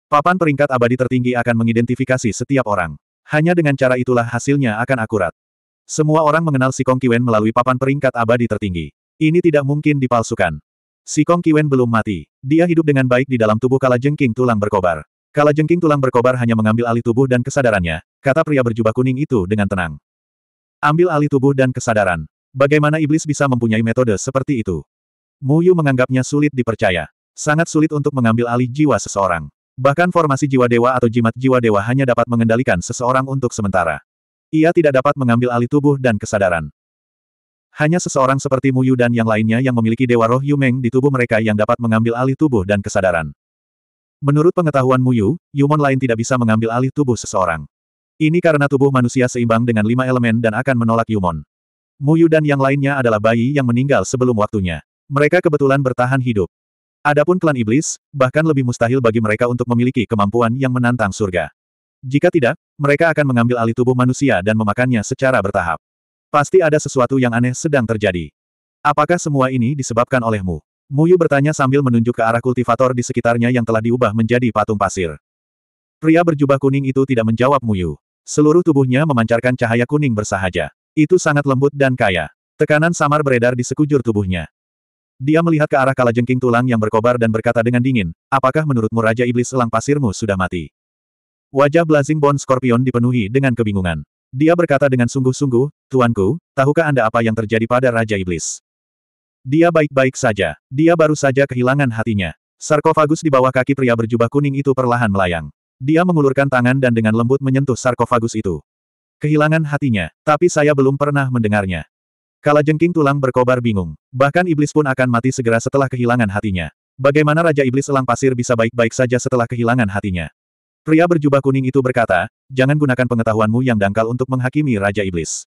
Papan peringkat abadi tertinggi akan mengidentifikasi setiap orang. Hanya dengan cara itulah hasilnya akan akurat. Semua orang mengenal si Kong Kiwen melalui papan peringkat abadi tertinggi. Ini tidak mungkin dipalsukan. Si Kong Kiwen belum mati. Dia hidup dengan baik di dalam tubuh kalajengking tulang berkobar. Kalajengking tulang berkobar hanya mengambil alih tubuh dan kesadarannya, kata pria berjubah kuning itu dengan tenang. Ambil alih tubuh dan kesadaran. Bagaimana iblis bisa mempunyai metode seperti itu? Mu Yu menganggapnya sulit dipercaya. Sangat sulit untuk mengambil alih jiwa seseorang. Bahkan formasi jiwa dewa atau jimat jiwa dewa hanya dapat mengendalikan seseorang untuk sementara. Ia tidak dapat mengambil alih tubuh dan kesadaran. Hanya seseorang seperti Mu Yu dan yang lainnya yang memiliki dewa roh Yumeng di tubuh mereka yang dapat mengambil alih tubuh dan kesadaran. Menurut pengetahuan Mu Yu Yumon lain tidak bisa mengambil alih tubuh seseorang. Ini karena tubuh manusia seimbang dengan lima elemen dan akan menolak Yumon. Yu dan yang lainnya adalah bayi yang meninggal sebelum waktunya. Mereka kebetulan bertahan hidup. Adapun klan iblis, bahkan lebih mustahil bagi mereka untuk memiliki kemampuan yang menantang surga. Jika tidak, mereka akan mengambil alih tubuh manusia dan memakannya secara bertahap. Pasti ada sesuatu yang aneh sedang terjadi. Apakah semua ini disebabkan olehmu? Muyu bertanya sambil menunjuk ke arah kultivator di sekitarnya yang telah diubah menjadi patung pasir. Pria berjubah kuning itu tidak menjawab Muyu. Seluruh tubuhnya memancarkan cahaya kuning bersahaja. Itu sangat lembut dan kaya. Tekanan samar beredar di sekujur tubuhnya. Dia melihat ke arah kalajengking tulang yang berkobar dan berkata dengan dingin, apakah menurutmu Raja Iblis Elang Pasirmu sudah mati? Wajah Blazing Bone Scorpion dipenuhi dengan kebingungan. Dia berkata dengan sungguh-sungguh, Tuanku, tahukah Anda apa yang terjadi pada Raja Iblis? Dia baik-baik saja. Dia baru saja kehilangan hatinya. Sarkofagus di bawah kaki pria berjubah kuning itu perlahan melayang. Dia mengulurkan tangan dan dengan lembut menyentuh sarkofagus itu. Kehilangan hatinya, tapi saya belum pernah mendengarnya. Kalajengking tulang berkobar bingung. Bahkan iblis pun akan mati segera setelah kehilangan hatinya. Bagaimana Raja Iblis Elang Pasir bisa baik-baik saja setelah kehilangan hatinya? Pria berjubah kuning itu berkata, jangan gunakan pengetahuanmu yang dangkal untuk menghakimi Raja Iblis.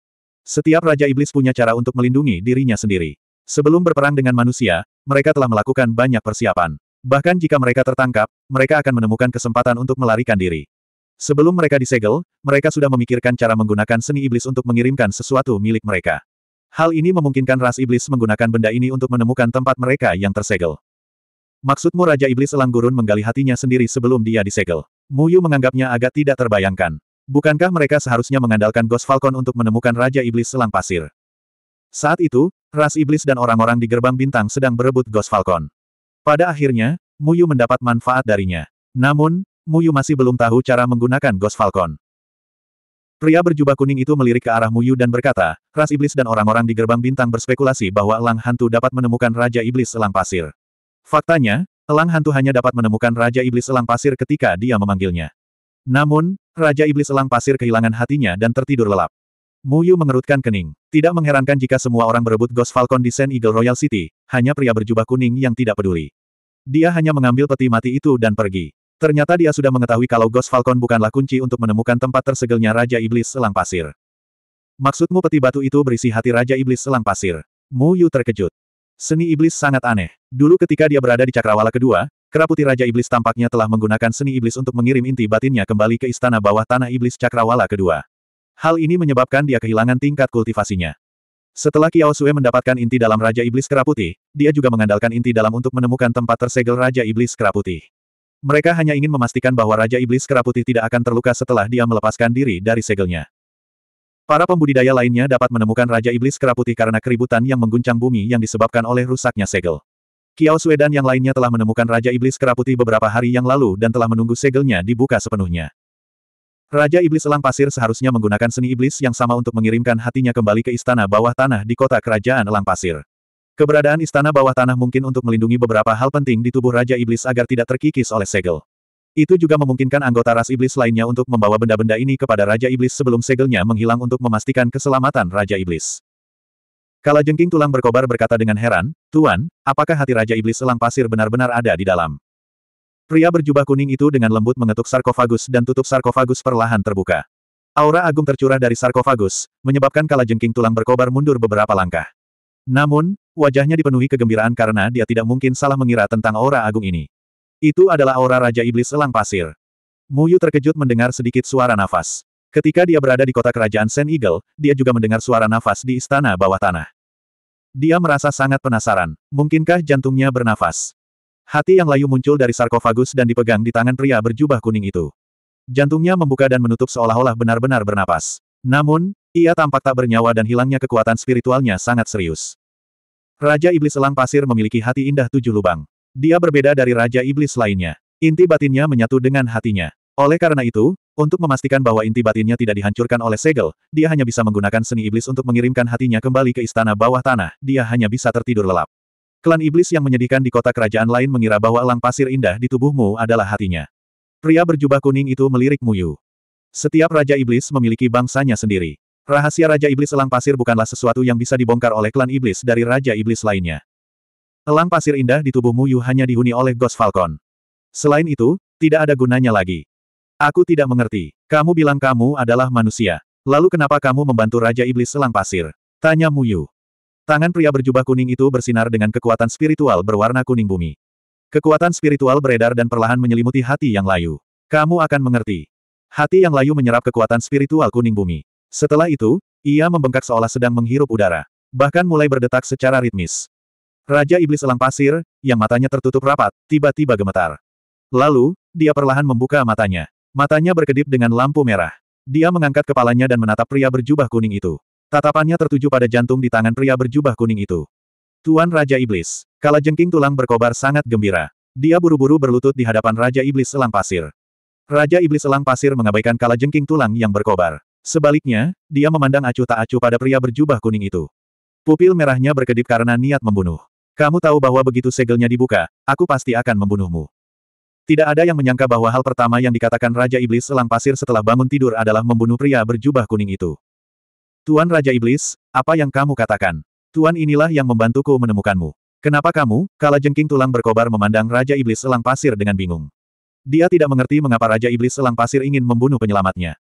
Setiap Raja Iblis punya cara untuk melindungi dirinya sendiri. Sebelum berperang dengan manusia, mereka telah melakukan banyak persiapan. Bahkan jika mereka tertangkap, mereka akan menemukan kesempatan untuk melarikan diri. Sebelum mereka disegel, mereka sudah memikirkan cara menggunakan seni iblis untuk mengirimkan sesuatu milik mereka. Hal ini memungkinkan ras iblis menggunakan benda ini untuk menemukan tempat mereka yang tersegel. Maksudmu Raja Iblis Gurun menggali hatinya sendiri sebelum dia disegel. Muyu menganggapnya agak tidak terbayangkan. Bukankah mereka seharusnya mengandalkan Ghost Falcon untuk menemukan Raja Iblis Selang Pasir? Saat itu, ras iblis dan orang-orang di gerbang bintang sedang berebut Ghost Falcon. Pada akhirnya, Muyu mendapat manfaat darinya. Namun, Muyu masih belum tahu cara menggunakan Ghost Falcon. Pria berjubah kuning itu melirik ke arah Muyu dan berkata, ras iblis dan orang-orang di gerbang bintang berspekulasi bahwa elang hantu dapat menemukan Raja Iblis Selang Pasir. Faktanya, Elang hantu hanya dapat menemukan Raja Iblis Elang Pasir ketika dia memanggilnya. Namun, Raja Iblis Elang Pasir kehilangan hatinya dan tertidur lelap. Mu Yu mengerutkan kening. Tidak mengherankan jika semua orang berebut Ghost Falcon di Saint Eagle Royal City, hanya pria berjubah kuning yang tidak peduli. Dia hanya mengambil peti mati itu dan pergi. Ternyata dia sudah mengetahui kalau Ghost Falcon bukanlah kunci untuk menemukan tempat tersegelnya Raja Iblis Elang Pasir. Maksudmu peti batu itu berisi hati Raja Iblis Elang Pasir? Mu Yu terkejut. Seni iblis sangat aneh. Dulu ketika dia berada di cakrawala kedua, Keraputi Raja Iblis tampaknya telah menggunakan seni iblis untuk mengirim inti batinnya kembali ke istana bawah tanah iblis cakrawala kedua. Hal ini menyebabkan dia kehilangan tingkat kultivasinya. Setelah Kiao Sue mendapatkan inti dalam Raja Iblis Keraputi, dia juga mengandalkan inti dalam untuk menemukan tempat tersegel Raja Iblis Keraputi. Mereka hanya ingin memastikan bahwa Raja Iblis Keraputi tidak akan terluka setelah dia melepaskan diri dari segelnya. Para pembudidaya lainnya dapat menemukan Raja Iblis Keraputi karena keributan yang mengguncang bumi yang disebabkan oleh rusaknya segel. Kiao Sweden yang lainnya telah menemukan Raja Iblis Keraputi beberapa hari yang lalu dan telah menunggu segelnya dibuka sepenuhnya. Raja Iblis Elang Pasir seharusnya menggunakan seni iblis yang sama untuk mengirimkan hatinya kembali ke istana bawah tanah di kota kerajaan Elang Pasir. Keberadaan istana bawah tanah mungkin untuk melindungi beberapa hal penting di tubuh Raja Iblis agar tidak terkikis oleh segel. Itu juga memungkinkan anggota ras iblis lainnya untuk membawa benda-benda ini kepada Raja Iblis sebelum segelnya menghilang untuk memastikan keselamatan Raja Iblis. Kalajengking tulang berkobar berkata dengan heran, Tuan, apakah hati Raja Iblis selang pasir benar-benar ada di dalam? Pria berjubah kuning itu dengan lembut mengetuk sarkofagus dan tutup sarkofagus perlahan terbuka. Aura agung tercurah dari sarkofagus, menyebabkan kalajengking tulang berkobar mundur beberapa langkah. Namun, wajahnya dipenuhi kegembiraan karena dia tidak mungkin salah mengira tentang aura agung ini. Itu adalah aura Raja Iblis Elang Pasir. Muyu terkejut mendengar sedikit suara nafas. Ketika dia berada di kota kerajaan Sen Eagle, dia juga mendengar suara nafas di istana bawah tanah. Dia merasa sangat penasaran. Mungkinkah jantungnya bernafas? Hati yang layu muncul dari sarkofagus dan dipegang di tangan pria berjubah kuning itu. Jantungnya membuka dan menutup seolah-olah benar-benar bernapas. Namun, ia tampak tak bernyawa dan hilangnya kekuatan spiritualnya sangat serius. Raja Iblis Elang Pasir memiliki hati indah tujuh lubang. Dia berbeda dari Raja Iblis lainnya. Inti batinnya menyatu dengan hatinya. Oleh karena itu, untuk memastikan bahwa inti batinnya tidak dihancurkan oleh segel, dia hanya bisa menggunakan seni iblis untuk mengirimkan hatinya kembali ke istana bawah tanah, dia hanya bisa tertidur lelap. Klan iblis yang menyedihkan di kota kerajaan lain mengira bahwa elang pasir indah di tubuhmu adalah hatinya. Pria berjubah kuning itu melirik Muyu. Setiap raja iblis memiliki bangsanya sendiri. Rahasia raja iblis elang pasir bukanlah sesuatu yang bisa dibongkar oleh klan iblis dari raja iblis lainnya. Elang pasir indah di tubuh Muyu hanya dihuni oleh Ghost Falcon. Selain itu, tidak ada gunanya lagi. Aku tidak mengerti. Kamu bilang kamu adalah manusia. Lalu kenapa kamu membantu Raja Iblis Selang Pasir? Tanya Muyu. Tangan pria berjubah kuning itu bersinar dengan kekuatan spiritual berwarna kuning bumi. Kekuatan spiritual beredar dan perlahan menyelimuti hati yang layu. Kamu akan mengerti. Hati yang layu menyerap kekuatan spiritual kuning bumi. Setelah itu, ia membengkak seolah sedang menghirup udara. Bahkan mulai berdetak secara ritmis. Raja Iblis Elang Pasir, yang matanya tertutup rapat, tiba-tiba gemetar. Lalu, dia perlahan membuka matanya. Matanya berkedip dengan lampu merah. Dia mengangkat kepalanya dan menatap pria berjubah kuning itu. Tatapannya tertuju pada jantung di tangan pria berjubah kuning itu. Tuan Raja Iblis, Kalajengking Tulang berkobar sangat gembira. Dia buru-buru berlutut di hadapan Raja Iblis Elang Pasir. Raja Iblis Elang Pasir mengabaikan Kalajengking Tulang yang berkobar. Sebaliknya, dia memandang acuh tak acuh pada pria berjubah kuning itu. Pupil merahnya berkedip karena niat membunuh. Kamu tahu bahwa begitu segelnya dibuka, aku pasti akan membunuhmu. Tidak ada yang menyangka bahwa hal pertama yang dikatakan Raja Iblis selang pasir setelah bangun tidur adalah membunuh pria berjubah kuning itu. Tuan Raja Iblis, apa yang kamu katakan? Tuan inilah yang membantuku menemukanmu. Kenapa kamu, kala jengking tulang berkobar memandang Raja Iblis selang pasir dengan bingung. Dia tidak mengerti mengapa Raja Iblis selang pasir ingin membunuh penyelamatnya.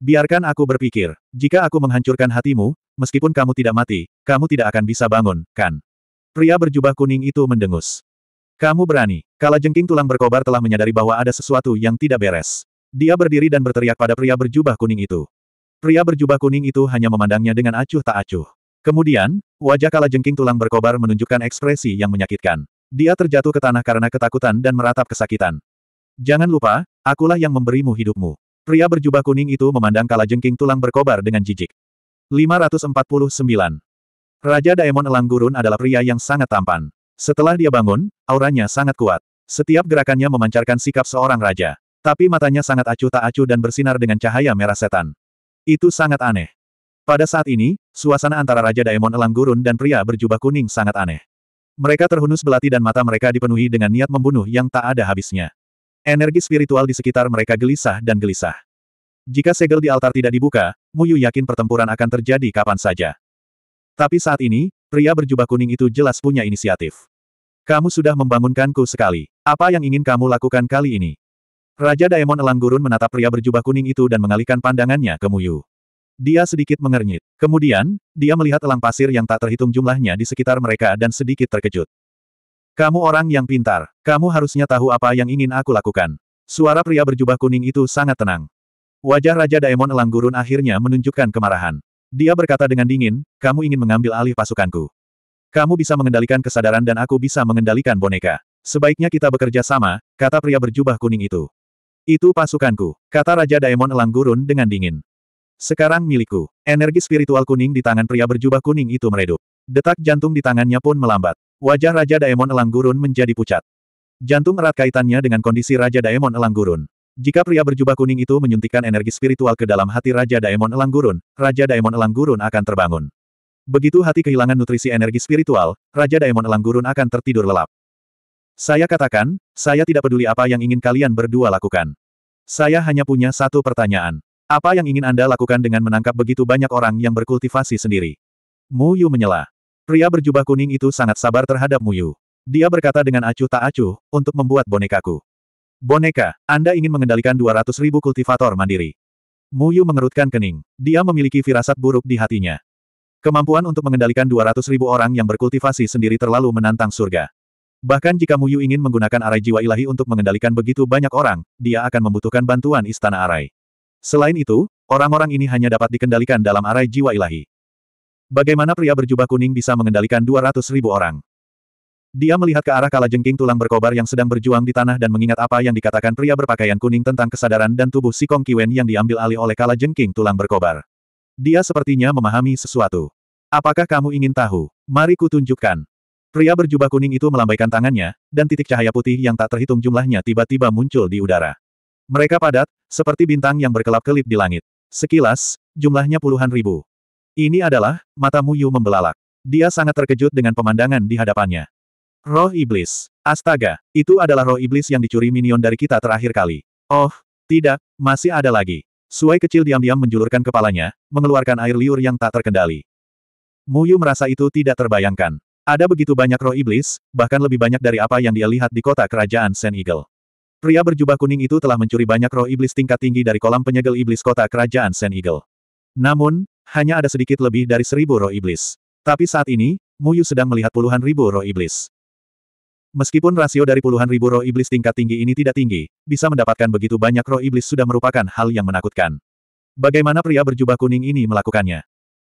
Biarkan aku berpikir, jika aku menghancurkan hatimu, meskipun kamu tidak mati, kamu tidak akan bisa bangun, kan? Pria berjubah kuning itu mendengus. Kamu berani. Kalajengking tulang berkobar telah menyadari bahwa ada sesuatu yang tidak beres. Dia berdiri dan berteriak pada pria berjubah kuning itu. Pria berjubah kuning itu hanya memandangnya dengan acuh tak acuh. Kemudian, wajah kalajengking tulang berkobar menunjukkan ekspresi yang menyakitkan. Dia terjatuh ke tanah karena ketakutan dan meratap kesakitan. Jangan lupa, akulah yang memberimu hidupmu. Pria berjubah kuning itu memandang kalajengking tulang berkobar dengan jijik. 549 Raja Daemon Elang Gurun adalah pria yang sangat tampan. Setelah dia bangun, auranya sangat kuat. Setiap gerakannya memancarkan sikap seorang raja. Tapi matanya sangat acuh tak acuh dan bersinar dengan cahaya merah setan. Itu sangat aneh. Pada saat ini, suasana antara Raja Daemon Elang Gurun dan pria berjubah kuning sangat aneh. Mereka terhunus belati dan mata mereka dipenuhi dengan niat membunuh yang tak ada habisnya. Energi spiritual di sekitar mereka gelisah dan gelisah. Jika segel di altar tidak dibuka, Muyu yakin pertempuran akan terjadi kapan saja. Tapi saat ini, pria berjubah kuning itu jelas punya inisiatif. Kamu sudah membangunkanku sekali. Apa yang ingin kamu lakukan kali ini? Raja Daemon Elang Gurun menatap pria berjubah kuning itu dan mengalihkan pandangannya ke Muyu. Dia sedikit mengernyit. Kemudian, dia melihat elang pasir yang tak terhitung jumlahnya di sekitar mereka dan sedikit terkejut. Kamu orang yang pintar. Kamu harusnya tahu apa yang ingin aku lakukan. Suara pria berjubah kuning itu sangat tenang. Wajah Raja Daemon Elang Gurun akhirnya menunjukkan kemarahan. Dia berkata dengan dingin, kamu ingin mengambil alih pasukanku. Kamu bisa mengendalikan kesadaran dan aku bisa mengendalikan boneka. Sebaiknya kita bekerja sama, kata pria berjubah kuning itu. Itu pasukanku, kata Raja Daemon Elang Gurun dengan dingin. Sekarang milikku. Energi spiritual kuning di tangan pria berjubah kuning itu meredup. Detak jantung di tangannya pun melambat. Wajah Raja Daemon Elang Gurun menjadi pucat. Jantung erat kaitannya dengan kondisi Raja Daemon Elang Gurun. Jika pria berjubah kuning itu menyuntikkan energi spiritual ke dalam hati Raja Daemon Elang Gurun, Raja Daemon Elang Gurun akan terbangun. Begitu hati kehilangan nutrisi energi spiritual, Raja Daemon Elang Gurun akan tertidur lelap. Saya katakan, saya tidak peduli apa yang ingin kalian berdua lakukan. Saya hanya punya satu pertanyaan. Apa yang ingin Anda lakukan dengan menangkap begitu banyak orang yang berkultivasi sendiri? Mu Yu menyela. Pria berjubah kuning itu sangat sabar terhadap Mu Yu. Dia berkata dengan acuh tak acuh, untuk membuat bonekaku. Boneka, Anda ingin mengendalikan 200 ribu kultivator mandiri. Muyu mengerutkan kening. Dia memiliki firasat buruk di hatinya. Kemampuan untuk mengendalikan 200 ribu orang yang berkultivasi sendiri terlalu menantang surga. Bahkan jika Muyu ingin menggunakan arai jiwa ilahi untuk mengendalikan begitu banyak orang, dia akan membutuhkan bantuan istana arai. Selain itu, orang-orang ini hanya dapat dikendalikan dalam arai jiwa ilahi. Bagaimana pria berjubah kuning bisa mengendalikan 200 ribu orang? Dia melihat ke arah kalajengking tulang berkobar yang sedang berjuang di tanah dan mengingat apa yang dikatakan pria berpakaian kuning tentang kesadaran dan tubuh si Kong Kiwen yang diambil alih oleh kalajengking tulang berkobar. Dia sepertinya memahami sesuatu. Apakah kamu ingin tahu? Mari kutunjukkan. Pria berjubah kuning itu melambaikan tangannya, dan titik cahaya putih yang tak terhitung jumlahnya tiba-tiba muncul di udara. Mereka padat, seperti bintang yang berkelap-kelip di langit. Sekilas, jumlahnya puluhan ribu. Ini adalah, mata Muyu membelalak. Dia sangat terkejut dengan pemandangan di hadapannya. Roh iblis. Astaga, itu adalah roh iblis yang dicuri minion dari kita terakhir kali. Oh, tidak, masih ada lagi. Suai kecil diam-diam menjulurkan kepalanya, mengeluarkan air liur yang tak terkendali. Muyu merasa itu tidak terbayangkan. Ada begitu banyak roh iblis, bahkan lebih banyak dari apa yang dia lihat di kota kerajaan Sen Eagle. Pria berjubah kuning itu telah mencuri banyak roh iblis tingkat tinggi dari kolam penyegel iblis kota kerajaan Sen Eagle. Namun, hanya ada sedikit lebih dari seribu roh iblis. Tapi saat ini, Muyu sedang melihat puluhan ribu roh iblis. Meskipun rasio dari puluhan ribu roh iblis tingkat tinggi ini tidak tinggi, bisa mendapatkan begitu banyak roh iblis sudah merupakan hal yang menakutkan. Bagaimana pria berjubah kuning ini melakukannya?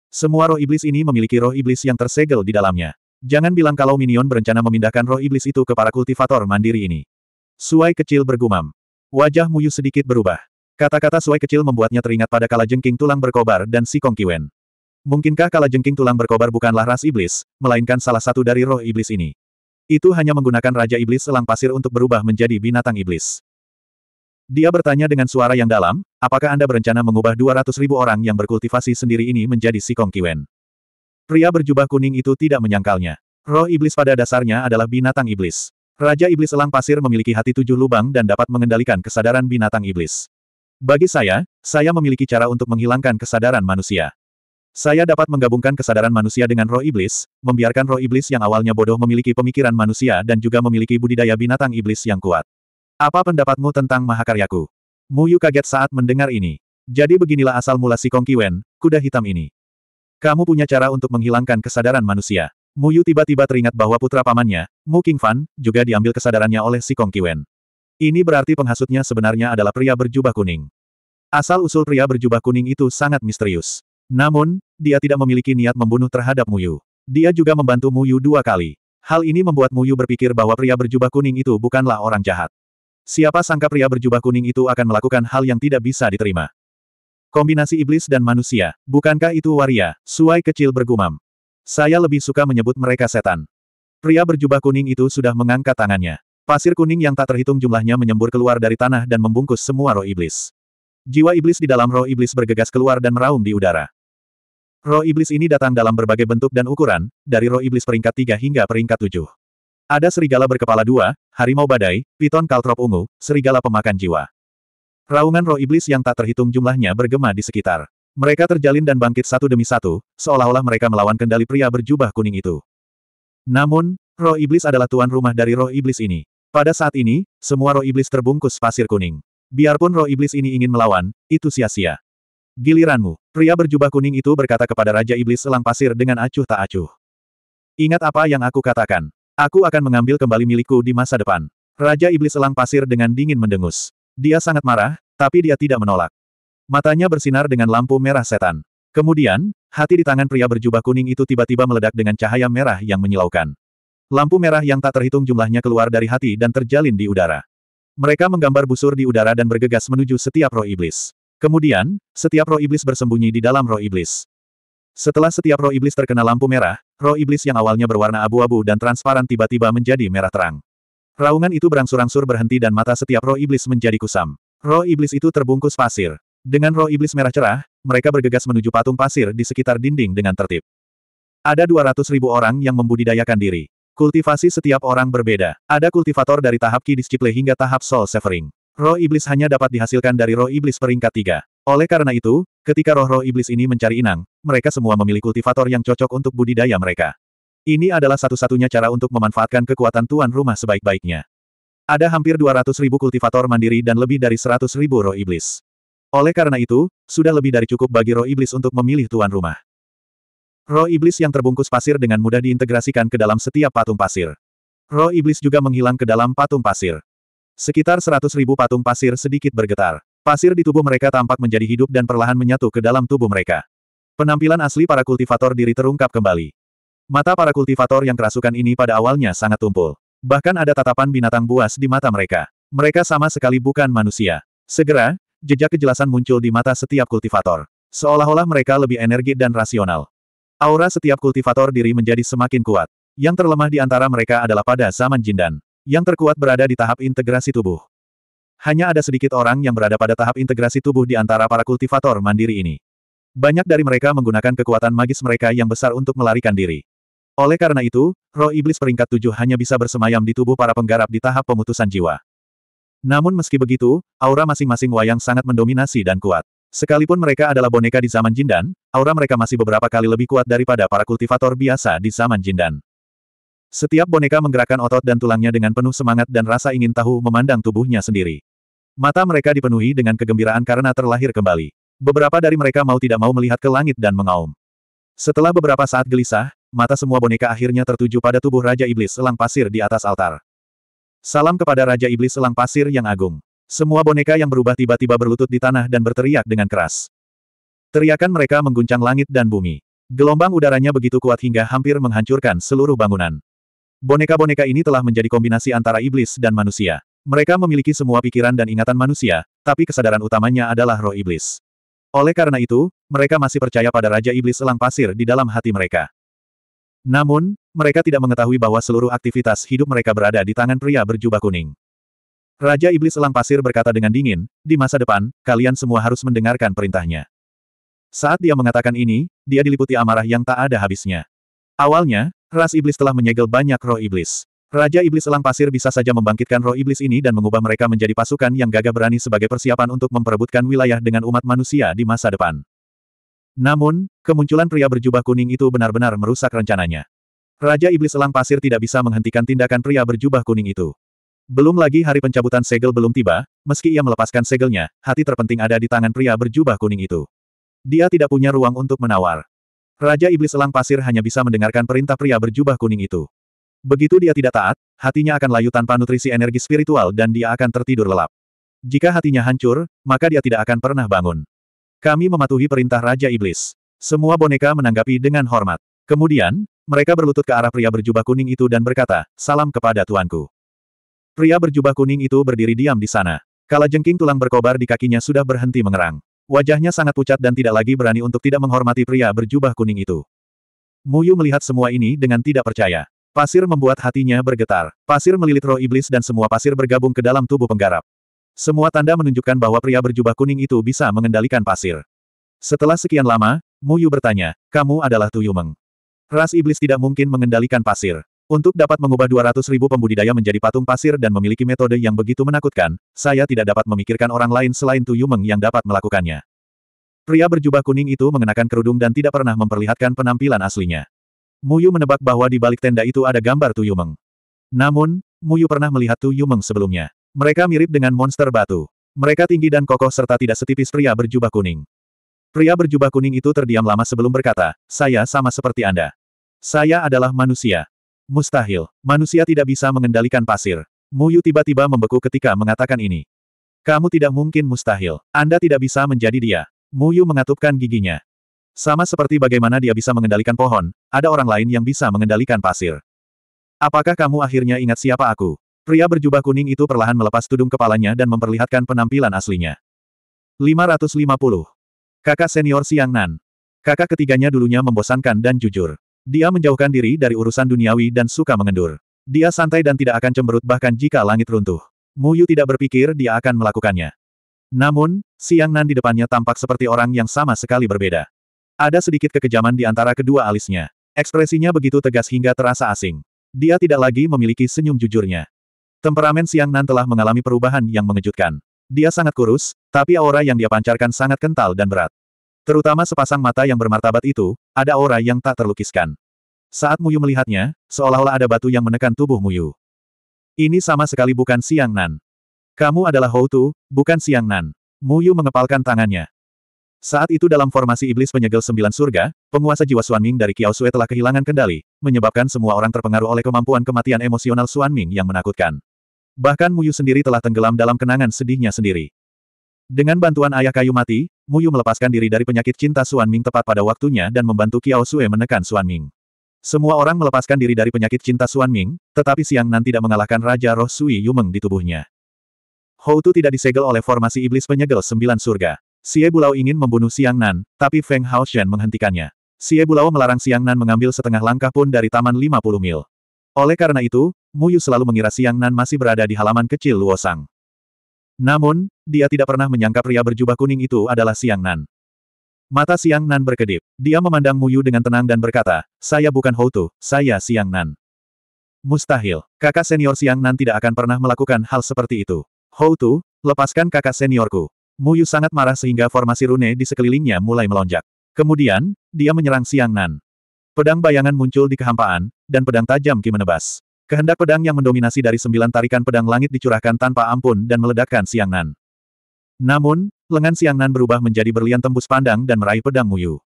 Semua roh iblis ini memiliki roh iblis yang tersegel di dalamnya. Jangan bilang kalau Minion berencana memindahkan roh iblis itu ke para kultivator mandiri ini. Suai kecil bergumam. Wajah Muyu sedikit berubah. Kata-kata Suai kecil membuatnya teringat pada Kala Jengking tulang berkobar dan si Kong Kongkiwen. Mungkinkah Kala Jengking tulang berkobar bukanlah ras iblis, melainkan salah satu dari roh iblis ini? Itu hanya menggunakan Raja Iblis Selang Pasir untuk berubah menjadi binatang iblis. Dia bertanya dengan suara yang dalam, apakah Anda berencana mengubah 200 ribu orang yang berkultivasi sendiri ini menjadi Sikong Kiwen? Pria berjubah kuning itu tidak menyangkalnya. Roh iblis pada dasarnya adalah binatang iblis. Raja Iblis Selang Pasir memiliki hati tujuh lubang dan dapat mengendalikan kesadaran binatang iblis. Bagi saya, saya memiliki cara untuk menghilangkan kesadaran manusia. Saya dapat menggabungkan kesadaran manusia dengan roh iblis, membiarkan roh iblis yang awalnya bodoh memiliki pemikiran manusia dan juga memiliki budidaya binatang iblis yang kuat. Apa pendapatmu tentang mahakaryaku? Muyu kaget saat mendengar ini. Jadi beginilah asal mula si Kong Kiwen, kuda hitam ini. Kamu punya cara untuk menghilangkan kesadaran manusia. Muyu tiba-tiba teringat bahwa putra pamannya, Mu King Fan, juga diambil kesadarannya oleh si Kong Kiwen. Ini berarti penghasutnya sebenarnya adalah pria berjubah kuning. Asal-usul pria berjubah kuning itu sangat misterius. Namun, dia tidak memiliki niat membunuh terhadap Muyu. Dia juga membantu Muyu dua kali. Hal ini membuat Muyu berpikir bahwa pria berjubah kuning itu bukanlah orang jahat. Siapa sangka pria berjubah kuning itu akan melakukan hal yang tidak bisa diterima. Kombinasi iblis dan manusia, bukankah itu waria? Suai kecil bergumam. Saya lebih suka menyebut mereka setan. Pria berjubah kuning itu sudah mengangkat tangannya. Pasir kuning yang tak terhitung jumlahnya menyembur keluar dari tanah dan membungkus semua roh iblis. Jiwa iblis di dalam roh iblis bergegas keluar dan meraung di udara. Roh iblis ini datang dalam berbagai bentuk dan ukuran, dari roh iblis peringkat tiga hingga peringkat tujuh. Ada serigala berkepala dua, harimau badai, piton kaltrop ungu, serigala pemakan jiwa. Raungan roh iblis yang tak terhitung jumlahnya bergema di sekitar. Mereka terjalin dan bangkit satu demi satu, seolah-olah mereka melawan kendali pria berjubah kuning itu. Namun, roh iblis adalah tuan rumah dari roh iblis ini. Pada saat ini, semua roh iblis terbungkus pasir kuning. Biarpun roh iblis ini ingin melawan, itu sia-sia. Giliranmu. Pria berjubah kuning itu berkata kepada Raja Iblis Selang Pasir dengan acuh tak acuh. Ingat apa yang aku katakan. Aku akan mengambil kembali milikku di masa depan. Raja Iblis Selang Pasir dengan dingin mendengus. Dia sangat marah, tapi dia tidak menolak. Matanya bersinar dengan lampu merah setan. Kemudian, hati di tangan pria berjubah kuning itu tiba-tiba meledak dengan cahaya merah yang menyilaukan. Lampu merah yang tak terhitung jumlahnya keluar dari hati dan terjalin di udara. Mereka menggambar busur di udara dan bergegas menuju setiap roh iblis. Kemudian, setiap roh iblis bersembunyi di dalam roh iblis. Setelah setiap roh iblis terkena lampu merah, roh iblis yang awalnya berwarna abu-abu dan transparan tiba-tiba menjadi merah terang. Raungan itu berangsur-angsur berhenti dan mata setiap roh iblis menjadi kusam. Roh iblis itu terbungkus pasir. Dengan roh iblis merah cerah, mereka bergegas menuju patung pasir di sekitar dinding dengan tertib. Ada 200 ribu orang yang membudidayakan diri. Kultivasi setiap orang berbeda. Ada kultivator dari tahap Ki Disciple hingga tahap Soul Severing. Roh iblis hanya dapat dihasilkan dari roh iblis peringkat tiga. Oleh karena itu, ketika roh-roh iblis ini mencari inang, mereka semua memilih kultivator yang cocok untuk budidaya mereka. Ini adalah satu-satunya cara untuk memanfaatkan kekuatan tuan rumah sebaik-baiknya. Ada hampir 200 ribu kultivator mandiri dan lebih dari 100 ribu roh iblis. Oleh karena itu, sudah lebih dari cukup bagi roh iblis untuk memilih tuan rumah. Roh iblis yang terbungkus pasir dengan mudah diintegrasikan ke dalam setiap patung pasir. Roh iblis juga menghilang ke dalam patung pasir. Sekitar seratus ribu patung pasir sedikit bergetar. Pasir di tubuh mereka tampak menjadi hidup dan perlahan menyatu ke dalam tubuh mereka. Penampilan asli para kultivator diri terungkap kembali. Mata para kultivator yang kerasukan ini pada awalnya sangat tumpul. Bahkan ada tatapan binatang buas di mata mereka. Mereka sama sekali bukan manusia. Segera, jejak kejelasan muncul di mata setiap kultivator. Seolah-olah mereka lebih energi dan rasional. Aura setiap kultivator diri menjadi semakin kuat. Yang terlemah di antara mereka adalah pada zaman Jindan. Yang terkuat berada di tahap integrasi tubuh. Hanya ada sedikit orang yang berada pada tahap integrasi tubuh di antara para kultivator mandiri ini. Banyak dari mereka menggunakan kekuatan magis mereka yang besar untuk melarikan diri. Oleh karena itu, roh iblis peringkat tujuh hanya bisa bersemayam di tubuh para penggarap di tahap pemutusan jiwa. Namun meski begitu, aura masing-masing wayang sangat mendominasi dan kuat. Sekalipun mereka adalah boneka di zaman Jindan, aura mereka masih beberapa kali lebih kuat daripada para kultivator biasa di zaman Jindan. Setiap boneka menggerakkan otot dan tulangnya dengan penuh semangat dan rasa ingin tahu memandang tubuhnya sendiri. Mata mereka dipenuhi dengan kegembiraan karena terlahir kembali. Beberapa dari mereka mau tidak mau melihat ke langit dan mengaum. Setelah beberapa saat gelisah, mata semua boneka akhirnya tertuju pada tubuh Raja Iblis selang Pasir di atas altar. Salam kepada Raja Iblis selang Pasir yang agung. Semua boneka yang berubah tiba-tiba berlutut di tanah dan berteriak dengan keras. Teriakan mereka mengguncang langit dan bumi. Gelombang udaranya begitu kuat hingga hampir menghancurkan seluruh bangunan. Boneka-boneka ini telah menjadi kombinasi antara iblis dan manusia. Mereka memiliki semua pikiran dan ingatan manusia, tapi kesadaran utamanya adalah roh iblis. Oleh karena itu, mereka masih percaya pada Raja Iblis Elang Pasir di dalam hati mereka. Namun, mereka tidak mengetahui bahwa seluruh aktivitas hidup mereka berada di tangan pria berjubah kuning. Raja Iblis Elang Pasir berkata dengan dingin, di masa depan, kalian semua harus mendengarkan perintahnya. Saat dia mengatakan ini, dia diliputi amarah yang tak ada habisnya. Awalnya, Ras iblis telah menyegel banyak roh iblis. Raja iblis elang pasir bisa saja membangkitkan roh iblis ini dan mengubah mereka menjadi pasukan yang gagah berani sebagai persiapan untuk memperebutkan wilayah dengan umat manusia di masa depan. Namun, kemunculan pria berjubah kuning itu benar-benar merusak rencananya. Raja Iblis Elang Pasir tidak bisa menghentikan tindakan pria berjubah kuning itu. Belum lagi hari pencabutan segel belum tiba, meski ia melepaskan segelnya, hati terpenting ada di tangan pria berjubah kuning itu. Dia tidak punya ruang untuk menawar. Raja Iblis Selang Pasir hanya bisa mendengarkan perintah pria berjubah kuning itu. Begitu dia tidak taat, hatinya akan layu tanpa nutrisi energi spiritual dan dia akan tertidur lelap. Jika hatinya hancur, maka dia tidak akan pernah bangun. Kami mematuhi perintah Raja Iblis. Semua boneka menanggapi dengan hormat. Kemudian, mereka berlutut ke arah pria berjubah kuning itu dan berkata, Salam kepada tuanku. Pria berjubah kuning itu berdiri diam di sana. Kalajengking tulang berkobar di kakinya sudah berhenti mengerang. Wajahnya sangat pucat dan tidak lagi berani untuk tidak menghormati pria berjubah kuning itu. Muyu melihat semua ini dengan tidak percaya. Pasir membuat hatinya bergetar. Pasir melilit roh iblis dan semua pasir bergabung ke dalam tubuh penggarap. Semua tanda menunjukkan bahwa pria berjubah kuning itu bisa mengendalikan pasir. Setelah sekian lama, Muyu bertanya, kamu adalah Tuyumeng. Ras iblis tidak mungkin mengendalikan pasir. Untuk dapat mengubah 200 ribu pembudidaya menjadi patung pasir dan memiliki metode yang begitu menakutkan, saya tidak dapat memikirkan orang lain selain Tu Yumeng yang dapat melakukannya. Pria berjubah kuning itu mengenakan kerudung dan tidak pernah memperlihatkan penampilan aslinya. Muyu menebak bahwa di balik tenda itu ada gambar Tu Yumeng. Namun, Muyu pernah melihat Tu Yumeng sebelumnya. Mereka mirip dengan monster batu. Mereka tinggi dan kokoh serta tidak setipis pria berjubah kuning. Pria berjubah kuning itu terdiam lama sebelum berkata, saya sama seperti Anda. Saya adalah manusia. Mustahil. Manusia tidak bisa mengendalikan pasir. Muyu tiba-tiba membeku ketika mengatakan ini. Kamu tidak mungkin mustahil. Anda tidak bisa menjadi dia. Muyu mengatupkan giginya. Sama seperti bagaimana dia bisa mengendalikan pohon, ada orang lain yang bisa mengendalikan pasir. Apakah kamu akhirnya ingat siapa aku? Pria berjubah kuning itu perlahan melepas tudung kepalanya dan memperlihatkan penampilan aslinya. 550. Kakak senior Siang Nan. Kakak ketiganya dulunya membosankan dan jujur. Dia menjauhkan diri dari urusan duniawi dan suka mengendur. Dia santai dan tidak akan cemberut bahkan jika langit runtuh. Muyu tidak berpikir dia akan melakukannya. Namun, Siang Nan di depannya tampak seperti orang yang sama sekali berbeda. Ada sedikit kekejaman di antara kedua alisnya. Ekspresinya begitu tegas hingga terasa asing. Dia tidak lagi memiliki senyum jujurnya. Temperamen Siang Nan telah mengalami perubahan yang mengejutkan. Dia sangat kurus, tapi aura yang dia pancarkan sangat kental dan berat. Terutama sepasang mata yang bermartabat itu, ada aura yang tak terlukiskan. Saat Muyu melihatnya, seolah-olah ada batu yang menekan tubuh Muyu. Ini sama sekali bukan Siang Nan. Kamu adalah Houtu, bukan Siang Nan. Muyu mengepalkan tangannya. Saat itu dalam formasi iblis penyegel sembilan surga, penguasa jiwa Suan Ming dari Kiao Sue telah kehilangan kendali, menyebabkan semua orang terpengaruh oleh kemampuan kematian emosional Suan Ming yang menakutkan. Bahkan Muyu sendiri telah tenggelam dalam kenangan sedihnya sendiri. Dengan bantuan ayah kayu mati, Muyu melepaskan diri dari penyakit cinta Suan Ming tepat pada waktunya dan membantu Kiao Sue menekan Suan Ming. Semua orang melepaskan diri dari penyakit cinta Suan Ming, tetapi Siang Nan tidak mengalahkan Raja Roh Sui Yumeng di tubuhnya. Hou Tu tidak disegel oleh formasi iblis penyegel sembilan surga. Xie Bulao ingin membunuh Siang Nan, tapi Feng Hao Shen menghentikannya. Xie Bulao melarang Siang Nan mengambil setengah langkah pun dari taman 50 mil. Oleh karena itu, Muyu selalu mengira Siang Nan masih berada di halaman kecil Luosang. Namun, dia tidak pernah menyangka pria berjubah kuning itu adalah Siang Nan. Mata Siang Nan berkedip. Dia memandang Muyu dengan tenang dan berkata, saya bukan Houtu, saya Siang Nan. Mustahil, kakak senior Siang Nan tidak akan pernah melakukan hal seperti itu. Houtu, lepaskan kakak seniorku. Muyu sangat marah sehingga formasi rune di sekelilingnya mulai melonjak. Kemudian, dia menyerang Siang Nan. Pedang bayangan muncul di kehampaan, dan pedang tajam Ki menebas. Kehendak pedang yang mendominasi dari sembilan tarikan pedang langit dicurahkan tanpa ampun dan meledakkan Siang Nan. Namun, lengan Siang Nan berubah menjadi berlian tembus pandang dan meraih pedang Muyu.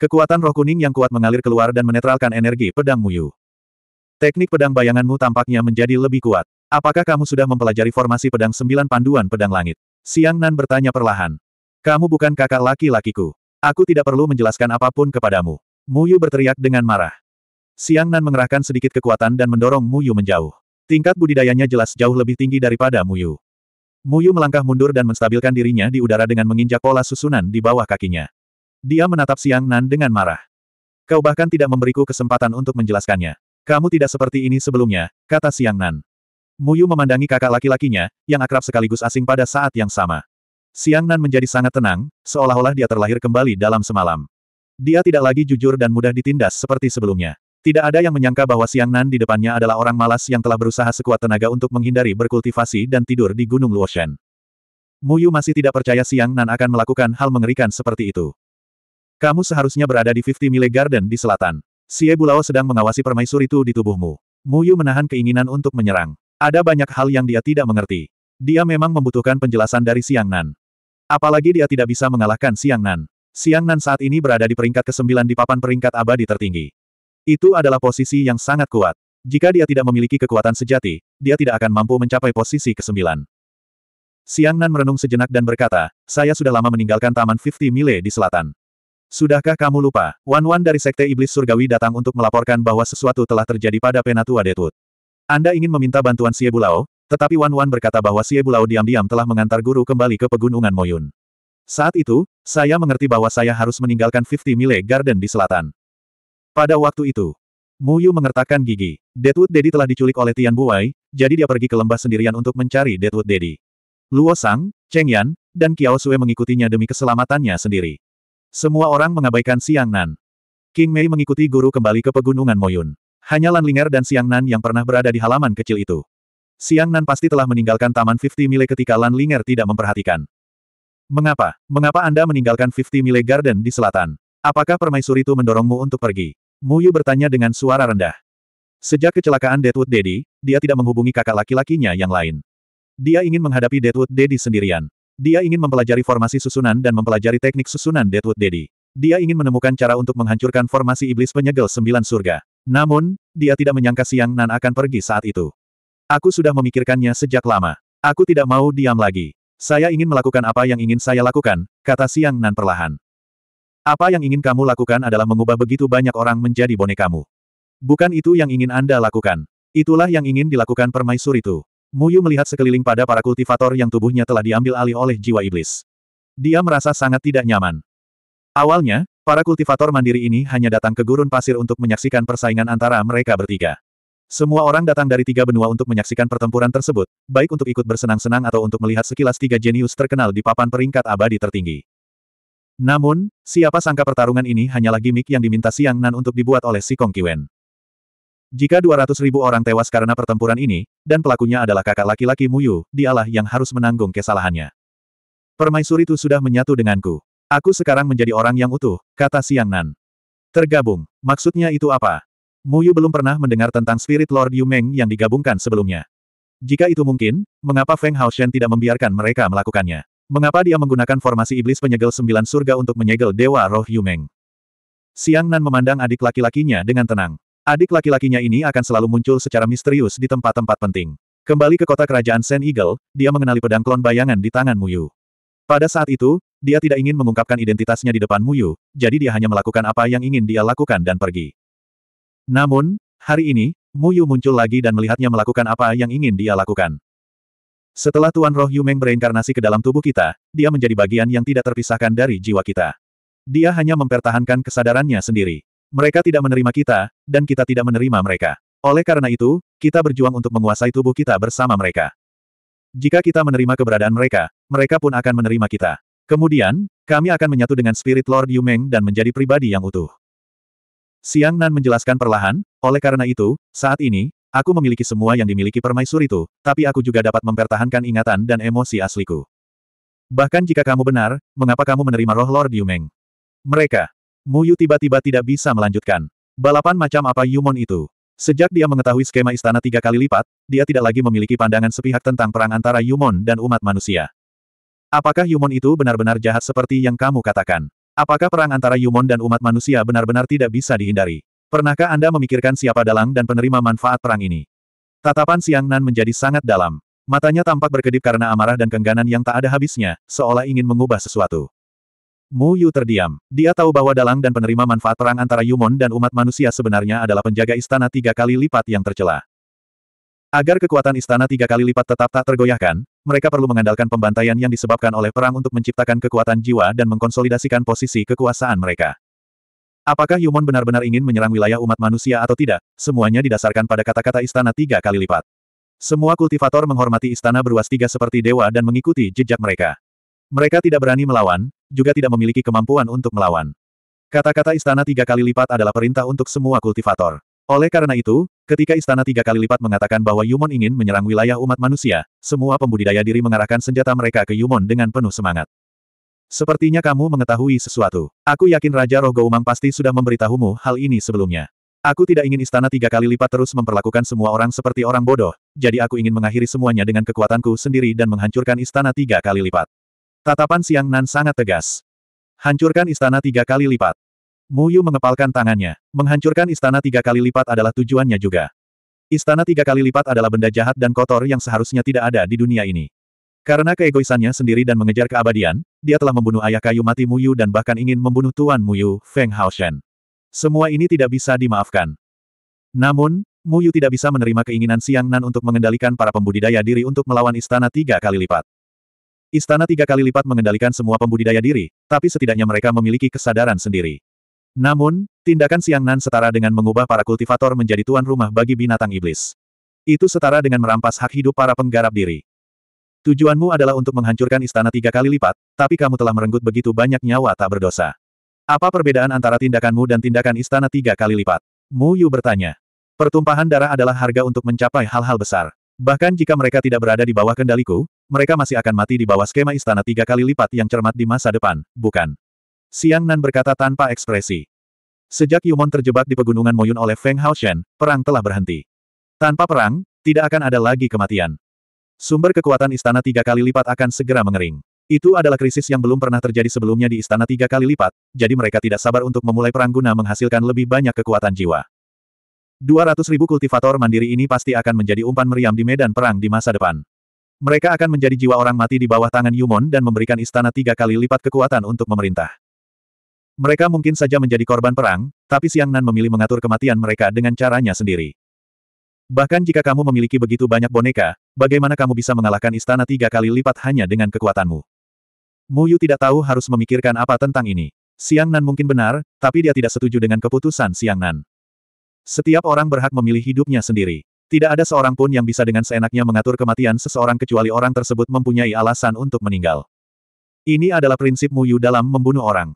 Kekuatan roh kuning yang kuat mengalir keluar dan menetralkan energi pedang Muyu. Teknik pedang bayanganmu tampaknya menjadi lebih kuat. Apakah kamu sudah mempelajari formasi pedang sembilan panduan pedang langit? Siang Nan bertanya perlahan. Kamu bukan kakak laki-lakiku. Aku tidak perlu menjelaskan apapun kepadamu. Muyu berteriak dengan marah. Siang Nan mengerahkan sedikit kekuatan dan mendorong Muyu menjauh. Tingkat budidayanya jelas jauh lebih tinggi daripada Muyu. Muyu melangkah mundur dan menstabilkan dirinya di udara dengan menginjak pola susunan di bawah kakinya. Dia menatap Siang Nan dengan marah. Kau bahkan tidak memberiku kesempatan untuk menjelaskannya. Kamu tidak seperti ini sebelumnya, kata Siang Nan. Muyu memandangi kakak laki-lakinya, yang akrab sekaligus asing pada saat yang sama. Siang Nan menjadi sangat tenang, seolah-olah dia terlahir kembali dalam semalam. Dia tidak lagi jujur dan mudah ditindas seperti sebelumnya. Tidak ada yang menyangka bahwa Siang Nan di depannya adalah orang malas yang telah berusaha sekuat tenaga untuk menghindari berkultivasi dan tidur di Gunung Mu Muyu masih tidak percaya Siang Nan akan melakukan hal mengerikan seperti itu. Kamu seharusnya berada di 50 Mile Garden di selatan. Xie Bulao sedang mengawasi permaisuri itu di tubuhmu. Muyu menahan keinginan untuk menyerang. Ada banyak hal yang dia tidak mengerti. Dia memang membutuhkan penjelasan dari Siang Nan. Apalagi dia tidak bisa mengalahkan Siang Nan. Siang Nan saat ini berada di peringkat ke-9 di papan peringkat abadi tertinggi. Itu adalah posisi yang sangat kuat. Jika dia tidak memiliki kekuatan sejati, dia tidak akan mampu mencapai posisi kesembilan. Siang Nan merenung sejenak dan berkata, saya sudah lama meninggalkan Taman 50 Mile di selatan. Sudahkah kamu lupa, Wan-Wan dari Sekte Iblis Surgawi datang untuk melaporkan bahwa sesuatu telah terjadi pada Penatua Detut. Anda ingin meminta bantuan Siebulao, tetapi Wan-Wan berkata bahwa Siebulao diam-diam telah mengantar guru kembali ke Pegunungan Moyun. Saat itu, saya mengerti bahwa saya harus meninggalkan 50 Mile Garden di selatan. Pada waktu itu, Mu Yu mengertakkan gigi. Deadwood Daddy telah diculik oleh Tian Buai, jadi dia pergi ke lembah sendirian untuk mencari Deadwood Daddy. Luo Sang, Cheng Yan, dan Kiao Sue mengikutinya demi keselamatannya sendiri. Semua orang mengabaikan Siang Nan. King Mei mengikuti guru kembali ke pegunungan Moyun. Hanya Lan Linger dan Siang Nan yang pernah berada di halaman kecil itu. Siang Nan pasti telah meninggalkan Taman 50 Mile ketika Lan Linger tidak memperhatikan. Mengapa? Mengapa Anda meninggalkan 50 Mile Garden di selatan? Apakah permaisuri itu mendorongmu untuk pergi? Muyu bertanya dengan suara rendah. Sejak kecelakaan Deadwood Daddy, dia tidak menghubungi kakak laki-lakinya yang lain. Dia ingin menghadapi Deadwood Daddy sendirian. Dia ingin mempelajari formasi susunan dan mempelajari teknik susunan Deadwood Daddy. Dia ingin menemukan cara untuk menghancurkan formasi iblis penyegel sembilan surga. Namun, dia tidak menyangka Siang Nan akan pergi saat itu. Aku sudah memikirkannya sejak lama. Aku tidak mau diam lagi. Saya ingin melakukan apa yang ingin saya lakukan, kata Siang Nan perlahan. Apa yang ingin kamu lakukan adalah mengubah begitu banyak orang menjadi bonekamu. Bukan itu yang ingin Anda lakukan. Itulah yang ingin dilakukan permaisur itu. Muyu melihat sekeliling pada para kultivator yang tubuhnya telah diambil alih oleh jiwa iblis. Dia merasa sangat tidak nyaman. Awalnya, para kultivator mandiri ini hanya datang ke gurun pasir untuk menyaksikan persaingan antara mereka bertiga. Semua orang datang dari tiga benua untuk menyaksikan pertempuran tersebut, baik untuk ikut bersenang-senang atau untuk melihat sekilas tiga jenius terkenal di papan peringkat abadi tertinggi. Namun, siapa sangka pertarungan ini hanyalah gimmick yang diminta Siang Nan untuk dibuat oleh si Kong Kiwen. Jika 200 ribu orang tewas karena pertempuran ini, dan pelakunya adalah kakak laki-laki Muyu, dialah yang harus menanggung kesalahannya. Permaisuri itu sudah menyatu denganku. Aku sekarang menjadi orang yang utuh, kata Siang Nan. Tergabung, maksudnya itu apa? Muyu belum pernah mendengar tentang Spirit Lord Yu Meng yang digabungkan sebelumnya. Jika itu mungkin, mengapa Feng Haoshen tidak membiarkan mereka melakukannya? Mengapa dia menggunakan formasi iblis penyegel sembilan surga untuk menyegel Dewa Roh Yumeng? Siang Nan memandang adik laki-lakinya dengan tenang. Adik laki-lakinya ini akan selalu muncul secara misterius di tempat-tempat penting. Kembali ke kota kerajaan Sen Eagle, dia mengenali pedang klon bayangan di tangan Muyu. Pada saat itu, dia tidak ingin mengungkapkan identitasnya di depan Muyu, jadi dia hanya melakukan apa yang ingin dia lakukan dan pergi. Namun, hari ini, Muyu muncul lagi dan melihatnya melakukan apa yang ingin dia lakukan. Setelah Tuan Roh Yumeng bereinkarnasi ke dalam tubuh kita, dia menjadi bagian yang tidak terpisahkan dari jiwa kita. Dia hanya mempertahankan kesadarannya sendiri. Mereka tidak menerima kita, dan kita tidak menerima mereka. Oleh karena itu, kita berjuang untuk menguasai tubuh kita bersama mereka. Jika kita menerima keberadaan mereka, mereka pun akan menerima kita. Kemudian, kami akan menyatu dengan Spirit Lord Yumeng dan menjadi pribadi yang utuh. Siang Nan menjelaskan perlahan, oleh karena itu, saat ini, Aku memiliki semua yang dimiliki permaisuri itu, tapi aku juga dapat mempertahankan ingatan dan emosi asliku. Bahkan jika kamu benar, mengapa kamu menerima roh Lord Yumeng? Mereka. Muyu tiba-tiba tidak bisa melanjutkan. Balapan macam apa Yumon itu? Sejak dia mengetahui skema istana tiga kali lipat, dia tidak lagi memiliki pandangan sepihak tentang perang antara Yumon dan umat manusia. Apakah Yumon itu benar-benar jahat seperti yang kamu katakan? Apakah perang antara Yumon dan umat manusia benar-benar tidak bisa dihindari? Pernahkah Anda memikirkan siapa dalang dan penerima manfaat perang ini? Tatapan Siang Nan menjadi sangat dalam. Matanya tampak berkedip karena amarah dan kengganan yang tak ada habisnya, seolah ingin mengubah sesuatu. Mu Yu terdiam. Dia tahu bahwa dalang dan penerima manfaat perang antara Yumon dan umat manusia sebenarnya adalah penjaga istana tiga kali lipat yang tercela. Agar kekuatan istana tiga kali lipat tetap tak tergoyahkan, mereka perlu mengandalkan pembantaian yang disebabkan oleh perang untuk menciptakan kekuatan jiwa dan mengkonsolidasikan posisi kekuasaan mereka. Apakah Yumon benar-benar ingin menyerang wilayah umat manusia atau tidak, semuanya didasarkan pada kata-kata istana tiga kali lipat. Semua kultivator menghormati istana Beruas tiga seperti dewa dan mengikuti jejak mereka. Mereka tidak berani melawan, juga tidak memiliki kemampuan untuk melawan. Kata-kata istana tiga kali lipat adalah perintah untuk semua kultivator. Oleh karena itu, ketika istana tiga kali lipat mengatakan bahwa Yumon ingin menyerang wilayah umat manusia, semua pembudidaya diri mengarahkan senjata mereka ke Yumon dengan penuh semangat. Sepertinya kamu mengetahui sesuatu. Aku yakin Raja Roh Goumang pasti sudah memberitahumu hal ini sebelumnya. Aku tidak ingin istana tiga kali lipat terus memperlakukan semua orang seperti orang bodoh, jadi aku ingin mengakhiri semuanya dengan kekuatanku sendiri dan menghancurkan istana tiga kali lipat. Tatapan Siang Nan sangat tegas. Hancurkan istana tiga kali lipat. Mu Yu mengepalkan tangannya. Menghancurkan istana tiga kali lipat adalah tujuannya juga. Istana tiga kali lipat adalah benda jahat dan kotor yang seharusnya tidak ada di dunia ini. Karena keegoisannya sendiri dan mengejar keabadian, dia telah membunuh ayah kayu mati Muyu dan bahkan ingin membunuh Tuan Muyu, Feng Haoshen. Semua ini tidak bisa dimaafkan. Namun, Muyu tidak bisa menerima keinginan Siang Nan untuk mengendalikan para pembudidaya diri untuk melawan istana tiga kali lipat. Istana tiga kali lipat mengendalikan semua pembudidaya diri, tapi setidaknya mereka memiliki kesadaran sendiri. Namun, tindakan Siang Nan setara dengan mengubah para kultivator menjadi tuan rumah bagi binatang iblis. Itu setara dengan merampas hak hidup para penggarap diri. Tujuanmu adalah untuk menghancurkan istana tiga kali lipat, tapi kamu telah merenggut begitu banyak nyawa tak berdosa. Apa perbedaan antara tindakanmu dan tindakan istana tiga kali lipat? Mu Yu bertanya. Pertumpahan darah adalah harga untuk mencapai hal-hal besar. Bahkan jika mereka tidak berada di bawah kendaliku, mereka masih akan mati di bawah skema istana tiga kali lipat yang cermat di masa depan, bukan? Siang Nan berkata tanpa ekspresi. Sejak Yumon terjebak di pegunungan Moyun oleh Feng Haoshen, perang telah berhenti. Tanpa perang, tidak akan ada lagi kematian. Sumber kekuatan istana tiga kali lipat akan segera mengering. Itu adalah krisis yang belum pernah terjadi sebelumnya di istana tiga kali lipat, jadi mereka tidak sabar untuk memulai perang guna menghasilkan lebih banyak kekuatan jiwa. 200 ribu kultivator mandiri ini pasti akan menjadi umpan meriam di medan perang di masa depan. Mereka akan menjadi jiwa orang mati di bawah tangan Yumon dan memberikan istana tiga kali lipat kekuatan untuk memerintah. Mereka mungkin saja menjadi korban perang, tapi Siang Nan memilih mengatur kematian mereka dengan caranya sendiri. Bahkan jika kamu memiliki begitu banyak boneka, bagaimana kamu bisa mengalahkan istana tiga kali lipat hanya dengan kekuatanmu? Mu Yu tidak tahu harus memikirkan apa tentang ini. Siang Nan mungkin benar, tapi dia tidak setuju dengan keputusan Siang Nan. Setiap orang berhak memilih hidupnya sendiri. Tidak ada seorang pun yang bisa dengan seenaknya mengatur kematian seseorang kecuali orang tersebut mempunyai alasan untuk meninggal. Ini adalah prinsip Mu Yu dalam membunuh orang.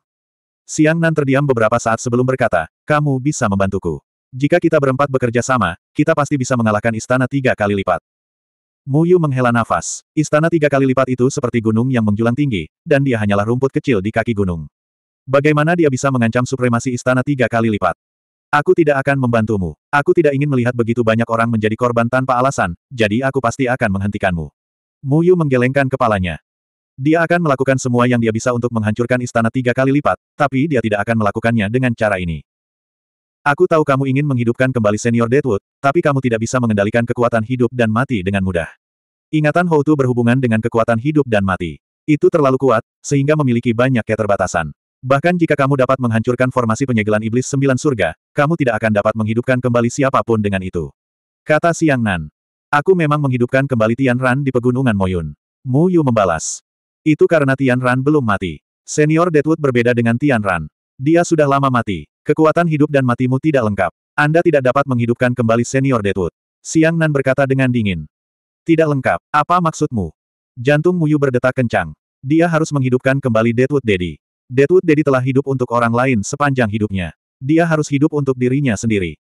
Siang Nan terdiam beberapa saat sebelum berkata, kamu bisa membantuku. Jika kita berempat bekerja sama, kita pasti bisa mengalahkan istana tiga kali lipat. Mu Yu menghela nafas. Istana tiga kali lipat itu seperti gunung yang menjulang tinggi, dan dia hanyalah rumput kecil di kaki gunung. Bagaimana dia bisa mengancam supremasi istana tiga kali lipat? Aku tidak akan membantumu. Aku tidak ingin melihat begitu banyak orang menjadi korban tanpa alasan, jadi aku pasti akan menghentikanmu. Mu Yu menggelengkan kepalanya. Dia akan melakukan semua yang dia bisa untuk menghancurkan istana tiga kali lipat, tapi dia tidak akan melakukannya dengan cara ini. Aku tahu kamu ingin menghidupkan kembali senior Deadwood, tapi kamu tidak bisa mengendalikan kekuatan hidup dan mati dengan mudah. Ingatan Houtu berhubungan dengan kekuatan hidup dan mati. Itu terlalu kuat, sehingga memiliki banyak keterbatasan. Bahkan jika kamu dapat menghancurkan formasi penyegelan iblis sembilan surga, kamu tidak akan dapat menghidupkan kembali siapapun dengan itu. Kata Siang Nan. Aku memang menghidupkan kembali Tian Ran di pegunungan Moyun. Mu Yu membalas. Itu karena Tian Ran belum mati. Senior Deadwood berbeda dengan Tian Ran. Dia sudah lama mati. Kekuatan hidup dan matimu tidak lengkap. Anda tidak dapat menghidupkan kembali senior Detut. Siang Nan berkata dengan dingin. Tidak lengkap, apa maksudmu? Jantung Muyu berdetak kencang. Dia harus menghidupkan kembali Deadwood dedi. Deadwood dedi telah hidup untuk orang lain sepanjang hidupnya. Dia harus hidup untuk dirinya sendiri.